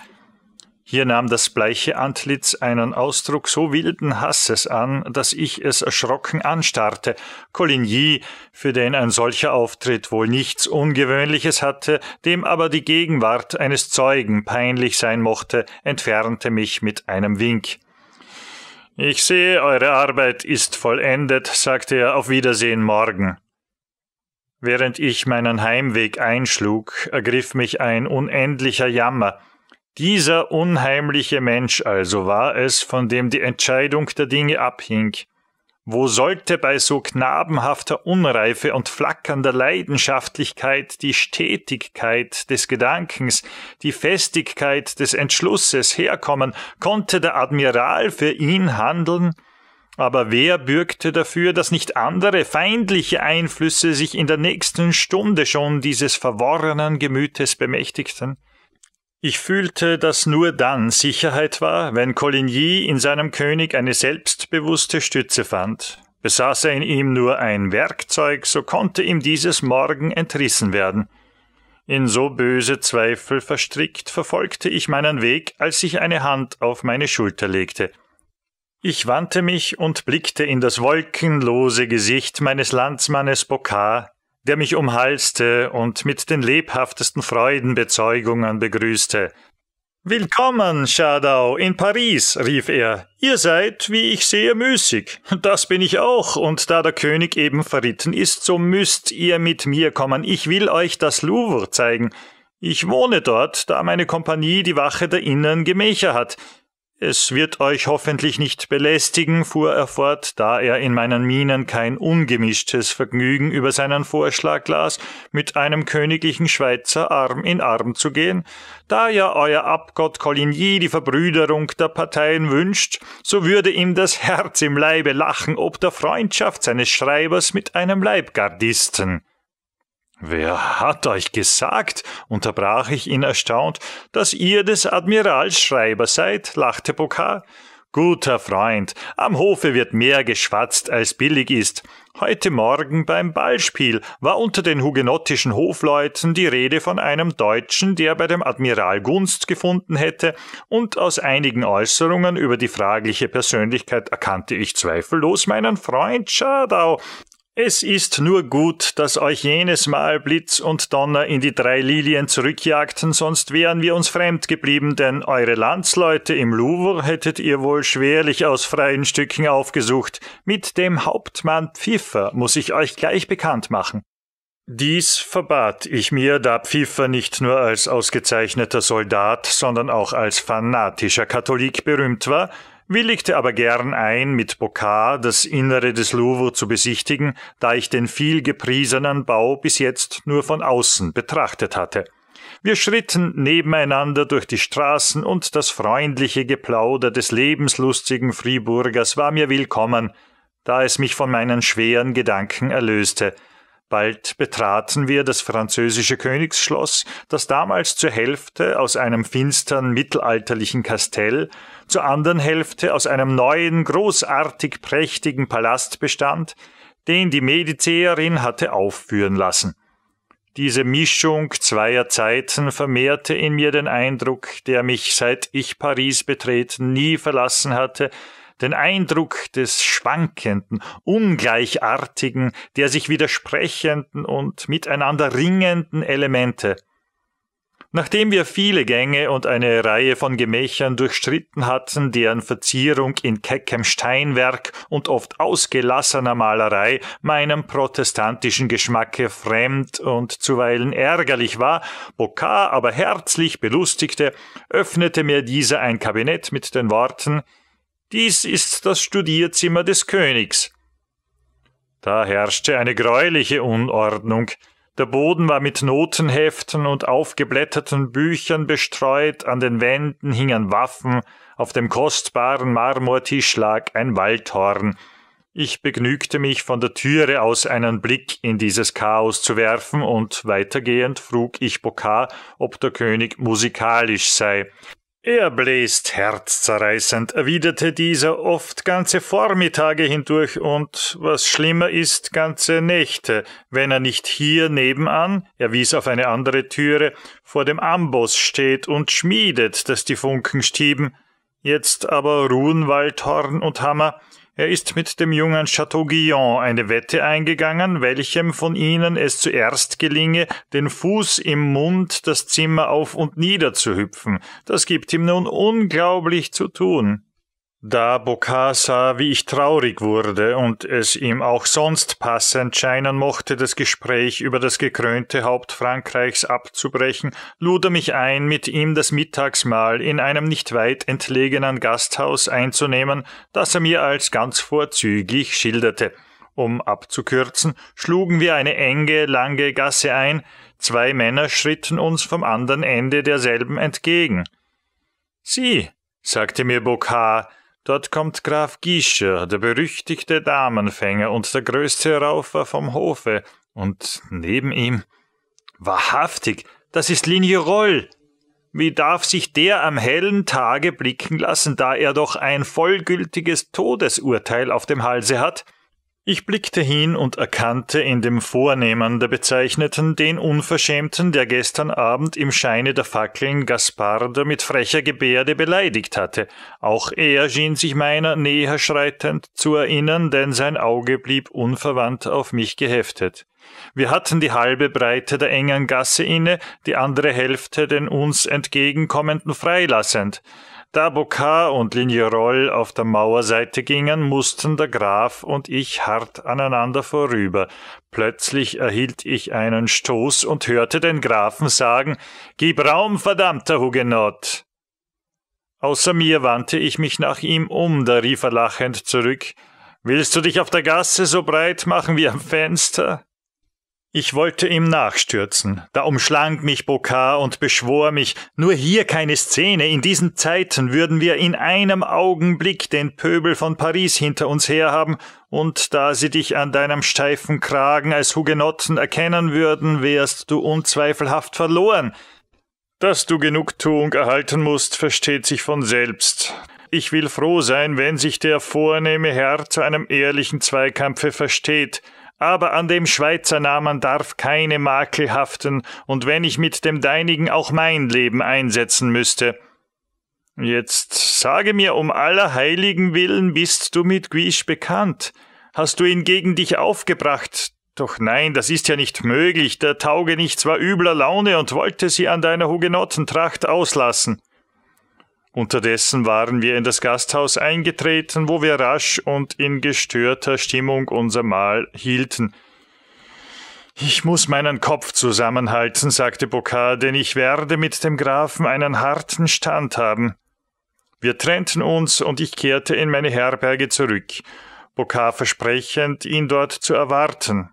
Hier nahm das bleiche Antlitz einen Ausdruck so wilden Hasses an, dass ich es erschrocken anstarrte. Coligny, für den ein solcher Auftritt wohl nichts Ungewöhnliches hatte, dem aber die Gegenwart eines Zeugen peinlich sein mochte, entfernte mich mit einem Wink. Ich sehe, eure Arbeit ist vollendet, sagte er, auf Wiedersehen morgen. Während ich meinen Heimweg einschlug, ergriff mich ein unendlicher Jammer, dieser unheimliche Mensch also war es, von dem die Entscheidung der Dinge abhing. Wo sollte bei so knabenhafter Unreife und flackernder Leidenschaftlichkeit die Stetigkeit des Gedankens, die Festigkeit des Entschlusses herkommen? Konnte der Admiral für ihn handeln? Aber wer bürgte dafür, dass nicht andere feindliche Einflüsse sich in der nächsten Stunde schon dieses verworrenen Gemütes bemächtigten? Ich fühlte, dass nur dann Sicherheit war, wenn Coligny in seinem König eine selbstbewusste Stütze fand. Besaß er in ihm nur ein Werkzeug, so konnte ihm dieses morgen entrissen werden. In so böse Zweifel verstrickt verfolgte ich meinen Weg, als ich eine Hand auf meine Schulter legte. Ich wandte mich und blickte in das wolkenlose Gesicht meines Landsmannes Bokar, der mich umhalste und mit den lebhaftesten Freudenbezeugungen begrüßte. Willkommen, Schadau, in Paris, rief er. Ihr seid, wie ich sehe, müßig. Das bin ich auch, und da der König eben verritten ist, so müsst ihr mit mir kommen. Ich will euch das Louvre zeigen. Ich wohne dort, da meine Kompanie die Wache der inneren Gemächer hat. Es wird euch hoffentlich nicht belästigen, fuhr er fort, da er in meinen Mienen kein ungemischtes Vergnügen über seinen Vorschlag las, mit einem königlichen Schweizer Arm in Arm zu gehen. Da ja euer Abgott Coligny die Verbrüderung der Parteien wünscht, so würde ihm das Herz im Leibe lachen ob der Freundschaft seines Schreibers mit einem Leibgardisten. Wer hat euch gesagt, unterbrach ich ihn erstaunt, dass ihr des Admirals Schreiber seid, lachte Bokar. Guter Freund, am Hofe wird mehr geschwatzt, als billig ist. Heute Morgen beim Ballspiel war unter den hugenottischen Hofleuten die Rede von einem Deutschen, der bei dem Admiral Gunst gefunden hätte, und aus einigen Äußerungen über die fragliche Persönlichkeit erkannte ich zweifellos meinen Freund Schadau, es ist nur gut, dass euch jenes Mal Blitz und Donner in die drei Lilien zurückjagten, sonst wären wir uns fremd geblieben, denn eure Landsleute im Louvre hättet ihr wohl schwerlich aus freien Stücken aufgesucht. Mit dem Hauptmann Pfiffer muss ich euch gleich bekannt machen. Dies verbat ich mir, da Pfiffer nicht nur als ausgezeichneter Soldat, sondern auch als fanatischer Katholik berühmt war, willigte aber gern ein, mit Bocard das Innere des Louvre zu besichtigen, da ich den viel gepriesenen Bau bis jetzt nur von außen betrachtet hatte. Wir schritten nebeneinander durch die Straßen und das freundliche Geplauder des lebenslustigen Friburgers war mir willkommen, da es mich von meinen schweren Gedanken erlöste. Bald betraten wir das französische Königsschloss, das damals zur Hälfte aus einem finstern mittelalterlichen Kastell zur anderen Hälfte aus einem neuen, großartig prächtigen Palast bestand, den die Medizeerin hatte aufführen lassen. Diese Mischung zweier Zeiten vermehrte in mir den Eindruck, der mich, seit ich Paris betreten, nie verlassen hatte, den Eindruck des schwankenden, ungleichartigen, der sich widersprechenden und miteinander ringenden Elemente, Nachdem wir viele Gänge und eine Reihe von Gemächern durchstritten hatten, deren Verzierung in keckem Steinwerk und oft ausgelassener Malerei meinem protestantischen Geschmacke fremd und zuweilen ärgerlich war, Bocard aber herzlich belustigte, öffnete mir dieser ein Kabinett mit den Worten Dies ist das Studierzimmer des Königs. Da herrschte eine greuliche Unordnung. Der Boden war mit Notenheften und aufgeblätterten Büchern bestreut, an den Wänden hingen Waffen, auf dem kostbaren Marmortisch lag ein Waldhorn. Ich begnügte mich, von der Türe aus einen Blick in dieses Chaos zu werfen, und weitergehend frug ich Bokar, ob der König musikalisch sei. Er bläst herzzerreißend, erwiderte dieser oft ganze Vormittage hindurch und, was schlimmer ist, ganze Nächte, wenn er nicht hier nebenan, er wies auf eine andere Türe, vor dem Amboss steht und schmiedet, dass die Funken stieben. Jetzt aber ruhen Waldhorn und Hammer, er ist mit dem jungen Chateauguiand eine Wette eingegangen, welchem von ihnen es zuerst gelinge, den Fuß im Mund das Zimmer auf und nieder zu hüpfen. Das gibt ihm nun unglaublich zu tun. Da Bokar sah, wie ich traurig wurde und es ihm auch sonst passend scheinen mochte, das Gespräch über das gekrönte Haupt Frankreichs abzubrechen, lud er mich ein, mit ihm das Mittagsmahl in einem nicht weit entlegenen Gasthaus einzunehmen, das er mir als ganz vorzüglich schilderte. Um abzukürzen, schlugen wir eine enge, lange Gasse ein, zwei Männer schritten uns vom anderen Ende derselben entgegen. Sie, sagte mir Bokar, Dort kommt Graf Giescher, der berüchtigte Damenfänger und der größte Raufer vom Hofe, und neben ihm. Wahrhaftig, das ist Lignerolles! Wie darf sich der am hellen Tage blicken lassen, da er doch ein vollgültiges Todesurteil auf dem Halse hat? Ich blickte hin und erkannte in dem Vornehmen der Bezeichneten den Unverschämten, der gestern Abend im Scheine der Fackeln Gasparder mit frecher Gebärde beleidigt hatte. Auch er schien sich meiner näher schreitend zu erinnern, denn sein Auge blieb unverwandt auf mich geheftet. Wir hatten die halbe Breite der engen Gasse inne, die andere Hälfte den uns entgegenkommenden freilassend. Da Bocard und Lignerolles auf der Mauerseite gingen, mussten der Graf und ich hart aneinander vorüber. Plötzlich erhielt ich einen Stoß und hörte den Grafen sagen, Gib Raum, verdammter Hugenott! Außer mir wandte ich mich nach ihm um, da rief er lachend zurück, Willst du dich auf der Gasse so breit machen wie am Fenster? Ich wollte ihm nachstürzen, da umschlang mich Bokar und beschwor mich, nur hier keine Szene, in diesen Zeiten würden wir in einem Augenblick den Pöbel von Paris hinter uns herhaben, und da sie dich an deinem steifen Kragen als Hugenotten erkennen würden, wärst du unzweifelhaft verloren. Dass du Genugtuung erhalten musst, versteht sich von selbst. Ich will froh sein, wenn sich der vornehme Herr zu einem ehrlichen Zweikampfe versteht, aber an dem Schweizer Namen darf keine Makel haften, und wenn ich mit dem deinigen auch mein Leben einsetzen müsste. Jetzt sage mir um aller Heiligen willen, bist du mit Guiche bekannt? Hast du ihn gegen dich aufgebracht? Doch nein, das ist ja nicht möglich, der Taugenichts war übler Laune und wollte sie an deiner Hugenottentracht auslassen. Unterdessen waren wir in das Gasthaus eingetreten, wo wir rasch und in gestörter Stimmung unser Mahl hielten. Ich muss meinen Kopf zusammenhalten, sagte Bocard, denn ich werde mit dem Grafen einen harten Stand haben. Wir trennten uns und ich kehrte in meine Herberge zurück, Bocard versprechend, ihn dort zu erwarten.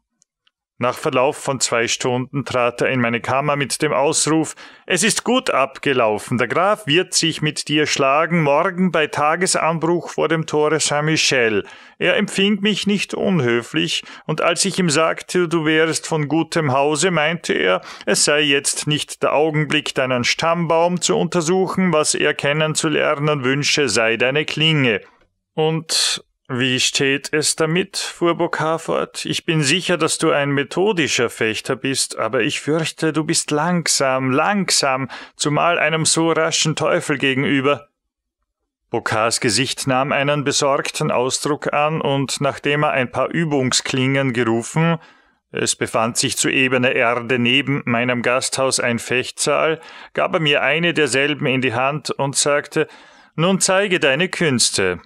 Nach Verlauf von zwei Stunden trat er in meine Kammer mit dem Ausruf Es ist gut abgelaufen, der Graf wird sich mit dir schlagen, morgen bei Tagesanbruch vor dem Tore Saint Michel. Er empfing mich nicht unhöflich, und als ich ihm sagte, du wärest von gutem Hause, meinte er, es sei jetzt nicht der Augenblick, deinen Stammbaum zu untersuchen, was er kennenzulernen wünsche, sei deine Klinge. Und wie steht es damit? fuhr Bokar fort. Ich bin sicher, dass du ein methodischer Fechter bist, aber ich fürchte, du bist langsam, langsam, zumal einem so raschen Teufel gegenüber. Bokars Gesicht nahm einen besorgten Ausdruck an, und nachdem er ein paar Übungsklingen gerufen, es befand sich zu ebener Erde neben meinem Gasthaus ein Fechtsaal, gab er mir eine derselben in die Hand und sagte, nun zeige deine Künste.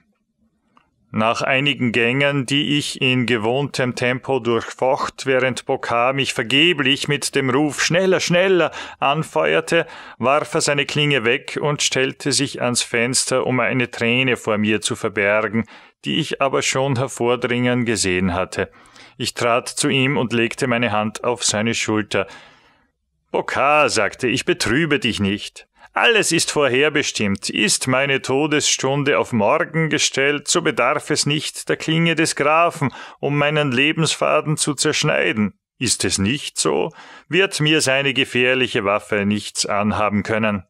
Nach einigen Gängen, die ich in gewohntem Tempo durchfocht, während Bokar mich vergeblich mit dem Ruf schneller, schneller anfeuerte, warf er seine Klinge weg und stellte sich ans Fenster, um eine Träne vor mir zu verbergen, die ich aber schon hervordringen gesehen hatte. Ich trat zu ihm und legte meine Hand auf seine Schulter. Bokar, sagte ich, betrübe dich nicht. Alles ist vorherbestimmt, ist meine Todesstunde auf morgen gestellt, so bedarf es nicht der Klinge des Grafen, um meinen Lebensfaden zu zerschneiden. Ist es nicht so, wird mir seine gefährliche Waffe nichts anhaben können.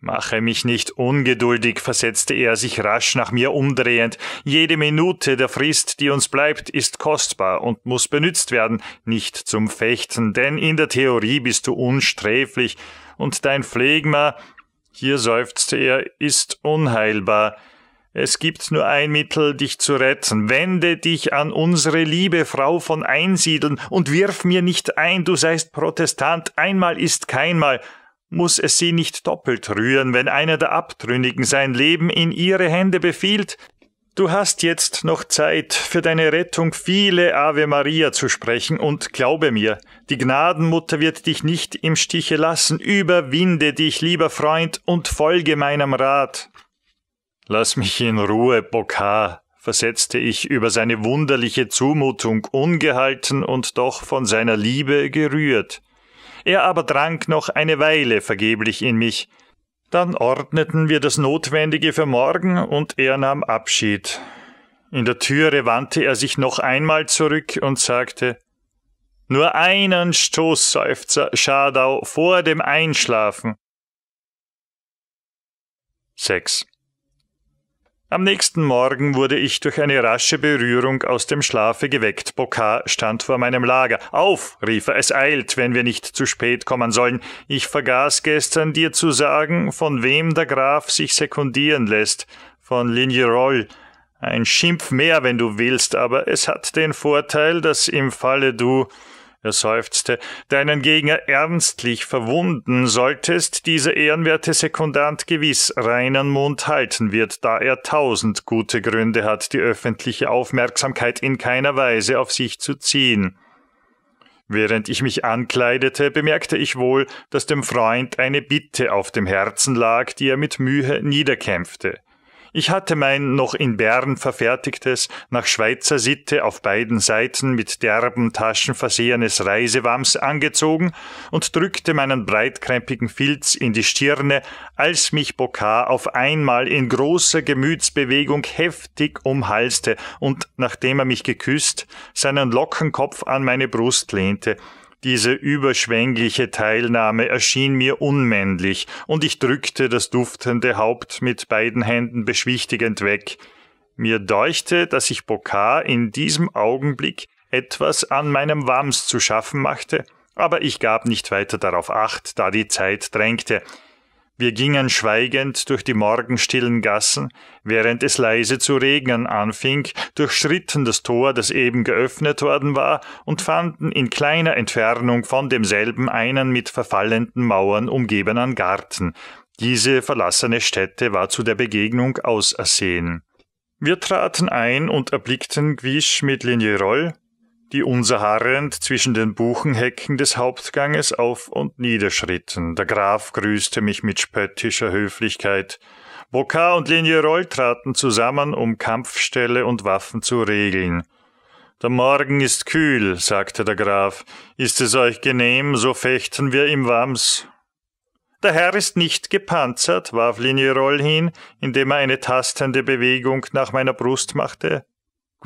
Mache mich nicht ungeduldig, versetzte er sich rasch nach mir umdrehend. Jede Minute der Frist, die uns bleibt, ist kostbar und muss benützt werden, nicht zum Fechten, denn in der Theorie bist du unsträflich, und dein Phlegma, hier seufzte er, ist unheilbar. Es gibt nur ein Mittel, dich zu retten. Wende dich an unsere liebe Frau von Einsiedeln und wirf mir nicht ein, du seist Protestant, einmal ist keinmal. Muss es sie nicht doppelt rühren, wenn einer der Abtrünnigen sein Leben in ihre Hände befiehlt? Du hast jetzt noch Zeit, für deine Rettung viele Ave Maria zu sprechen und glaube mir, die Gnadenmutter wird dich nicht im Stiche lassen. Überwinde dich, lieber Freund, und folge meinem Rat. Lass mich in Ruhe, Bokar, versetzte ich über seine wunderliche Zumutung ungehalten und doch von seiner Liebe gerührt. Er aber drang noch eine Weile vergeblich in mich, dann ordneten wir das Notwendige für morgen und er nahm Abschied. In der Türe wandte er sich noch einmal zurück und sagte Nur einen Stoßseufzer, Schadau, vor dem Einschlafen. 6. Am nächsten Morgen wurde ich durch eine rasche Berührung aus dem Schlafe geweckt. Bokar stand vor meinem Lager. Auf, rief er, es eilt, wenn wir nicht zu spät kommen sollen. Ich vergaß gestern dir zu sagen, von wem der Graf sich sekundieren lässt. Von Lignerolles. Ein Schimpf mehr, wenn du willst, aber es hat den Vorteil, dass im Falle du er seufzte, deinen Gegner ernstlich verwunden solltest, dieser ehrenwerte Sekundant gewiss reinen Mund halten wird, da er tausend gute Gründe hat, die öffentliche Aufmerksamkeit in keiner Weise auf sich zu ziehen. Während ich mich ankleidete, bemerkte ich wohl, dass dem Freund eine Bitte auf dem Herzen lag, die er mit Mühe niederkämpfte. Ich hatte mein noch in Bern verfertigtes, nach Schweizer Sitte auf beiden Seiten mit derben Taschen versehenes Reisewams angezogen und drückte meinen breitkrempigen Filz in die Stirne, als mich Bokar auf einmal in großer Gemütsbewegung heftig umhalste und, nachdem er mich geküsst, seinen Lockenkopf an meine Brust lehnte diese überschwängliche Teilnahme erschien mir unmännlich, und ich drückte das duftende Haupt mit beiden Händen beschwichtigend weg. Mir deuchte, dass ich Bokar in diesem Augenblick etwas an meinem Wams zu schaffen machte, aber ich gab nicht weiter darauf acht, da die Zeit drängte. Wir gingen schweigend durch die morgenstillen Gassen, während es leise zu regnen anfing, durchschritten das Tor, das eben geöffnet worden war, und fanden in kleiner Entfernung von demselben einen mit verfallenden Mauern umgebenen Garten. Diese verlassene Stätte war zu der Begegnung ausersehen. Wir traten ein und erblickten Gwisch mit Ligneroll, die unserhaarend zwischen den Buchenhecken des Hauptganges auf und niederschritten. Der Graf grüßte mich mit spöttischer Höflichkeit. Bocard und Lignerolles traten zusammen, um Kampfstelle und Waffen zu regeln. Der Morgen ist kühl, sagte der Graf. Ist es euch genehm, so fechten wir im Wams. Der Herr ist nicht gepanzert, warf Lignerolles hin, indem er eine tastende Bewegung nach meiner Brust machte.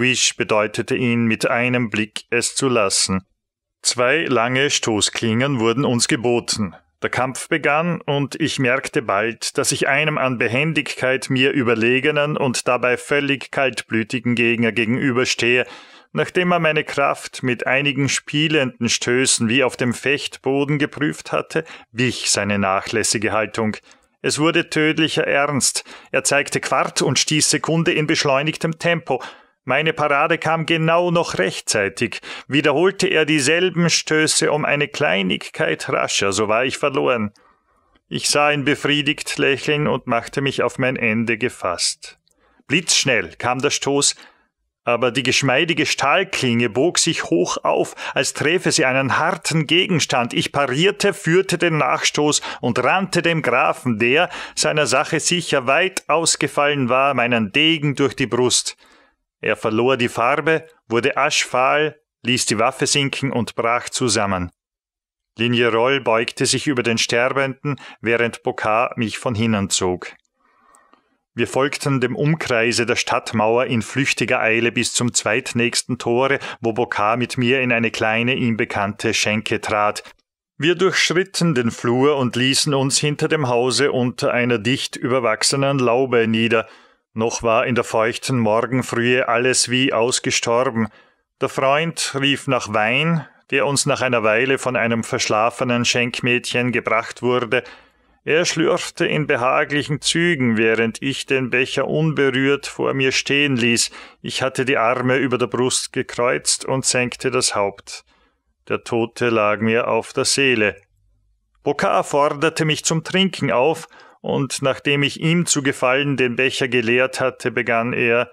Guiche bedeutete ihn mit einem Blick es zu lassen. Zwei lange Stoßklingen wurden uns geboten. Der Kampf begann und ich merkte bald, dass ich einem an Behendigkeit mir überlegenen und dabei völlig kaltblütigen Gegner gegenüberstehe, nachdem er meine Kraft mit einigen spielenden Stößen wie auf dem Fechtboden geprüft hatte, wich seine nachlässige Haltung. Es wurde tödlicher Ernst. Er zeigte Quart und stieß Sekunde in beschleunigtem Tempo. Meine Parade kam genau noch rechtzeitig, wiederholte er dieselben Stöße um eine Kleinigkeit rascher, so war ich verloren. Ich sah ihn befriedigt lächeln und machte mich auf mein Ende gefasst. Blitzschnell kam der Stoß, aber die geschmeidige Stahlklinge bog sich hoch auf, als träfe sie einen harten Gegenstand. Ich parierte, führte den Nachstoß und rannte dem Grafen, der, seiner Sache sicher weit ausgefallen war, meinen Degen durch die Brust. Er verlor die Farbe, wurde aschfahl, ließ die Waffe sinken und brach zusammen. Ligneroll beugte sich über den Sterbenden, während Bocard mich von hinnen zog. Wir folgten dem Umkreise der Stadtmauer in flüchtiger Eile bis zum zweitnächsten Tore, wo Bocard mit mir in eine kleine, ihm bekannte Schenke trat. Wir durchschritten den Flur und ließen uns hinter dem Hause unter einer dicht überwachsenen Laube nieder, noch war in der feuchten Morgenfrühe alles wie ausgestorben. Der Freund rief nach Wein, der uns nach einer Weile von einem verschlafenen Schenkmädchen gebracht wurde. Er schlürfte in behaglichen Zügen, während ich den Becher unberührt vor mir stehen ließ. Ich hatte die Arme über der Brust gekreuzt und senkte das Haupt. Der Tote lag mir auf der Seele. Bokar forderte mich zum Trinken auf und nachdem ich ihm zu Gefallen den Becher geleert hatte, begann er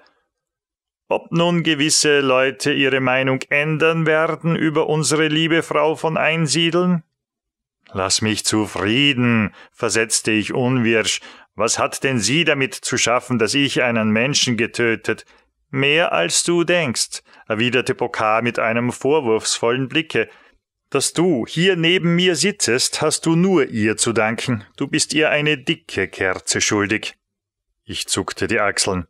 Ob nun gewisse Leute ihre Meinung ändern werden über unsere liebe Frau von Einsiedeln? Lass mich zufrieden, versetzte ich unwirsch, was hat denn sie damit zu schaffen, dass ich einen Menschen getötet? Mehr als du denkst, erwiderte Pokar mit einem vorwurfsvollen Blicke, dass du hier neben mir sitzest, hast du nur ihr zu danken. Du bist ihr eine dicke Kerze schuldig. Ich zuckte die Achseln.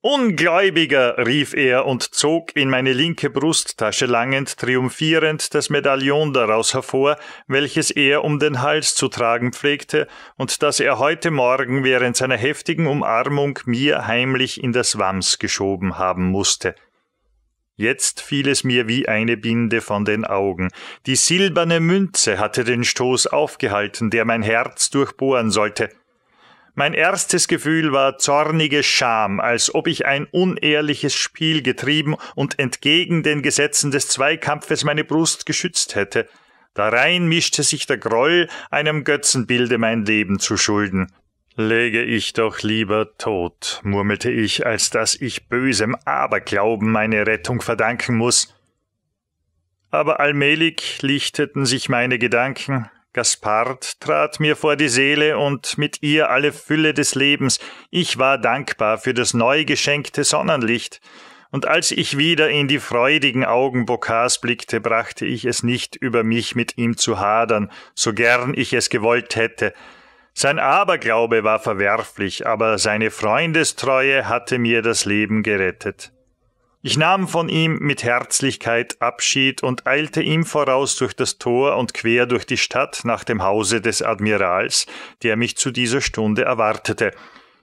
Ungläubiger, rief er und zog in meine linke Brusttasche langend triumphierend das Medaillon daraus hervor, welches er um den Hals zu tragen pflegte und das er heute Morgen während seiner heftigen Umarmung mir heimlich in das Wams geschoben haben musste. Jetzt fiel es mir wie eine Binde von den Augen. Die silberne Münze hatte den Stoß aufgehalten, der mein Herz durchbohren sollte. Mein erstes Gefühl war zornige Scham, als ob ich ein unehrliches Spiel getrieben und entgegen den Gesetzen des Zweikampfes meine Brust geschützt hätte. Darein mischte sich der Groll, einem Götzenbilde mein Leben zu schulden. Läge ich doch lieber tot, murmelte ich, als dass ich bösem Aberglauben meine Rettung verdanken muß. Aber allmählich lichteten sich meine Gedanken, Gaspard trat mir vor die Seele und mit ihr alle Fülle des Lebens. Ich war dankbar für das neu geschenkte Sonnenlicht. Und als ich wieder in die freudigen Augen Bokars blickte, brachte ich es nicht über mich, mit ihm zu hadern, so gern ich es gewollt hätte. Sein Aberglaube war verwerflich, aber seine Freundestreue hatte mir das Leben gerettet. Ich nahm von ihm mit Herzlichkeit Abschied und eilte ihm voraus durch das Tor und quer durch die Stadt nach dem Hause des Admirals, der mich zu dieser Stunde erwartete.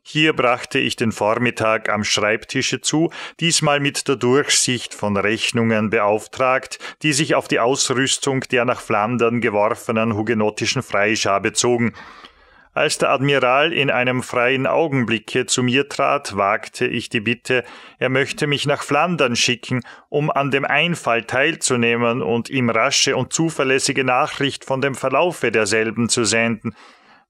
Hier brachte ich den Vormittag am Schreibtische zu, diesmal mit der Durchsicht von Rechnungen beauftragt, die sich auf die Ausrüstung der nach Flandern geworfenen hugenottischen Freischar bezogen. Als der Admiral in einem freien Augenblicke zu mir trat, wagte ich die Bitte, er möchte mich nach Flandern schicken, um an dem Einfall teilzunehmen und ihm rasche und zuverlässige Nachricht von dem Verlaufe derselben zu senden,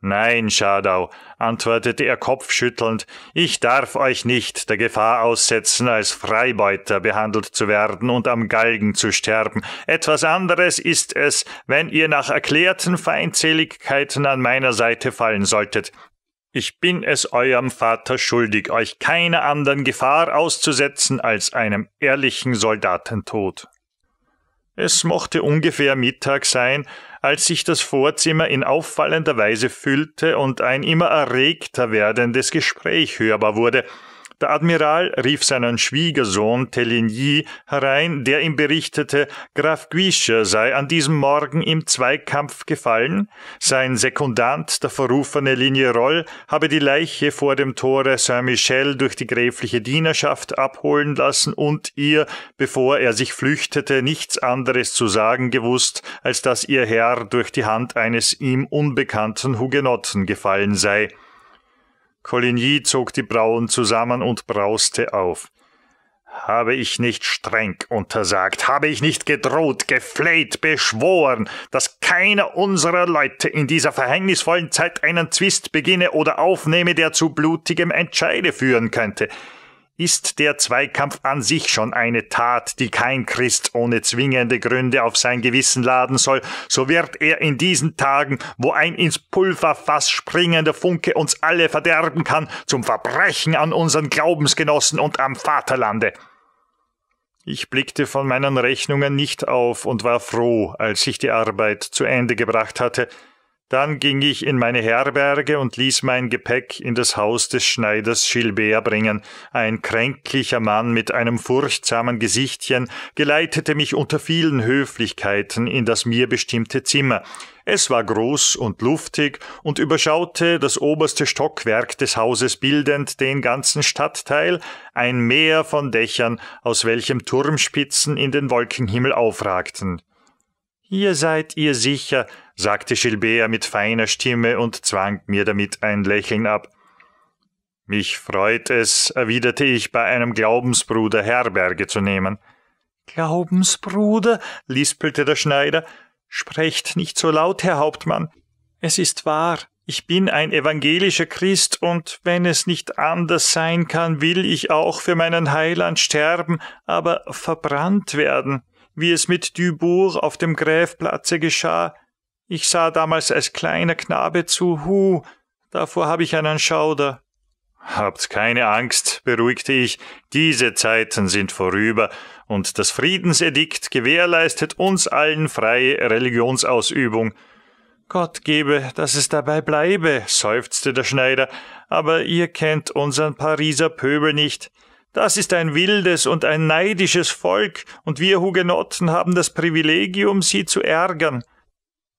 Nein, Schadau, antwortete er kopfschüttelnd, ich darf euch nicht der Gefahr aussetzen, als Freibeuter behandelt zu werden und am Galgen zu sterben. Etwas anderes ist es, wenn ihr nach erklärten Feindseligkeiten an meiner Seite fallen solltet. Ich bin es eurem Vater schuldig, euch keiner anderen Gefahr auszusetzen als einem ehrlichen Soldatentod. Es mochte ungefähr Mittag sein, als sich das Vorzimmer in auffallender Weise füllte und ein immer erregter werdendes Gespräch hörbar wurde, der Admiral rief seinen Schwiegersohn Teligny herein, der ihm berichtete, Graf Guiche sei an diesem Morgen im Zweikampf gefallen, sein Sekundant, der verrufene Lignerol, habe die Leiche vor dem Tore Saint-Michel durch die gräfliche Dienerschaft abholen lassen und ihr, bevor er sich flüchtete, nichts anderes zu sagen gewusst, als dass ihr Herr durch die Hand eines ihm unbekannten Hugenotten gefallen sei. Coligny zog die Brauen zusammen und brauste auf. Habe ich nicht streng untersagt, habe ich nicht gedroht, gefleht, beschworen, dass keiner unserer Leute in dieser verhängnisvollen Zeit einen Zwist beginne oder aufnehme, der zu blutigem Entscheide führen könnte ist der Zweikampf an sich schon eine Tat, die kein Christ ohne zwingende Gründe auf sein Gewissen laden soll, so wird er in diesen Tagen, wo ein ins Pulverfass springender Funke uns alle verderben kann, zum Verbrechen an unseren Glaubensgenossen und am Vaterlande. Ich blickte von meinen Rechnungen nicht auf und war froh, als ich die Arbeit zu Ende gebracht hatte, dann ging ich in meine Herberge und ließ mein Gepäck in das Haus des Schneiders Gilbert bringen. Ein kränklicher Mann mit einem furchtsamen Gesichtchen geleitete mich unter vielen Höflichkeiten in das mir bestimmte Zimmer. Es war groß und luftig und überschaute das oberste Stockwerk des Hauses bildend den ganzen Stadtteil, ein Meer von Dächern, aus welchem Turmspitzen in den Wolkenhimmel aufragten. Ihr seid ihr sicher, sagte Gilbert mit feiner Stimme und zwang mir damit ein Lächeln ab. Mich freut es, erwiderte ich, bei einem Glaubensbruder Herberge zu nehmen. Glaubensbruder, lispelte der Schneider, sprecht nicht so laut, Herr Hauptmann. Es ist wahr, ich bin ein evangelischer Christ und wenn es nicht anders sein kann, will ich auch für meinen Heiland sterben, aber verbrannt werden wie es mit Dubourg auf dem Gräfplatze geschah. Ich sah damals als kleiner Knabe zu, hu, davor habe ich einen Schauder. Habt keine Angst, beruhigte ich, diese Zeiten sind vorüber, und das Friedensedikt gewährleistet uns allen freie Religionsausübung. Gott gebe, dass es dabei bleibe, seufzte der Schneider, aber ihr kennt unseren Pariser Pöbel nicht. Das ist ein wildes und ein neidisches Volk, und wir Hugenotten haben das Privilegium, sie zu ärgern.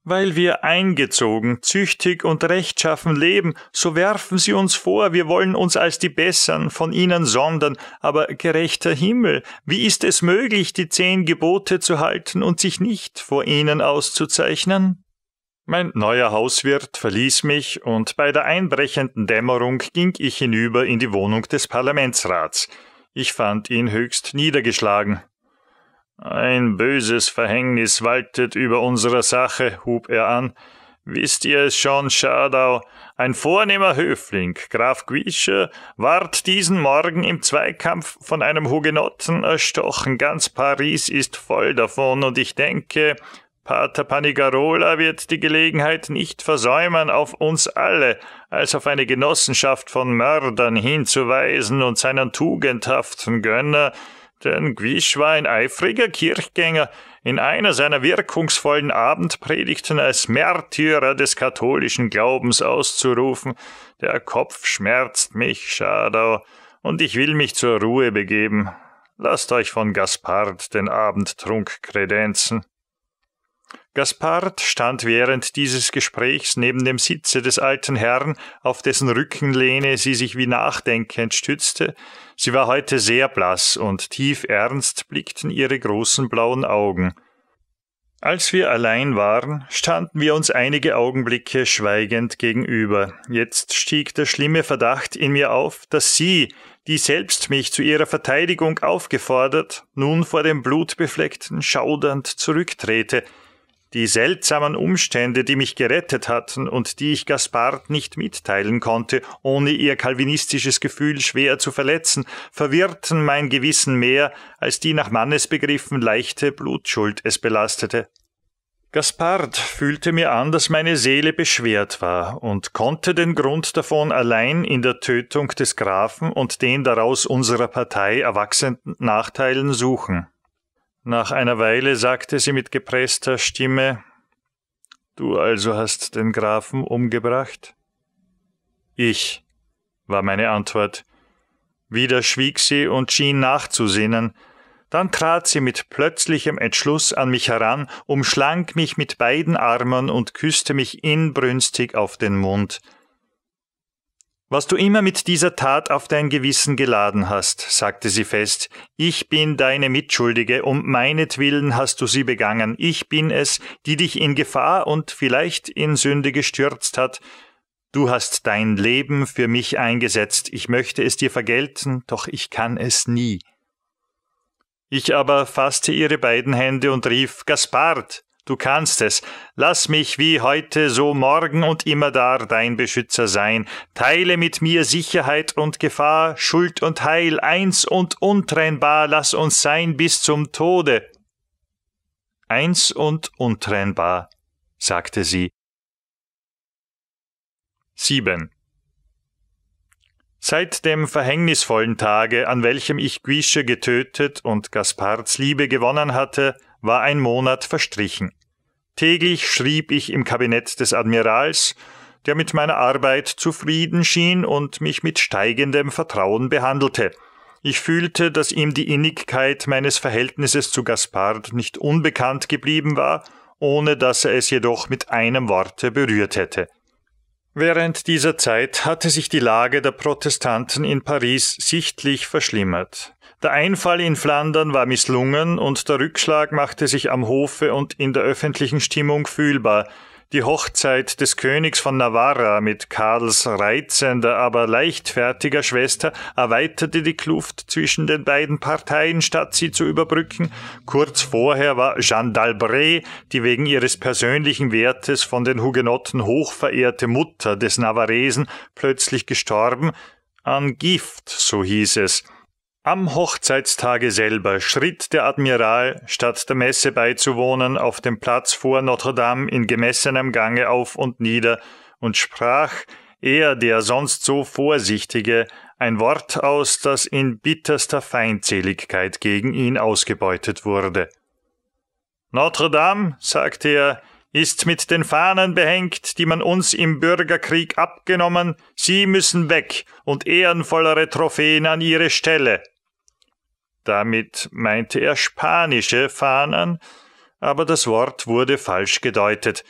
Weil wir eingezogen, züchtig und rechtschaffen leben, so werfen sie uns vor, wir wollen uns als die Bessern von ihnen sondern, aber gerechter Himmel, wie ist es möglich, die zehn Gebote zu halten und sich nicht vor ihnen auszuzeichnen? Mein neuer Hauswirt verließ mich und bei der einbrechenden Dämmerung ging ich hinüber in die Wohnung des Parlamentsrats. Ich fand ihn höchst niedergeschlagen. Ein böses Verhängnis waltet über unserer Sache, hub er an. Wisst ihr es schon, Schadau? Ein vornehmer Höfling, Graf Guischer, ward diesen Morgen im Zweikampf von einem Hugenotten erstochen. Ganz Paris ist voll davon, und ich denke, Pater Panigarola wird die Gelegenheit nicht versäumen, auf uns alle als auf eine Genossenschaft von Mördern hinzuweisen und seinen tugendhaften Gönner, denn Gwisch war ein eifriger Kirchgänger, in einer seiner wirkungsvollen Abendpredigten als Märtyrer des katholischen Glaubens auszurufen, der Kopf schmerzt mich, Schadau, und ich will mich zur Ruhe begeben. Lasst euch von Gaspard den Abendtrunk kredenzen. Gaspard stand während dieses Gesprächs neben dem Sitze des alten Herrn, auf dessen Rückenlehne sie sich wie nachdenkend stützte. Sie war heute sehr blass und tief ernst blickten ihre großen blauen Augen. Als wir allein waren, standen wir uns einige Augenblicke schweigend gegenüber. Jetzt stieg der schlimme Verdacht in mir auf, dass sie, die selbst mich zu ihrer Verteidigung aufgefordert, nun vor dem blutbefleckten schaudernd zurücktrete, die seltsamen Umstände, die mich gerettet hatten und die ich Gaspard nicht mitteilen konnte, ohne ihr kalvinistisches Gefühl schwer zu verletzen, verwirrten mein Gewissen mehr, als die nach Mannesbegriffen leichte Blutschuld es belastete. Gaspard fühlte mir an, dass meine Seele beschwert war und konnte den Grund davon allein in der Tötung des Grafen und den daraus unserer Partei erwachsenden Nachteilen suchen. Nach einer Weile sagte sie mit gepresster Stimme Du also hast den Grafen umgebracht? Ich, war meine Antwort. Wieder schwieg sie und schien nachzusinnen, dann trat sie mit plötzlichem Entschluss an mich heran, umschlang mich mit beiden Armen und küsste mich inbrünstig auf den Mund. Was du immer mit dieser Tat auf dein Gewissen geladen hast, sagte sie fest, ich bin deine Mitschuldige, um meinetwillen hast du sie begangen, ich bin es, die dich in Gefahr und vielleicht in Sünde gestürzt hat, du hast dein Leben für mich eingesetzt, ich möchte es dir vergelten, doch ich kann es nie. Ich aber fasste ihre beiden Hände und rief Gaspard, Du kannst es. Lass mich wie heute, so morgen und immerdar dein Beschützer sein. Teile mit mir Sicherheit und Gefahr, Schuld und Heil, eins und untrennbar, lass uns sein bis zum Tode. Eins und untrennbar, sagte sie. 7. Seit dem verhängnisvollen Tage, an welchem ich Guiche getötet und Gaspards Liebe gewonnen hatte, war ein Monat verstrichen. Täglich schrieb ich im Kabinett des Admirals, der mit meiner Arbeit zufrieden schien und mich mit steigendem Vertrauen behandelte. Ich fühlte, dass ihm die Innigkeit meines Verhältnisses zu Gaspard nicht unbekannt geblieben war, ohne dass er es jedoch mit einem Worte berührt hätte. Während dieser Zeit hatte sich die Lage der Protestanten in Paris sichtlich verschlimmert. Der Einfall in Flandern war misslungen und der Rückschlag machte sich am Hofe und in der öffentlichen Stimmung fühlbar. Die Hochzeit des Königs von Navarra mit Karls reizender, aber leichtfertiger Schwester erweiterte die Kluft zwischen den beiden Parteien, statt sie zu überbrücken. Kurz vorher war Jeanne d'Albret, die wegen ihres persönlichen Wertes von den Hugenotten hochverehrte Mutter des Navarresen, plötzlich gestorben, an Gift, so hieß es. Am Hochzeitstage selber schritt der Admiral, statt der Messe beizuwohnen, auf dem Platz vor Notre Dame in gemessenem Gange auf und nieder und sprach, er, der sonst so vorsichtige, ein Wort aus, das in bitterster Feindseligkeit gegen ihn ausgebeutet wurde. Notre Dame, sagte er, ist mit den Fahnen behängt, die man uns im Bürgerkrieg abgenommen, sie müssen weg und ehrenvollere Trophäen an ihre Stelle. Damit meinte er spanische Fahnen, aber das Wort wurde falsch gedeutet.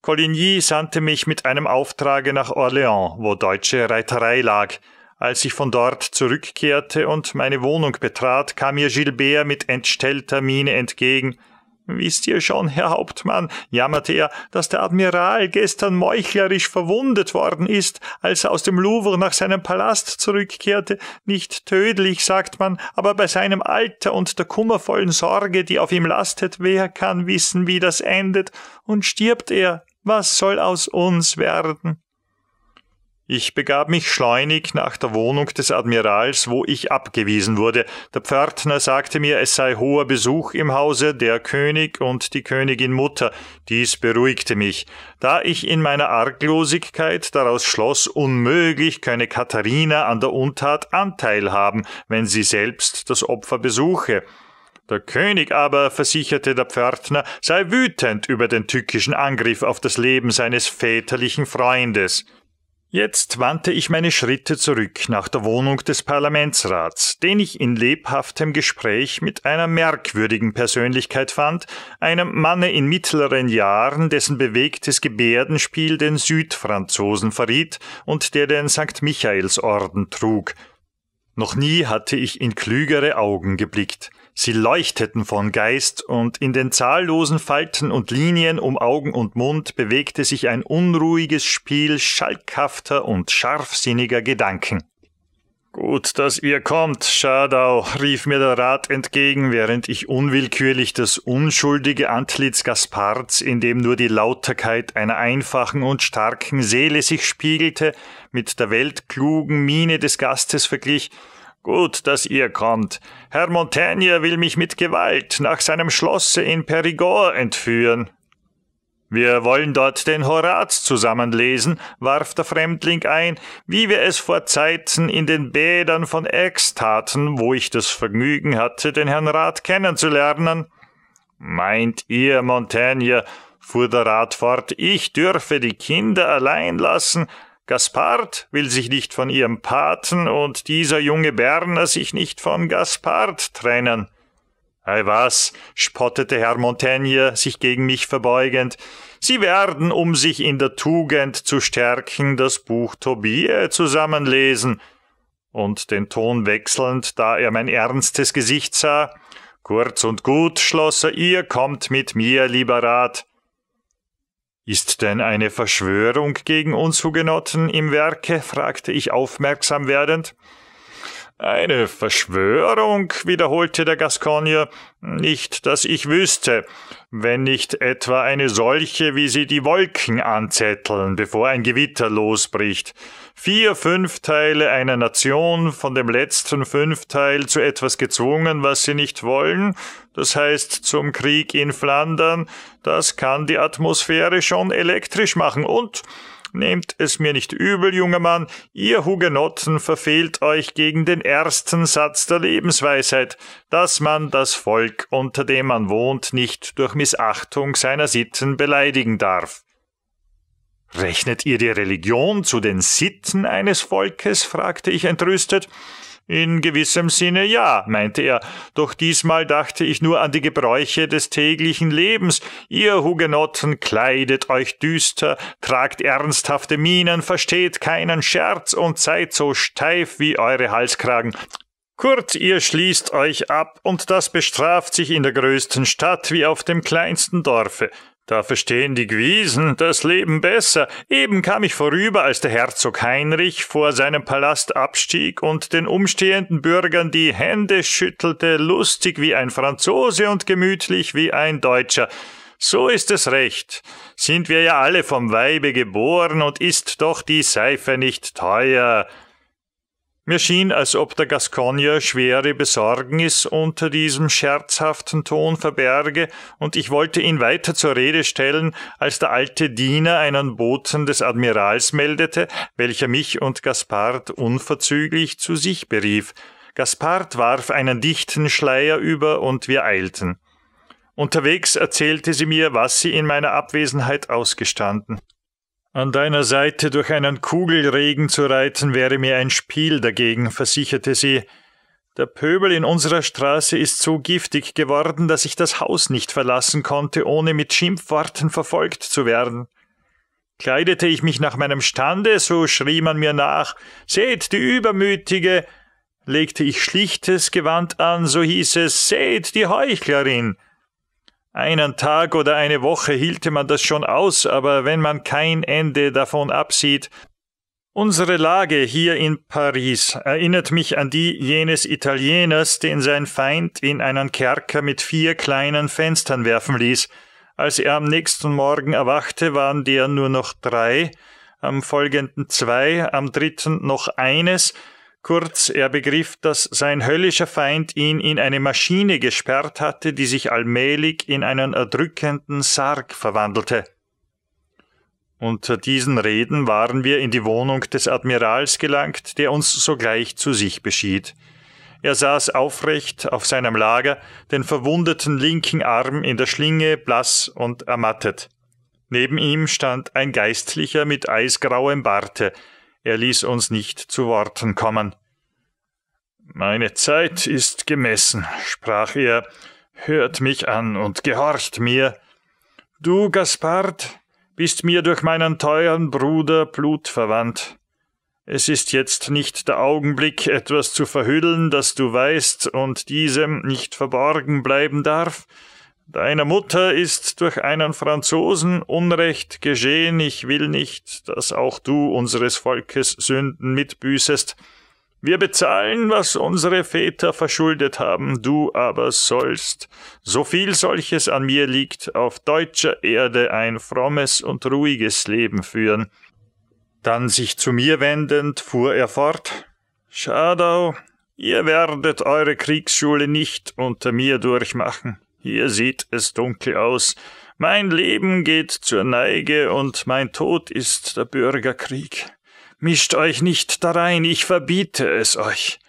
Coligny sandte mich mit einem Auftrage nach Orléans, wo deutsche Reiterei lag. Als ich von dort zurückkehrte und meine Wohnung betrat, kam mir Gilbert mit entstellter Miene entgegen – Wisst ihr schon, Herr Hauptmann, jammerte er, dass der Admiral gestern meuchlerisch verwundet worden ist, als er aus dem Louvre nach seinem Palast zurückkehrte, nicht tödlich, sagt man, aber bei seinem Alter und der kummervollen Sorge, die auf ihm lastet, wer kann wissen, wie das endet, und stirbt er, was soll aus uns werden? Ich begab mich schleunig nach der Wohnung des Admirals, wo ich abgewiesen wurde. Der Pförtner sagte mir, es sei hoher Besuch im Hause, der König und die Königin Mutter. Dies beruhigte mich. Da ich in meiner Arglosigkeit daraus schloss, unmöglich könne Katharina an der Untat Anteil haben, wenn sie selbst das Opfer besuche. Der König aber, versicherte der Pförtner, sei wütend über den tückischen Angriff auf das Leben seines väterlichen Freundes. Jetzt wandte ich meine Schritte zurück nach der Wohnung des Parlamentsrats, den ich in lebhaftem Gespräch mit einer merkwürdigen Persönlichkeit fand, einem Manne in mittleren Jahren, dessen bewegtes Gebärdenspiel den Südfranzosen verriet und der den St. Michaelsorden trug. Noch nie hatte ich in klügere Augen geblickt. Sie leuchteten von Geist, und in den zahllosen Falten und Linien um Augen und Mund bewegte sich ein unruhiges Spiel schalkhafter und scharfsinniger Gedanken. Gut, dass ihr kommt, Schadau, rief mir der Rat entgegen, während ich unwillkürlich das unschuldige Antlitz Gaspards, in dem nur die Lauterkeit einer einfachen und starken Seele sich spiegelte, mit der weltklugen Miene des Gastes verglich Gut, dass ihr kommt. Herr Montaigne will mich mit Gewalt nach seinem Schlosse in Perigord entführen. Wir wollen dort den Horaz zusammenlesen, warf der Fremdling ein, wie wir es vor Zeiten in den Bädern von Ex taten, wo ich das Vergnügen hatte, den Herrn Rat kennenzulernen. Meint ihr, Montaigne, fuhr der Rat fort, ich dürfe die Kinder allein lassen, Gaspard will sich nicht von ihrem Paten und dieser junge Berner sich nicht von Gaspard trennen. Ei was, spottete Herr Montaigne, sich gegen mich verbeugend, Sie werden, um sich in der Tugend zu stärken, das Buch Tobie zusammenlesen. Und den Ton wechselnd, da er mein ernstes Gesicht sah, kurz und gut schloss er, ihr kommt mit mir, lieber Rat. Ist denn eine Verschwörung gegen uns Hugenotten im Werke? fragte ich aufmerksam werdend. Eine Verschwörung, wiederholte der Gasconier, nicht, dass ich wüsste, wenn nicht etwa eine solche, wie sie die Wolken anzetteln, bevor ein Gewitter losbricht vier Fünfteile einer Nation von dem letzten Fünfteil zu etwas gezwungen, was sie nicht wollen, das heißt zum Krieg in Flandern, das kann die Atmosphäre schon elektrisch machen und Nehmt es mir nicht übel, junger Mann, ihr Hugenotten verfehlt euch gegen den ersten Satz der Lebensweisheit, dass man das Volk, unter dem man wohnt, nicht durch Missachtung seiner Sitten beleidigen darf. Rechnet ihr die Religion zu den Sitten eines Volkes? fragte ich entrüstet. In gewissem Sinne ja, meinte er, doch diesmal dachte ich nur an die Gebräuche des täglichen Lebens. Ihr Hugenotten kleidet euch düster, tragt ernsthafte Mienen, versteht keinen Scherz und seid so steif wie eure Halskragen. Kurz, ihr schließt euch ab, und das bestraft sich in der größten Stadt wie auf dem kleinsten Dorfe. Da verstehen die Gwiesen das Leben besser. Eben kam ich vorüber, als der Herzog Heinrich vor seinem Palast abstieg und den umstehenden Bürgern die Hände schüttelte, lustig wie ein Franzose und gemütlich wie ein Deutscher. So ist es recht. Sind wir ja alle vom Weibe geboren und ist doch die Seife nicht teuer. Mir schien, als ob der Gascogner schwere Besorgnis unter diesem scherzhaften Ton verberge, und ich wollte ihn weiter zur Rede stellen, als der alte Diener einen Boten des Admirals meldete, welcher mich und Gaspard unverzüglich zu sich berief. Gaspard warf einen dichten Schleier über und wir eilten. Unterwegs erzählte sie mir, was sie in meiner Abwesenheit ausgestanden. An deiner Seite durch einen Kugelregen zu reiten wäre mir ein Spiel dagegen, versicherte sie. Der Pöbel in unserer Straße ist so giftig geworden, dass ich das Haus nicht verlassen konnte, ohne mit Schimpfworten verfolgt zu werden. Kleidete ich mich nach meinem Stande, so schrie man mir nach, seht die Übermütige! Legte ich schlichtes Gewand an, so hieß es, seht die Heuchlerin! Einen Tag oder eine Woche hielte man das schon aus, aber wenn man kein Ende davon absieht, Unsere Lage hier in Paris erinnert mich an die jenes Italieners, den sein Feind in einen Kerker mit vier kleinen Fenstern werfen ließ. Als er am nächsten Morgen erwachte, waren der nur noch drei, am folgenden zwei, am dritten noch eines, Kurz, er begriff, dass sein höllischer Feind ihn in eine Maschine gesperrt hatte, die sich allmählich in einen erdrückenden Sarg verwandelte. Unter diesen Reden waren wir in die Wohnung des Admirals gelangt, der uns sogleich zu sich beschied. Er saß aufrecht auf seinem Lager, den verwundeten linken Arm in der Schlinge, blass und ermattet. Neben ihm stand ein Geistlicher mit eisgrauem Barte, er ließ uns nicht zu Worten kommen. Meine Zeit ist gemessen, sprach er, hört mich an und gehorcht mir. Du, Gaspard, bist mir durch meinen teuren Bruder blutverwandt. Es ist jetzt nicht der Augenblick, etwas zu verhüllen, das du weißt und diesem nicht verborgen bleiben darf, Deiner Mutter ist durch einen Franzosen Unrecht geschehen, ich will nicht, dass auch du unseres Volkes Sünden mitbüßest. Wir bezahlen, was unsere Väter verschuldet haben, du aber sollst, so viel solches an mir liegt, auf deutscher Erde ein frommes und ruhiges Leben führen. Dann sich zu mir wendend, fuhr er fort Schadau, ihr werdet eure Kriegsschule nicht unter mir durchmachen. Hier sieht es dunkel aus. Mein Leben geht zur Neige und mein Tod ist der Bürgerkrieg. Mischt euch nicht darein, ich verbiete es euch.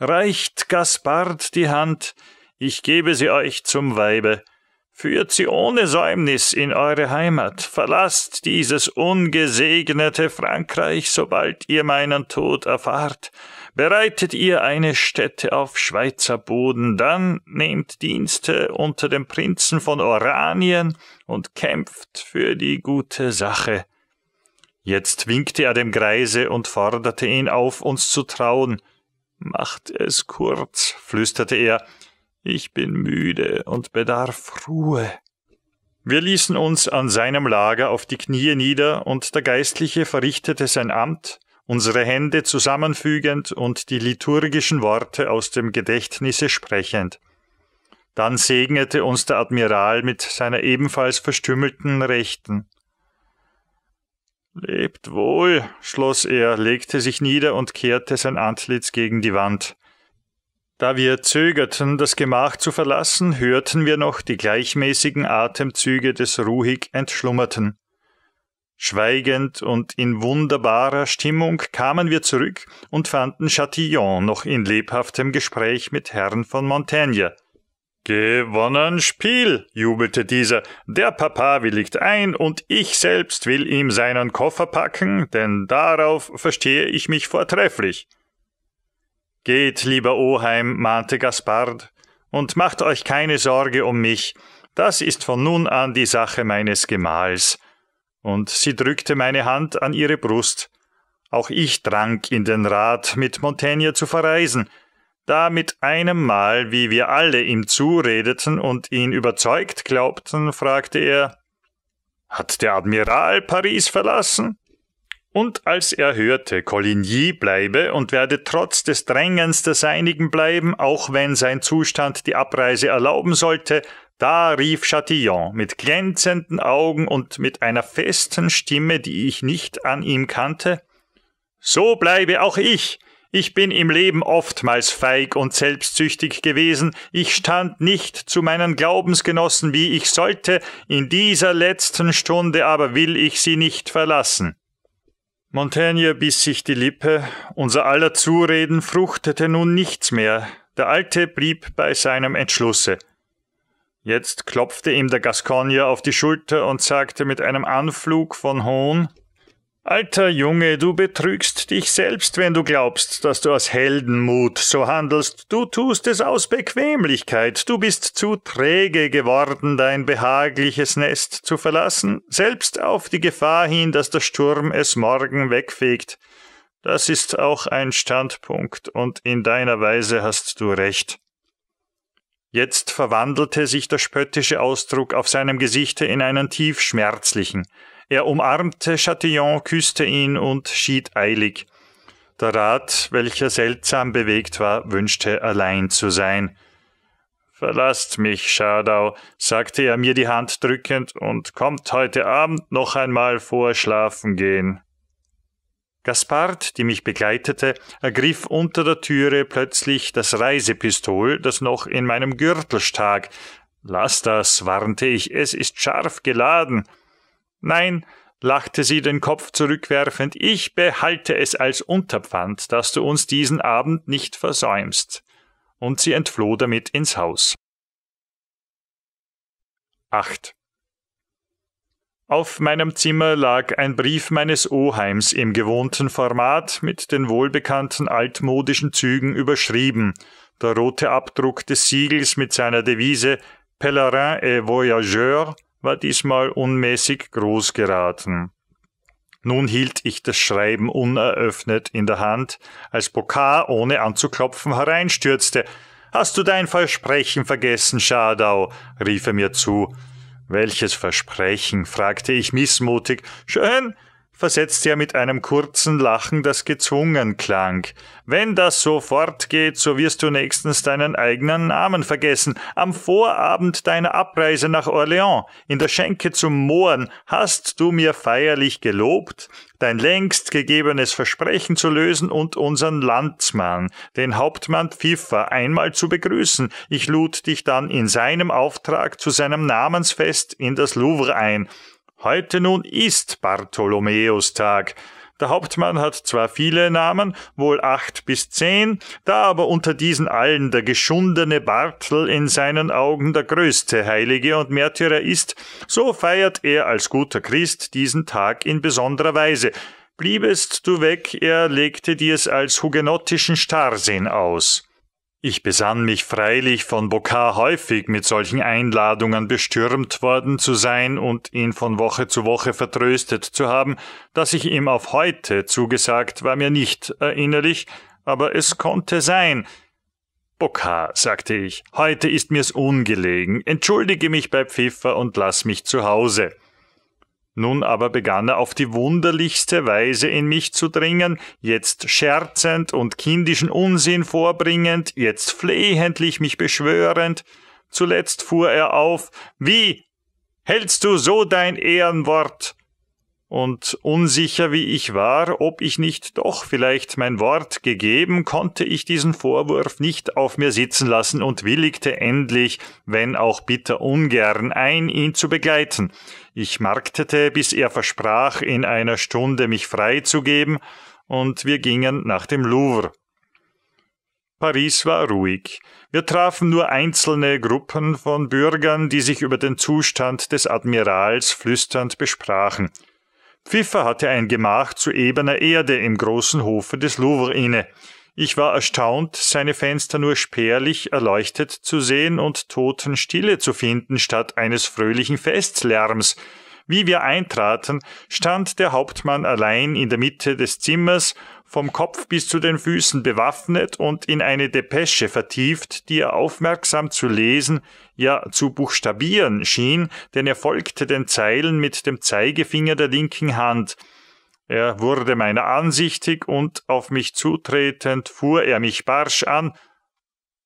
Reicht Gaspard die Hand, ich gebe sie euch zum Weibe. Führt sie ohne Säumnis in eure Heimat, verlasst dieses ungesegnete Frankreich, sobald ihr meinen Tod erfahrt, Bereitet ihr eine Stätte auf Schweizer Boden, dann nehmt Dienste unter dem Prinzen von Oranien und kämpft für die gute Sache. Jetzt winkte er dem Greise und forderte ihn auf, uns zu trauen. Macht es kurz, flüsterte er, ich bin müde und bedarf Ruhe. Wir ließen uns an seinem Lager auf die Knie nieder, und der Geistliche verrichtete sein Amt, unsere Hände zusammenfügend und die liturgischen Worte aus dem Gedächtnisse sprechend. Dann segnete uns der Admiral mit seiner ebenfalls verstümmelten Rechten. Lebt wohl, schloss er, legte sich nieder und kehrte sein Antlitz gegen die Wand. Da wir zögerten, das Gemach zu verlassen, hörten wir noch die gleichmäßigen Atemzüge des ruhig Entschlummerten. Schweigend und in wunderbarer Stimmung kamen wir zurück und fanden Chatillon noch in lebhaftem Gespräch mit Herrn von Montaigne. Gewonnen Spiel, jubelte dieser. Der Papa willigt ein und ich selbst will ihm seinen Koffer packen, denn darauf verstehe ich mich vortrefflich. Geht, lieber Oheim, mahnte Gaspard, und macht euch keine Sorge um mich. Das ist von nun an die Sache meines Gemahls und sie drückte meine Hand an ihre Brust. Auch ich trank in den Rat, mit Montaigne zu verreisen, da mit einem Mal, wie wir alle ihm zuredeten und ihn überzeugt glaubten, fragte er Hat der Admiral Paris verlassen? Und als er hörte, Coligny bleibe und werde trotz des Drängens der Seinigen bleiben, auch wenn sein Zustand die Abreise erlauben sollte, da rief Chatillon mit glänzenden Augen und mit einer festen Stimme, die ich nicht an ihm kannte. So bleibe auch ich. Ich bin im Leben oftmals feig und selbstsüchtig gewesen. Ich stand nicht zu meinen Glaubensgenossen, wie ich sollte. In dieser letzten Stunde aber will ich sie nicht verlassen. Montaigne biss sich die Lippe. Unser aller Zureden fruchtete nun nichts mehr. Der Alte blieb bei seinem Entschlusse. Jetzt klopfte ihm der Gasconier auf die Schulter und sagte mit einem Anflug von Hohn Alter Junge, du betrügst dich selbst, wenn du glaubst, dass du aus Heldenmut so handelst. Du tust es aus Bequemlichkeit. Du bist zu träge geworden, dein behagliches Nest zu verlassen, selbst auf die Gefahr hin, dass der Sturm es morgen wegfegt. Das ist auch ein Standpunkt, und in deiner Weise hast du recht. Jetzt verwandelte sich der spöttische Ausdruck auf seinem Gesichte in einen tiefschmerzlichen. Er umarmte Chatillon, küsste ihn und schied eilig. Der Rat, welcher seltsam bewegt war, wünschte allein zu sein. Verlasst mich, Schadau, sagte er mir die Hand drückend, und kommt heute Abend noch einmal vor Schlafengehen. Gaspard, die mich begleitete, ergriff unter der Türe plötzlich das Reisepistol, das noch in meinem Gürtel stak. Lass das, warnte ich, es ist scharf geladen. Nein, lachte sie den Kopf zurückwerfend, ich behalte es als Unterpfand, dass du uns diesen Abend nicht versäumst. Und sie entfloh damit ins Haus. 8. Auf meinem Zimmer lag ein Brief meines Oheims im gewohnten Format mit den wohlbekannten altmodischen Zügen überschrieben, der rote Abdruck des Siegels mit seiner Devise Pèlerin et Voyageur war diesmal unmäßig groß geraten. Nun hielt ich das Schreiben uneröffnet in der Hand, als Bokar ohne anzuklopfen hereinstürzte. Hast du dein Versprechen vergessen, Schadau? rief er mir zu. Welches Versprechen? fragte ich missmutig. Schön, versetzte er mit einem kurzen Lachen, das gezwungen klang. Wenn das so fortgeht, so wirst du nächstens deinen eigenen Namen vergessen. Am Vorabend deiner Abreise nach Orléans, in der Schenke zum Mohren, hast du mir feierlich gelobt, dein längst gegebenes Versprechen zu lösen und unseren Landsmann, den Hauptmann Pfiffer, einmal zu begrüßen. Ich lud dich dann in seinem Auftrag zu seinem Namensfest in das Louvre ein Heute nun ist Bartholomäustag. Der Hauptmann hat zwar viele Namen, wohl acht bis zehn, da aber unter diesen allen der geschundene Bartel in seinen Augen der größte Heilige und Märtyrer ist, so feiert er als guter Christ diesen Tag in besonderer Weise. Bliebest du weg, er legte dir es als hugenottischen Starrsinn aus. Ich besann mich freilich, von Bokar häufig mit solchen Einladungen bestürmt worden zu sein und ihn von Woche zu Woche vertröstet zu haben, dass ich ihm auf heute zugesagt war mir nicht erinnerlich, aber es konnte sein. Bokar, sagte ich, heute ist mir's ungelegen, entschuldige mich bei Pfiffer und lass mich zu Hause. Nun aber begann er auf die wunderlichste Weise in mich zu dringen, jetzt scherzend und kindischen Unsinn vorbringend, jetzt flehentlich mich beschwörend. Zuletzt fuhr er auf, wie hältst du so dein Ehrenwort? und unsicher wie ich war, ob ich nicht doch vielleicht mein Wort gegeben, konnte ich diesen Vorwurf nicht auf mir sitzen lassen und willigte endlich, wenn auch bitter ungern, ein, ihn zu begleiten. Ich marktete, bis er versprach, in einer Stunde mich freizugeben, und wir gingen nach dem Louvre. Paris war ruhig. Wir trafen nur einzelne Gruppen von Bürgern, die sich über den Zustand des Admirals flüsternd besprachen. Pfiffer hatte ein Gemach zu ebener Erde im großen Hofe des Louvre inne. Ich war erstaunt, seine Fenster nur spärlich erleuchtet zu sehen und Totenstille zu finden statt eines fröhlichen Festlärms. Wie wir eintraten, stand der Hauptmann allein in der Mitte des Zimmers vom Kopf bis zu den Füßen bewaffnet und in eine Depesche vertieft, die er aufmerksam zu lesen, ja zu buchstabieren schien, denn er folgte den Zeilen mit dem Zeigefinger der linken Hand. Er wurde meiner ansichtig und auf mich zutretend fuhr er mich barsch an.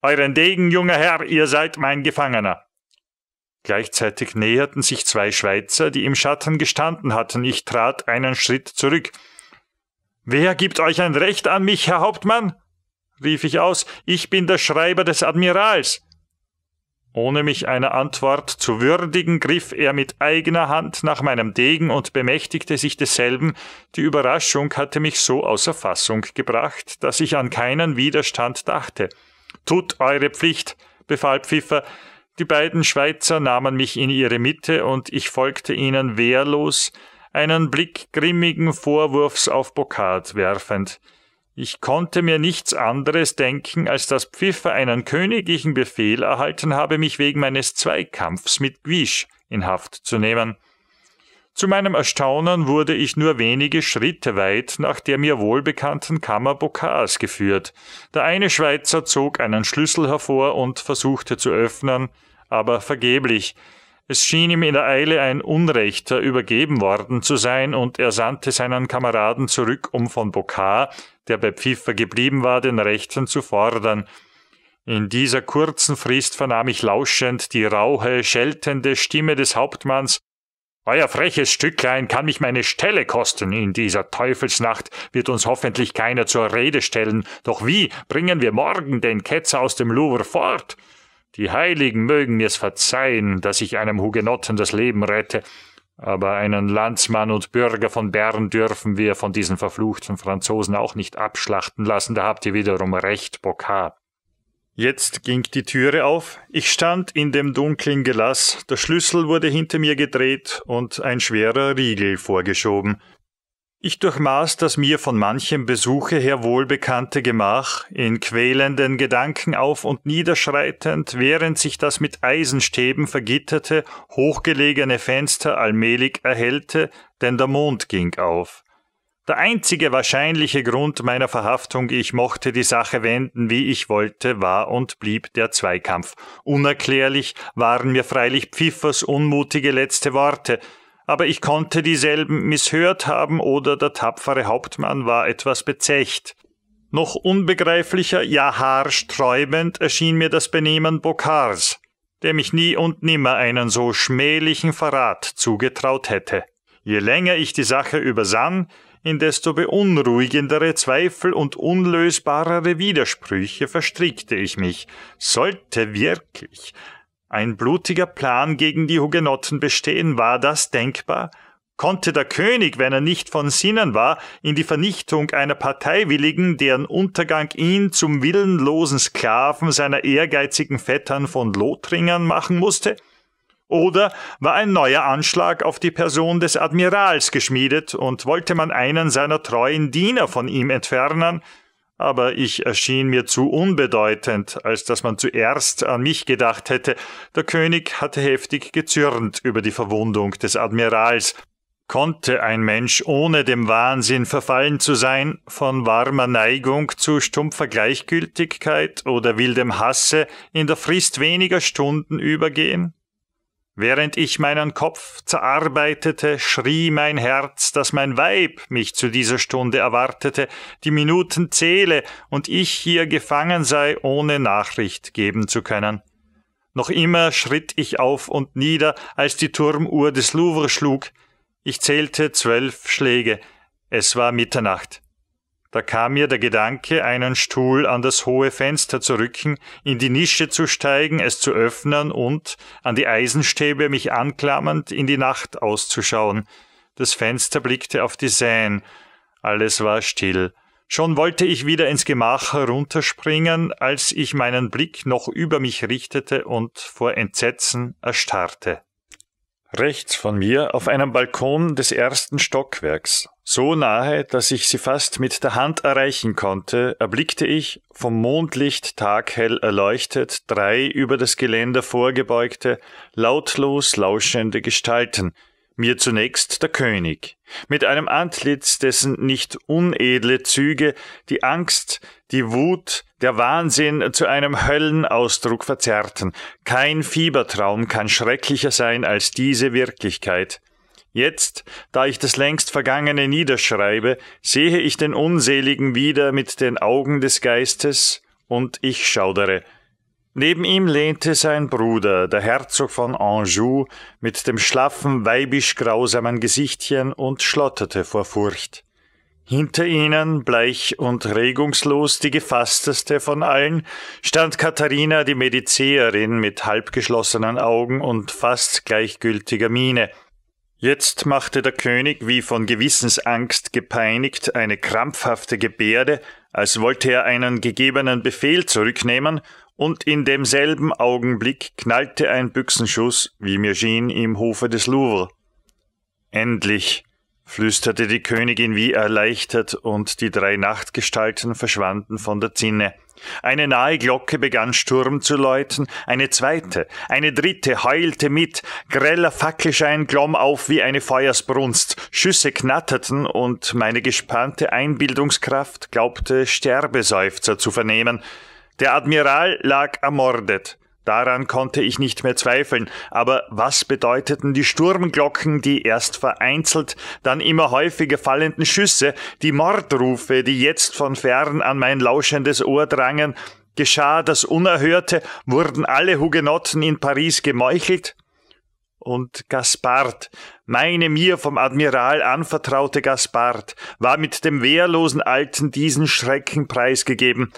Euren Degen, junger Herr, ihr seid mein Gefangener. Gleichzeitig näherten sich zwei Schweizer, die im Schatten gestanden hatten. Ich trat einen Schritt zurück. Wer gibt euch ein Recht an mich, Herr Hauptmann? rief ich aus, ich bin der Schreiber des Admirals. Ohne mich einer Antwort zu würdigen, griff er mit eigener Hand nach meinem Degen und bemächtigte sich desselben. Die Überraschung hatte mich so außer Fassung gebracht, dass ich an keinen Widerstand dachte. Tut eure Pflicht, befahl Pfiffer. Die beiden Schweizer nahmen mich in ihre Mitte und ich folgte ihnen wehrlos, einen Blick grimmigen Vorwurfs auf Bokard werfend. Ich konnte mir nichts anderes denken, als dass Pfiffer einen königlichen Befehl erhalten habe, mich wegen meines Zweikampfs mit Guiche in Haft zu nehmen. Zu meinem Erstaunen wurde ich nur wenige Schritte weit nach der mir wohlbekannten Kammer Bokars geführt. Der eine Schweizer zog einen Schlüssel hervor und versuchte zu öffnen, aber vergeblich. Es schien ihm in der Eile ein Unrechter äh, übergeben worden zu sein, und er sandte seinen Kameraden zurück, um von Bokar, der bei Pfiffer geblieben war, den Rechten zu fordern. In dieser kurzen Frist vernahm ich lauschend die rauhe, scheltende Stimme des Hauptmanns. Euer freches Stücklein kann mich meine Stelle kosten. In dieser Teufelsnacht wird uns hoffentlich keiner zur Rede stellen. Doch wie bringen wir morgen den Ketzer aus dem Louvre fort? Die Heiligen mögen mir's verzeihen, dass ich einem Hugenotten das Leben rette, aber einen Landsmann und Bürger von Bern dürfen wir von diesen verfluchten Franzosen auch nicht abschlachten lassen, da habt ihr wiederum recht, Bocard. Jetzt ging die Türe auf, ich stand in dem dunklen Gelass, der Schlüssel wurde hinter mir gedreht und ein schwerer Riegel vorgeschoben. Ich durchmaß das mir von manchem Besuche her wohlbekannte Gemach, in quälenden Gedanken auf und niederschreitend, während sich das mit Eisenstäben vergitterte, hochgelegene Fenster allmählich erhellte, denn der Mond ging auf. Der einzige wahrscheinliche Grund meiner Verhaftung, ich mochte die Sache wenden, wie ich wollte, war und blieb der Zweikampf. Unerklärlich waren mir freilich Pfiffers unmutige letzte Worte, aber ich konnte dieselben misshört haben oder der tapfere Hauptmann war etwas bezecht. Noch unbegreiflicher, ja haarsträubend erschien mir das Benehmen Bokars, der mich nie und nimmer einen so schmählichen Verrat zugetraut hätte. Je länger ich die Sache übersann, in desto beunruhigendere Zweifel und unlösbarere Widersprüche verstrickte ich mich. Sollte wirklich ein blutiger Plan gegen die Hugenotten bestehen, war das denkbar? Konnte der König, wenn er nicht von Sinnen war, in die Vernichtung einer Partei willigen, deren Untergang ihn zum willenlosen Sklaven seiner ehrgeizigen Vettern von Lothringern machen musste? Oder war ein neuer Anschlag auf die Person des Admirals geschmiedet und wollte man einen seiner treuen Diener von ihm entfernen, aber ich erschien mir zu unbedeutend, als dass man zuerst an mich gedacht hätte. Der König hatte heftig gezürnt über die Verwundung des Admirals. Konnte ein Mensch, ohne dem Wahnsinn verfallen zu sein, von warmer Neigung zu stumpfer Gleichgültigkeit oder wildem Hasse in der Frist weniger Stunden übergehen? Während ich meinen Kopf zerarbeitete, schrie mein Herz, dass mein Weib mich zu dieser Stunde erwartete, die Minuten zähle und ich hier gefangen sei, ohne Nachricht geben zu können. Noch immer schritt ich auf und nieder, als die Turmuhr des Louvre schlug. Ich zählte zwölf Schläge. Es war Mitternacht. Da kam mir der Gedanke, einen Stuhl an das hohe Fenster zu rücken, in die Nische zu steigen, es zu öffnen und, an die Eisenstäbe mich anklammernd, in die Nacht auszuschauen. Das Fenster blickte auf die Seine. Alles war still. Schon wollte ich wieder ins Gemach herunterspringen, als ich meinen Blick noch über mich richtete und vor Entsetzen erstarrte. Rechts von mir, auf einem Balkon des ersten Stockwerks, so nahe, dass ich sie fast mit der Hand erreichen konnte, erblickte ich, vom Mondlicht taghell erleuchtet, drei über das Geländer vorgebeugte, lautlos lauschende Gestalten, mir zunächst der König, mit einem Antlitz, dessen nicht unedle Züge die Angst, die Wut, der Wahnsinn zu einem Höllenausdruck verzerrten. Kein Fiebertraum kann schrecklicher sein als diese Wirklichkeit. Jetzt, da ich das längst Vergangene niederschreibe, sehe ich den Unseligen wieder mit den Augen des Geistes, und ich schaudere. Neben ihm lehnte sein Bruder, der Herzog von Anjou, mit dem schlaffen, weibisch grausamen Gesichtchen und schlotterte vor Furcht. Hinter ihnen, bleich und regungslos, die gefassteste von allen, stand Katharina, die Medizeerin, mit halbgeschlossenen Augen und fast gleichgültiger Miene – Jetzt machte der König, wie von Gewissensangst gepeinigt, eine krampfhafte Gebärde, als wollte er einen gegebenen Befehl zurücknehmen, und in demselben Augenblick knallte ein Büchsenschuss, wie mir schien, im Hofe des Louvre. Endlich, flüsterte die Königin wie erleichtert, und die drei Nachtgestalten verschwanden von der Zinne. Eine nahe Glocke begann Sturm zu läuten, eine zweite, eine dritte heulte mit, greller Fackelschein glomm auf wie eine Feuersbrunst, Schüsse knatterten und meine gespannte Einbildungskraft glaubte Sterbeseufzer zu vernehmen. Der Admiral lag ermordet. Daran konnte ich nicht mehr zweifeln, aber was bedeuteten die Sturmglocken, die erst vereinzelt, dann immer häufiger fallenden Schüsse, die Mordrufe, die jetzt von fern an mein lauschendes Ohr drangen, geschah das Unerhörte, wurden alle Hugenotten in Paris gemeuchelt? Und Gaspard, meine mir vom Admiral anvertraute Gaspard, war mit dem wehrlosen Alten diesen Schrecken preisgegeben,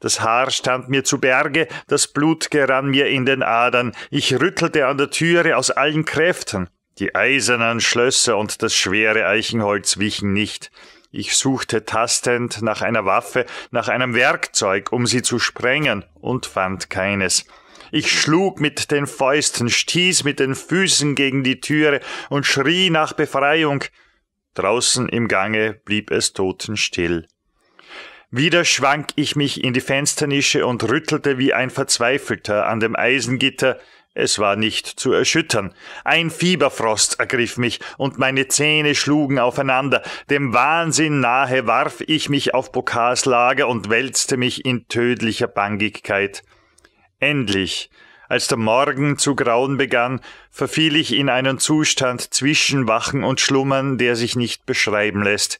das Haar stand mir zu Berge, das Blut gerann mir in den Adern, ich rüttelte an der Türe aus allen Kräften. Die eisernen Schlösser und das schwere Eichenholz wichen nicht. Ich suchte tastend nach einer Waffe, nach einem Werkzeug, um sie zu sprengen, und fand keines. Ich schlug mit den Fäusten, stieß mit den Füßen gegen die Türe und schrie nach Befreiung. Draußen im Gange blieb es totenstill. Wieder schwank ich mich in die Fensternische und rüttelte wie ein Verzweifelter an dem Eisengitter, es war nicht zu erschüttern. Ein Fieberfrost ergriff mich und meine Zähne schlugen aufeinander. Dem Wahnsinn nahe warf ich mich auf Bokars Lager und wälzte mich in tödlicher Bangigkeit. Endlich, als der Morgen zu grauen begann, verfiel ich in einen Zustand zwischen Wachen und Schlummern, der sich nicht beschreiben lässt.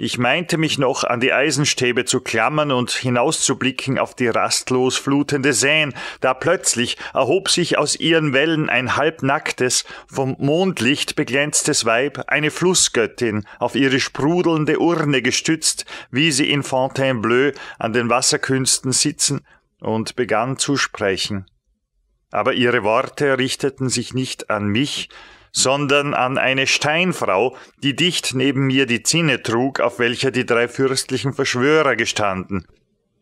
Ich meinte mich noch an die Eisenstäbe zu klammern und hinauszublicken auf die rastlos flutende Seen, da plötzlich erhob sich aus ihren Wellen ein halbnacktes, vom Mondlicht beglänztes Weib, eine Flussgöttin, auf ihre sprudelnde Urne gestützt, wie sie in Fontainebleau an den Wasserkünsten sitzen, und begann zu sprechen. Aber ihre Worte richteten sich nicht an mich, sondern an eine Steinfrau, die dicht neben mir die Zinne trug, auf welcher die drei fürstlichen Verschwörer gestanden.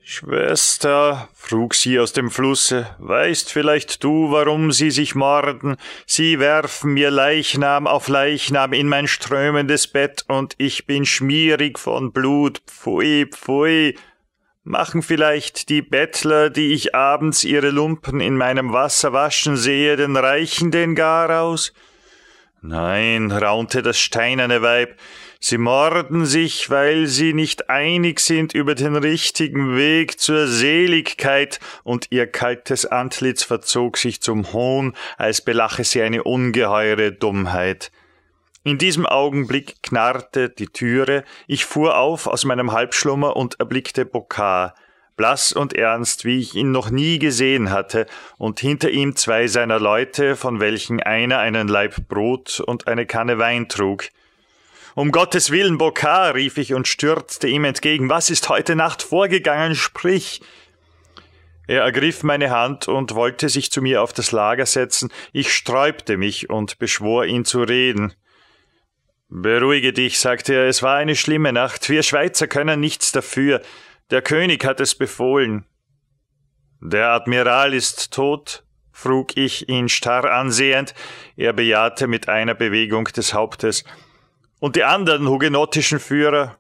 Schwester, frug sie aus dem Flusse, weißt vielleicht du, warum sie sich morden? Sie werfen mir Leichnam auf Leichnam in mein strömendes Bett, und ich bin schmierig von Blut. Pfui, pfui. Machen vielleicht die Bettler, die ich abends ihre Lumpen in meinem Wasser waschen sehe, den Reichen den Garaus? Nein, raunte das steinerne Weib, sie morden sich, weil sie nicht einig sind über den richtigen Weg zur Seligkeit, und ihr kaltes Antlitz verzog sich zum Hohn, als belache sie eine ungeheure Dummheit. In diesem Augenblick knarrte die Türe, ich fuhr auf aus meinem Halbschlummer und erblickte Bokar blass und ernst, wie ich ihn noch nie gesehen hatte, und hinter ihm zwei seiner Leute, von welchen einer einen Laib Brot und eine Kanne Wein trug. Um Gottes Willen, Bokar, rief ich und stürzte ihm entgegen, was ist heute Nacht vorgegangen, sprich. Er ergriff meine Hand und wollte sich zu mir auf das Lager setzen, ich sträubte mich und beschwor ihn zu reden. Beruhige dich, sagte er, es war eine schlimme Nacht, wir Schweizer können nichts dafür, der König hat es befohlen. Der Admiral ist tot, frug ich ihn starr ansehend. Er bejahte mit einer Bewegung des Hauptes. Und die anderen hugenottischen Führer?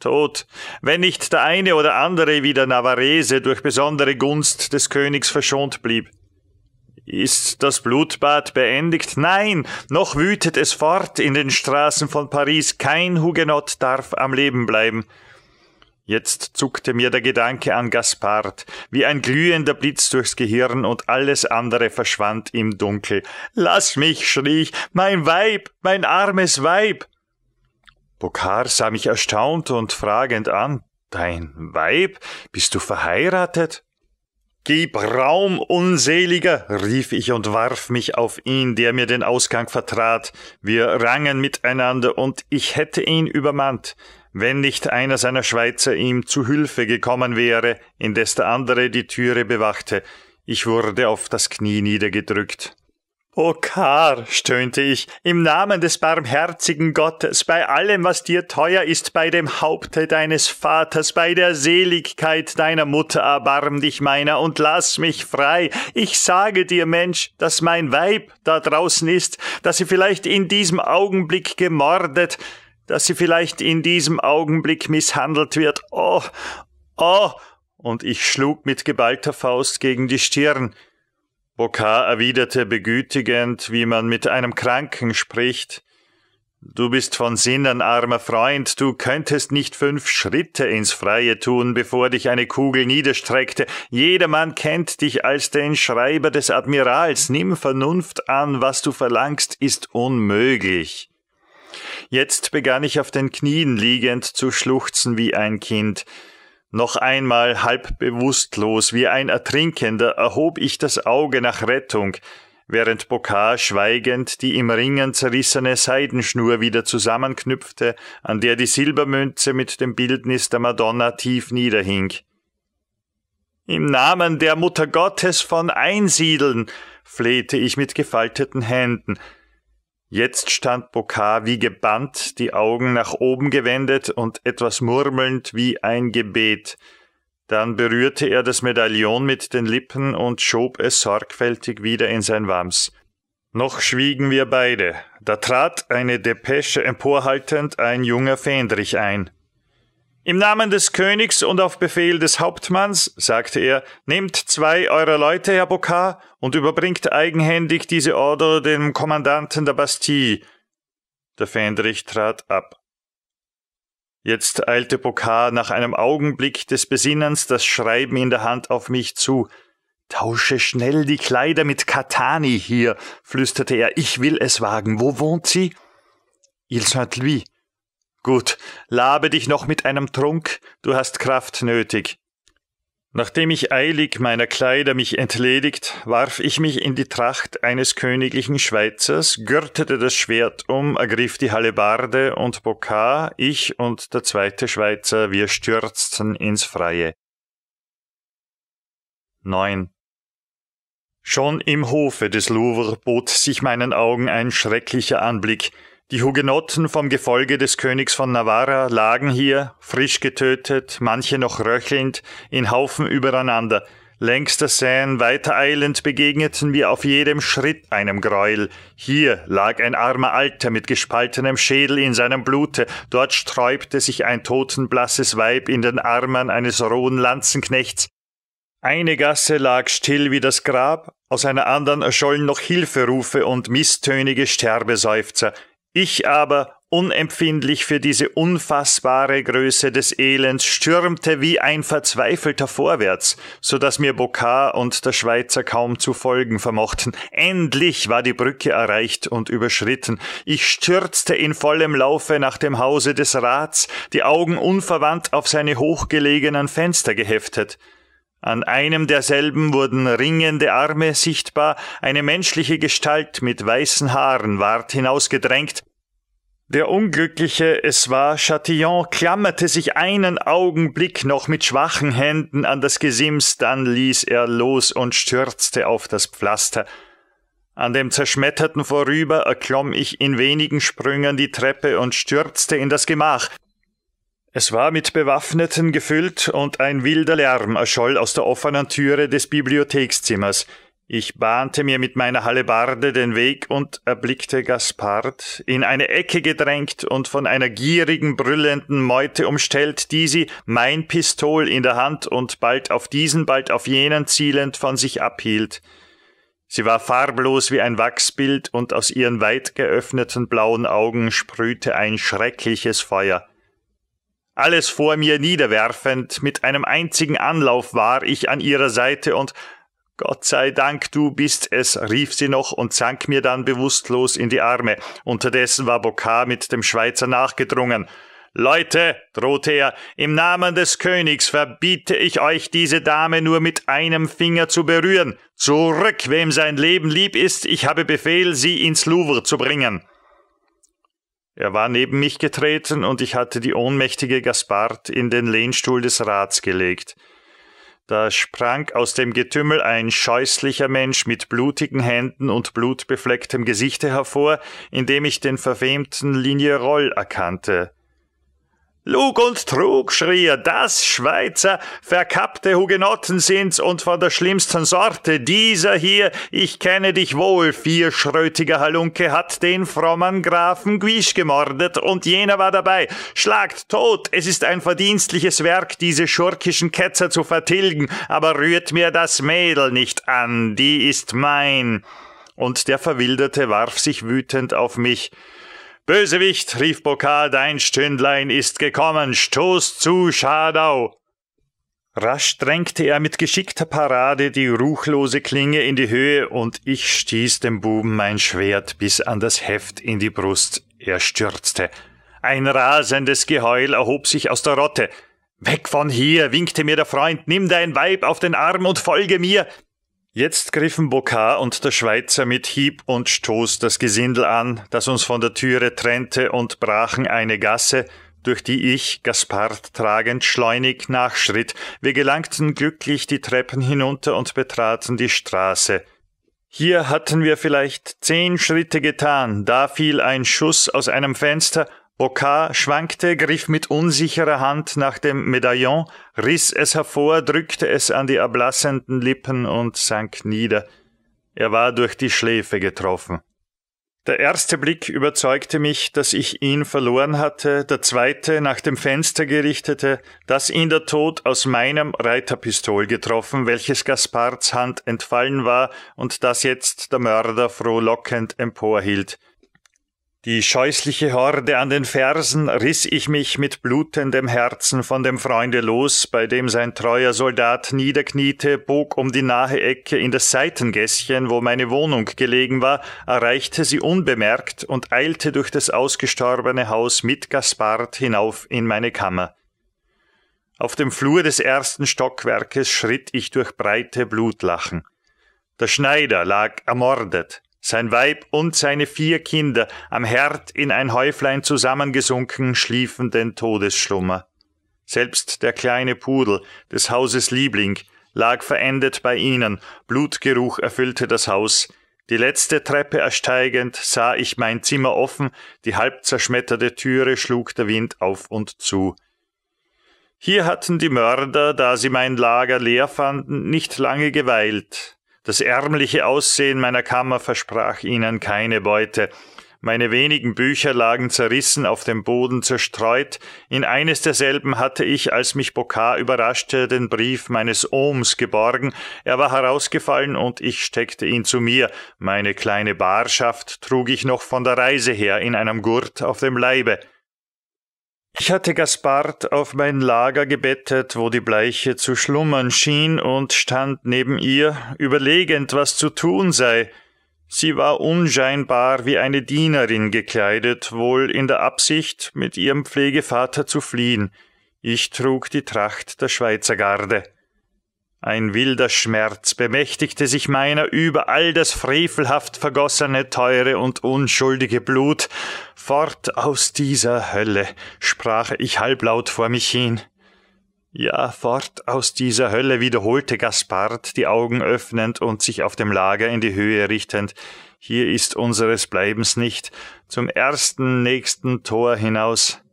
Tot, wenn nicht der eine oder andere wie der Navarese durch besondere Gunst des Königs verschont blieb. Ist das Blutbad beendigt? Nein, noch wütet es fort in den Straßen von Paris. Kein Hugenott darf am Leben bleiben. Jetzt zuckte mir der Gedanke an Gaspard, wie ein glühender Blitz durchs Gehirn und alles andere verschwand im Dunkel. Lass mich, schrie ich, mein Weib, mein armes Weib. Bokar sah mich erstaunt und fragend an. Dein Weib? Bist du verheiratet? Gib Raum, Unseliger, rief ich und warf mich auf ihn, der mir den Ausgang vertrat. Wir rangen miteinander und ich hätte ihn übermannt wenn nicht einer seiner Schweizer ihm zu Hilfe gekommen wäre, indes der andere die Türe bewachte. Ich wurde auf das Knie niedergedrückt. O Kar, stöhnte ich, im Namen des barmherzigen Gottes, bei allem, was dir teuer ist, bei dem Haupte deines Vaters, bei der Seligkeit deiner Mutter, erbarm dich meiner und lass mich frei. Ich sage dir, Mensch, dass mein Weib da draußen ist, dass sie vielleicht in diesem Augenblick gemordet, dass sie vielleicht in diesem Augenblick misshandelt wird. Oh, oh! Und ich schlug mit geballter Faust gegen die Stirn. Bokar erwiderte begütigend, wie man mit einem Kranken spricht. Du bist von Sinnen, armer Freund, du könntest nicht fünf Schritte ins Freie tun, bevor dich eine Kugel niederstreckte. Jedermann kennt dich als den Schreiber des Admirals. Nimm Vernunft an, was du verlangst, ist unmöglich. Jetzt begann ich auf den Knien liegend zu schluchzen wie ein Kind. Noch einmal halb bewusstlos wie ein Ertrinkender erhob ich das Auge nach Rettung, während Bokar schweigend die im Ringen zerrissene Seidenschnur wieder zusammenknüpfte, an der die Silbermünze mit dem Bildnis der Madonna tief niederhing. Im Namen der Mutter Gottes von Einsiedeln, flehte ich mit gefalteten Händen, Jetzt stand Bokar wie gebannt, die Augen nach oben gewendet und etwas murmelnd wie ein Gebet. Dann berührte er das Medaillon mit den Lippen und schob es sorgfältig wieder in sein Wams. Noch schwiegen wir beide. Da trat eine Depesche emporhaltend ein junger Fähndrich ein. Im Namen des Königs und auf Befehl des Hauptmanns, sagte er, nehmt zwei eurer Leute, Herr Bocard, und überbringt eigenhändig diese Order dem Kommandanten der Bastille. Der Fähnrich trat ab. Jetzt eilte Bocard nach einem Augenblick des Besinnens das Schreiben in der Hand auf mich zu. Tausche schnell die Kleider mit Katani hier, flüsterte er. Ich will es wagen. Wo wohnt sie? Il Saint-Louis. Gut, labe dich noch mit einem Trunk, du hast Kraft nötig. Nachdem ich eilig meiner Kleider mich entledigt, warf ich mich in die Tracht eines königlichen Schweizers, gürtete das Schwert um, ergriff die Hallebarde und Bokar, ich und der zweite Schweizer, wir stürzten ins Freie. 9. Schon im Hofe des Louvre bot sich meinen Augen ein schrecklicher Anblick, die Hugenotten vom Gefolge des Königs von Navarra lagen hier, frisch getötet, manche noch röchelnd, in Haufen übereinander, Längs der Seine weitereilend begegneten wir auf jedem Schritt einem Greuel. Hier lag ein armer Alter mit gespaltenem Schädel in seinem Blute, dort sträubte sich ein totenblasses Weib in den Armen eines rohen Lanzenknechts. Eine Gasse lag still wie das Grab, aus einer anderen erschollen noch Hilferufe und misstönige Sterbeseufzer. Ich aber, unempfindlich für diese unfassbare Größe des Elends, stürmte wie ein Verzweifelter vorwärts, so dass mir Bokar und der Schweizer kaum zu folgen vermochten. Endlich war die Brücke erreicht und überschritten. Ich stürzte in vollem Laufe nach dem Hause des Rats, die Augen unverwandt auf seine hochgelegenen Fenster geheftet. An einem derselben wurden ringende Arme sichtbar, eine menschliche Gestalt mit weißen Haaren ward hinausgedrängt. Der Unglückliche, es war Chatillon, klammerte sich einen Augenblick noch mit schwachen Händen an das Gesims, dann ließ er los und stürzte auf das Pflaster. An dem Zerschmetterten vorüber erklomm ich in wenigen Sprüngen die Treppe und stürzte in das Gemach. Es war mit Bewaffneten gefüllt und ein wilder Lärm erscholl aus der offenen Türe des Bibliothekszimmers. Ich bahnte mir mit meiner Hallebarde den Weg und erblickte Gaspard, in eine Ecke gedrängt und von einer gierigen, brüllenden Meute umstellt, die sie, mein Pistol in der Hand und bald auf diesen, bald auf jenen zielend, von sich abhielt. Sie war farblos wie ein Wachsbild und aus ihren weit geöffneten blauen Augen sprühte ein schreckliches Feuer. Alles vor mir niederwerfend, mit einem einzigen Anlauf war ich an ihrer Seite und Gott sei Dank, du bist es, rief sie noch und sank mir dann bewusstlos in die Arme. Unterdessen war Bokar mit dem Schweizer nachgedrungen. Leute, drohte er, im Namen des Königs verbiete ich euch, diese Dame nur mit einem Finger zu berühren. Zurück, wem sein Leben lieb ist, ich habe Befehl, sie ins Louvre zu bringen. Er war neben mich getreten und ich hatte die ohnmächtige Gaspard in den Lehnstuhl des Rats gelegt. Da sprang aus dem Getümmel ein scheußlicher Mensch mit blutigen Händen und blutbeflecktem Gesichte hervor, in dem ich den verfemten Lignerol erkannte. Lug und Trug, schrie er, das Schweizer, verkappte Hugenotten sind's und von der schlimmsten Sorte. Dieser hier, ich kenne dich wohl, vierschrötiger Halunke hat den frommen Grafen Guisch gemordet und jener war dabei. Schlagt tot, es ist ein verdienstliches Werk, diese schurkischen Ketzer zu vertilgen, aber rührt mir das Mädel nicht an, die ist mein. Und der Verwilderte warf sich wütend auf mich. Bösewicht, rief Bokal, dein Stündlein ist gekommen, stoß zu, Schadau! Rasch drängte er mit geschickter Parade die ruchlose Klinge in die Höhe, und ich stieß dem Buben mein Schwert bis an das Heft in die Brust. Er stürzte. Ein rasendes Geheul erhob sich aus der Rotte. Weg von hier, winkte mir der Freund, nimm dein Weib auf den Arm und folge mir, Jetzt griffen Bokar und der Schweizer mit Hieb und Stoß das Gesindel an, das uns von der Türe trennte, und brachen eine Gasse, durch die ich, Gaspard tragend, schleunig nachschritt. Wir gelangten glücklich die Treppen hinunter und betraten die Straße. Hier hatten wir vielleicht zehn Schritte getan, da fiel ein Schuss aus einem Fenster, Bokar schwankte, griff mit unsicherer Hand nach dem Medaillon, riss es hervor, drückte es an die erblassenden Lippen und sank nieder. Er war durch die Schläfe getroffen. Der erste Blick überzeugte mich, dass ich ihn verloren hatte, der zweite nach dem Fenster gerichtete, dass ihn der Tod aus meinem Reiterpistol getroffen, welches Gaspards Hand entfallen war und das jetzt der Mörder frohlockend emporhielt. Die scheußliche Horde an den Fersen riss ich mich mit blutendem Herzen von dem Freunde los, bei dem sein treuer Soldat niederkniete, bog um die nahe Ecke in das Seitengässchen, wo meine Wohnung gelegen war, erreichte sie unbemerkt und eilte durch das ausgestorbene Haus mit Gaspard hinauf in meine Kammer. Auf dem Flur des ersten Stockwerkes schritt ich durch breite Blutlachen. Der Schneider lag ermordet sein Weib und seine vier Kinder, am Herd in ein Häuflein zusammengesunken, schliefen den Todesschlummer. Selbst der kleine Pudel, des Hauses Liebling, lag verendet bei ihnen, Blutgeruch erfüllte das Haus, die letzte Treppe ersteigend sah ich mein Zimmer offen, die halb zerschmetterte Türe schlug der Wind auf und zu. Hier hatten die Mörder, da sie mein Lager leer fanden, nicht lange geweilt. Das ärmliche Aussehen meiner Kammer versprach ihnen keine Beute. Meine wenigen Bücher lagen zerrissen auf dem Boden zerstreut. In eines derselben hatte ich, als mich Bokar überraschte, den Brief meines Ohms geborgen. Er war herausgefallen und ich steckte ihn zu mir. Meine kleine Barschaft trug ich noch von der Reise her in einem Gurt auf dem Leibe. Ich hatte Gaspard auf mein Lager gebettet, wo die Bleiche zu schlummern schien, und stand neben ihr, überlegend, was zu tun sei. Sie war unscheinbar wie eine Dienerin gekleidet, wohl in der Absicht, mit ihrem Pflegevater zu fliehen. Ich trug die Tracht der Schweizergarde. Ein wilder Schmerz bemächtigte sich meiner über all das frevelhaft vergossene, teure und unschuldige Blut, Fort aus dieser Hölle, sprach ich halblaut vor mich hin. Ja, fort aus dieser Hölle, wiederholte Gaspard, die Augen öffnend und sich auf dem Lager in die Höhe richtend. Hier ist unseres Bleibens nicht. Zum ersten nächsten Tor hinaus.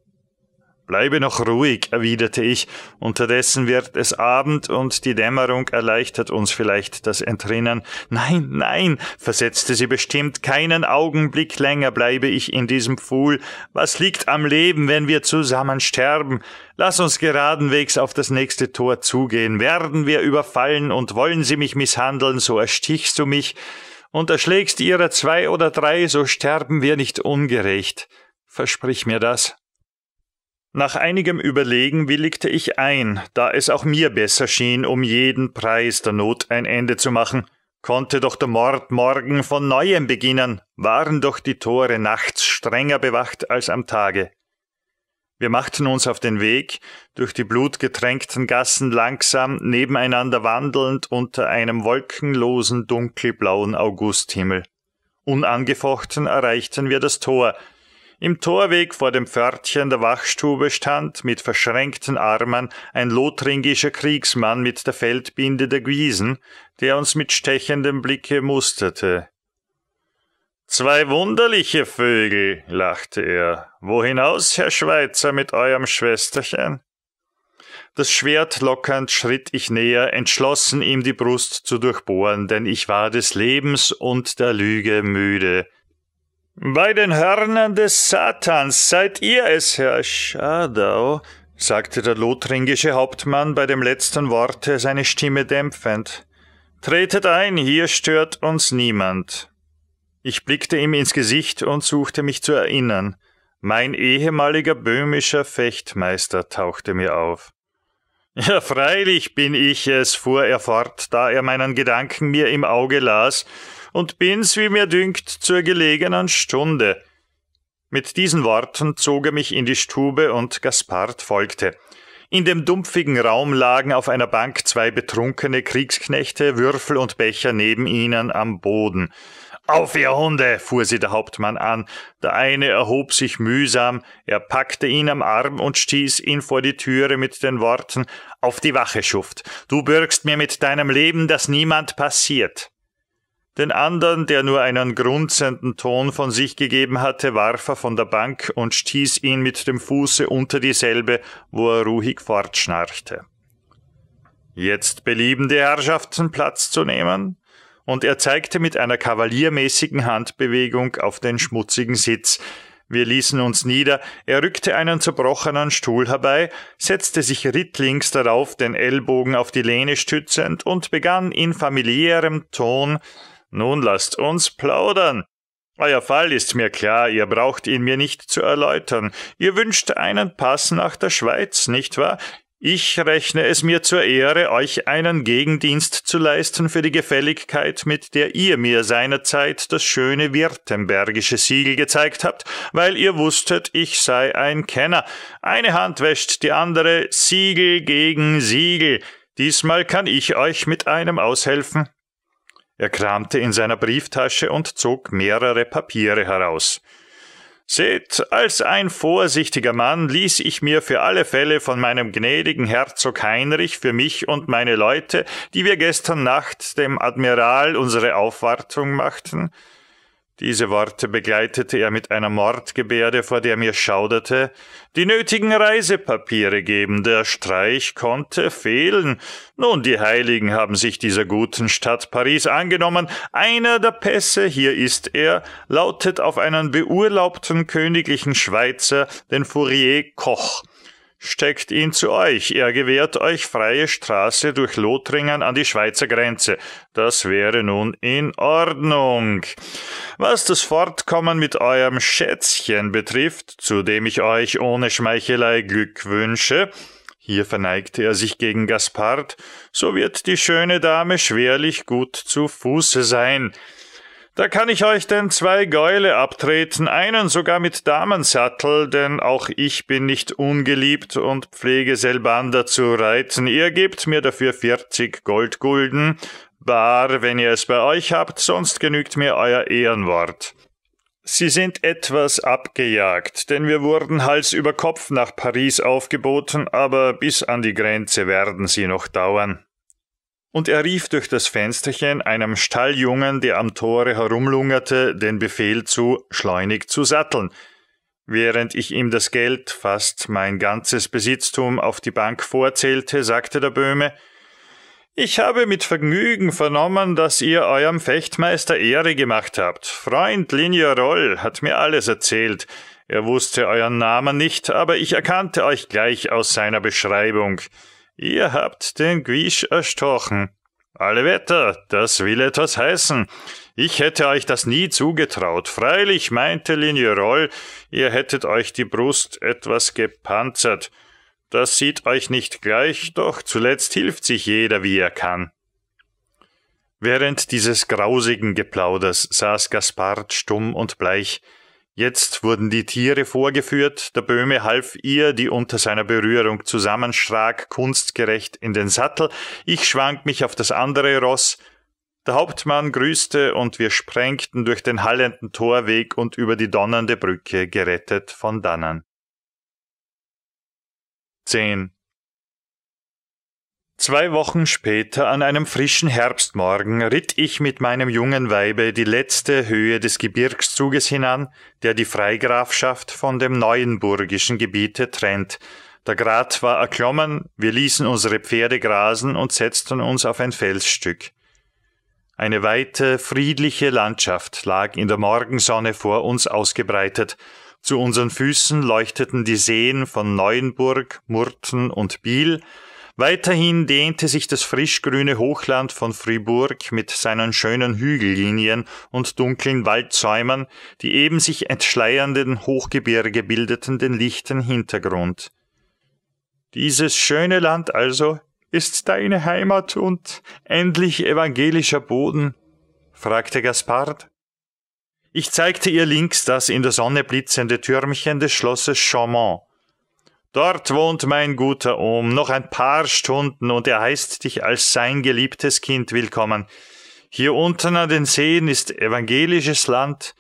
Bleibe noch ruhig, erwiderte ich, unterdessen wird es Abend und die Dämmerung erleichtert uns vielleicht das Entrinnen. Nein, nein, versetzte sie bestimmt, keinen Augenblick länger bleibe ich in diesem Pfuhl. Was liegt am Leben, wenn wir zusammen sterben? Lass uns geradenwegs auf das nächste Tor zugehen. Werden wir überfallen und wollen sie mich misshandeln, so erstichst du mich, und erschlägst ihrer zwei oder drei, so sterben wir nicht ungerecht. Versprich mir das. Nach einigem Überlegen willigte ich ein, da es auch mir besser schien, um jeden Preis der Not ein Ende zu machen. Konnte doch der Mord morgen von neuem beginnen, waren doch die Tore nachts strenger bewacht als am Tage. Wir machten uns auf den Weg, durch die blutgetränkten Gassen langsam nebeneinander wandelnd unter einem wolkenlosen dunkelblauen Augusthimmel. Unangefochten erreichten wir das Tor, im Torweg vor dem Pförtchen der Wachstube stand mit verschränkten Armen ein lothringischer Kriegsmann mit der Feldbinde der Guisen, der uns mit stechendem Blicke musterte. Zwei wunderliche Vögel, lachte er. Wo hinaus, Herr Schweizer, mit eurem Schwesterchen? Das Schwert lockernd schritt ich näher, entschlossen ihm die Brust zu durchbohren, denn ich war des Lebens und der Lüge müde. Bei den Hörnern des Satans seid ihr es, Herr Schadau, sagte der lothringische Hauptmann bei dem letzten Worte seine Stimme dämpfend. Tretet ein, hier stört uns niemand. Ich blickte ihm ins Gesicht und suchte mich zu erinnern. Mein ehemaliger böhmischer Fechtmeister tauchte mir auf. Ja, freilich bin ich es, fuhr er fort, da er meinen Gedanken mir im Auge las und bin's, wie mir dünkt, zur gelegenen Stunde. Mit diesen Worten zog er mich in die Stube und Gaspard folgte. In dem dumpfigen Raum lagen auf einer Bank zwei betrunkene Kriegsknechte, Würfel und Becher neben ihnen am Boden. Auf, ihr Hunde! fuhr sie der Hauptmann an. Der eine erhob sich mühsam, er packte ihn am Arm und stieß ihn vor die Türe mit den Worten Auf die Wache, Schuft! Du bürgst mir mit deinem Leben, dass niemand passiert. Den anderen, der nur einen grunzenden Ton von sich gegeben hatte, warf er von der Bank und stieß ihn mit dem Fuße unter dieselbe, wo er ruhig fortschnarchte. Jetzt belieben die Herrschaften Platz zu nehmen, und er zeigte mit einer kavaliermäßigen Handbewegung auf den schmutzigen Sitz. Wir ließen uns nieder, er rückte einen zerbrochenen Stuhl herbei, setzte sich rittlings darauf, den Ellbogen auf die Lehne stützend, und begann in familiärem Ton nun lasst uns plaudern. Euer Fall ist mir klar, ihr braucht ihn mir nicht zu erläutern. Ihr wünscht einen Pass nach der Schweiz, nicht wahr? Ich rechne es mir zur Ehre, euch einen Gegendienst zu leisten für die Gefälligkeit, mit der ihr mir seinerzeit das schöne württembergische Siegel gezeigt habt, weil ihr wusstet, ich sei ein Kenner. Eine Hand wäscht die andere, Siegel gegen Siegel. Diesmal kann ich euch mit einem aushelfen, er kramte in seiner Brieftasche und zog mehrere Papiere heraus. Seht, als ein vorsichtiger Mann ließ ich mir für alle Fälle von meinem gnädigen Herzog Heinrich für mich und meine Leute, die wir gestern Nacht dem Admiral unsere Aufwartung machten, diese Worte begleitete er mit einer Mordgebärde, vor der mir schauderte, die nötigen Reisepapiere geben, der Streich konnte fehlen. Nun, die Heiligen haben sich dieser guten Stadt Paris angenommen. Einer der Pässe, hier ist er, lautet auf einen beurlaubten königlichen Schweizer, den Fourier Koch. Steckt ihn zu euch, er gewährt euch freie Straße durch Lothringen an die Schweizer Grenze. Das wäre nun in Ordnung. Was das Fortkommen mit eurem Schätzchen betrifft, zu dem ich euch ohne Schmeichelei Glück wünsche, hier verneigte er sich gegen Gaspard, so wird die schöne Dame schwerlich gut zu Fuße sein. Da kann ich euch denn zwei Gäule abtreten, einen sogar mit Damensattel, denn auch ich bin nicht ungeliebt und pflege Selbander zu reiten. Ihr gebt mir dafür 40 Goldgulden, bar, wenn ihr es bei euch habt, sonst genügt mir euer Ehrenwort. Sie sind etwas abgejagt, denn wir wurden Hals über Kopf nach Paris aufgeboten, aber bis an die Grenze werden sie noch dauern und er rief durch das Fensterchen einem Stalljungen, der am Tore herumlungerte, den Befehl zu, schleunig zu satteln, Während ich ihm das Geld, fast mein ganzes Besitztum, auf die Bank vorzählte, sagte der Böhme Ich habe mit Vergnügen vernommen, dass ihr eurem Fechtmeister Ehre gemacht habt. Freund Lignerol hat mir alles erzählt. Er wusste euren Namen nicht, aber ich erkannte euch gleich aus seiner Beschreibung. Ihr habt den Guiche erstochen. Alle Wetter, das will etwas heißen. Ich hätte euch das nie zugetraut. Freilich meinte Lignerol, ihr hättet euch die Brust etwas gepanzert. Das sieht euch nicht gleich, doch zuletzt hilft sich jeder, wie er kann. Während dieses grausigen Geplauders saß Gaspard stumm und bleich, Jetzt wurden die Tiere vorgeführt, der Böhme half ihr, die unter seiner Berührung zusammenschrak, kunstgerecht in den Sattel, ich schwang mich auf das andere Ross, der Hauptmann grüßte und wir sprengten durch den hallenden Torweg und über die donnernde Brücke, gerettet von Dannen. 10. Zwei Wochen später, an einem frischen Herbstmorgen, ritt ich mit meinem jungen Weibe die letzte Höhe des Gebirgszuges hinan, der die Freigrafschaft von dem neuenburgischen Gebiete trennt. Der Grat war erklommen, wir ließen unsere Pferde grasen und setzten uns auf ein Felsstück. Eine weite, friedliche Landschaft lag in der Morgensonne vor uns ausgebreitet, zu unseren Füßen leuchteten die Seen von Neuenburg, Murten und Biel, Weiterhin dehnte sich das frischgrüne Hochland von Fribourg mit seinen schönen Hügellinien und dunklen Waldsäumen, die eben sich entschleiernden Hochgebirge bildeten, den lichten Hintergrund. Dieses schöne Land also ist deine Heimat und endlich evangelischer Boden? fragte Gaspard. Ich zeigte ihr links das in der Sonne blitzende Türmchen des Schlosses Chaumont, Dort wohnt mein guter Ohm noch ein paar Stunden und er heißt dich als sein geliebtes Kind willkommen. Hier unten an den Seen ist evangelisches Land,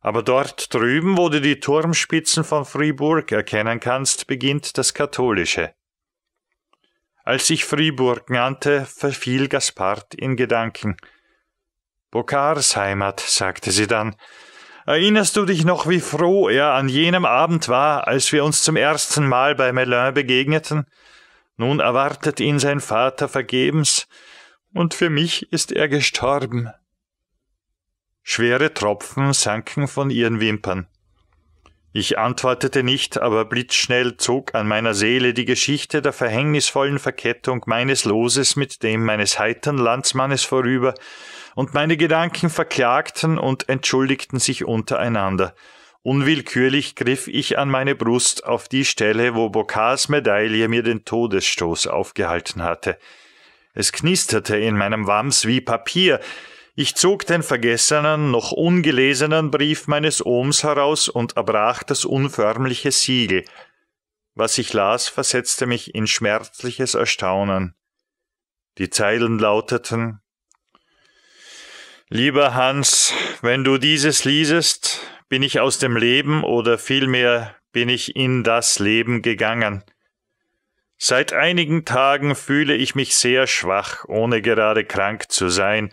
aber dort drüben, wo du die Turmspitzen von Fribourg erkennen kannst, beginnt das Katholische. Als ich Fribourg nannte, verfiel Gaspard in Gedanken. Bokars Heimat, sagte sie dann, Erinnerst du dich noch, wie froh er an jenem Abend war, als wir uns zum ersten Mal bei Melun begegneten? Nun erwartet ihn sein Vater vergebens, und für mich ist er gestorben. Schwere Tropfen sanken von ihren Wimpern. Ich antwortete nicht, aber blitzschnell zog an meiner Seele die Geschichte der verhängnisvollen Verkettung meines Loses mit dem meines heitern Landsmannes vorüber, und meine Gedanken verklagten und entschuldigten sich untereinander. Unwillkürlich griff ich an meine Brust auf die Stelle, wo Bocars Medaille mir den Todesstoß aufgehalten hatte. Es knisterte in meinem Wams wie Papier. Ich zog den vergessenen, noch ungelesenen Brief meines Ohms heraus und erbrach das unförmliche Siegel. Was ich las, versetzte mich in schmerzliches Erstaunen. Die Zeilen lauteten Lieber Hans, wenn du dieses liesest, bin ich aus dem Leben oder vielmehr bin ich in das Leben gegangen. Seit einigen Tagen fühle ich mich sehr schwach, ohne gerade krank zu sein.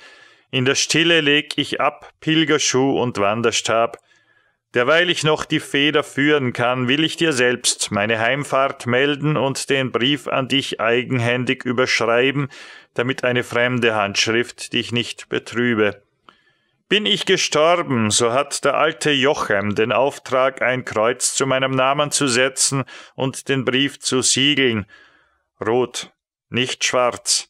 In der Stille leg ich ab Pilgerschuh und Wanderstab. Derweil ich noch die Feder führen kann, will ich dir selbst meine Heimfahrt melden und den Brief an dich eigenhändig überschreiben, damit eine fremde Handschrift dich nicht betrübe. Bin ich gestorben, so hat der alte Jochem den Auftrag, ein Kreuz zu meinem Namen zu setzen und den Brief zu siegeln. Rot, nicht schwarz.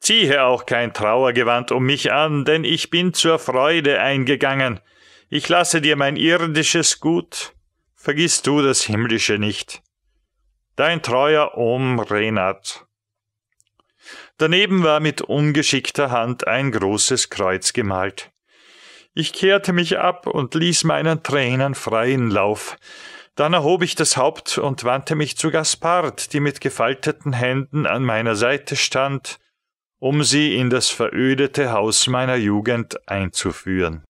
Ziehe auch kein Trauergewand um mich an, denn ich bin zur Freude eingegangen. Ich lasse dir mein irdisches Gut, vergiss du das himmlische nicht. Dein treuer Ohm Renat. Daneben war mit ungeschickter Hand ein großes Kreuz gemalt. Ich kehrte mich ab und ließ meinen Tränen freien Lauf. Dann erhob ich das Haupt und wandte mich zu Gaspard, die mit gefalteten Händen an meiner Seite stand, um sie in das verödete Haus meiner Jugend einzuführen.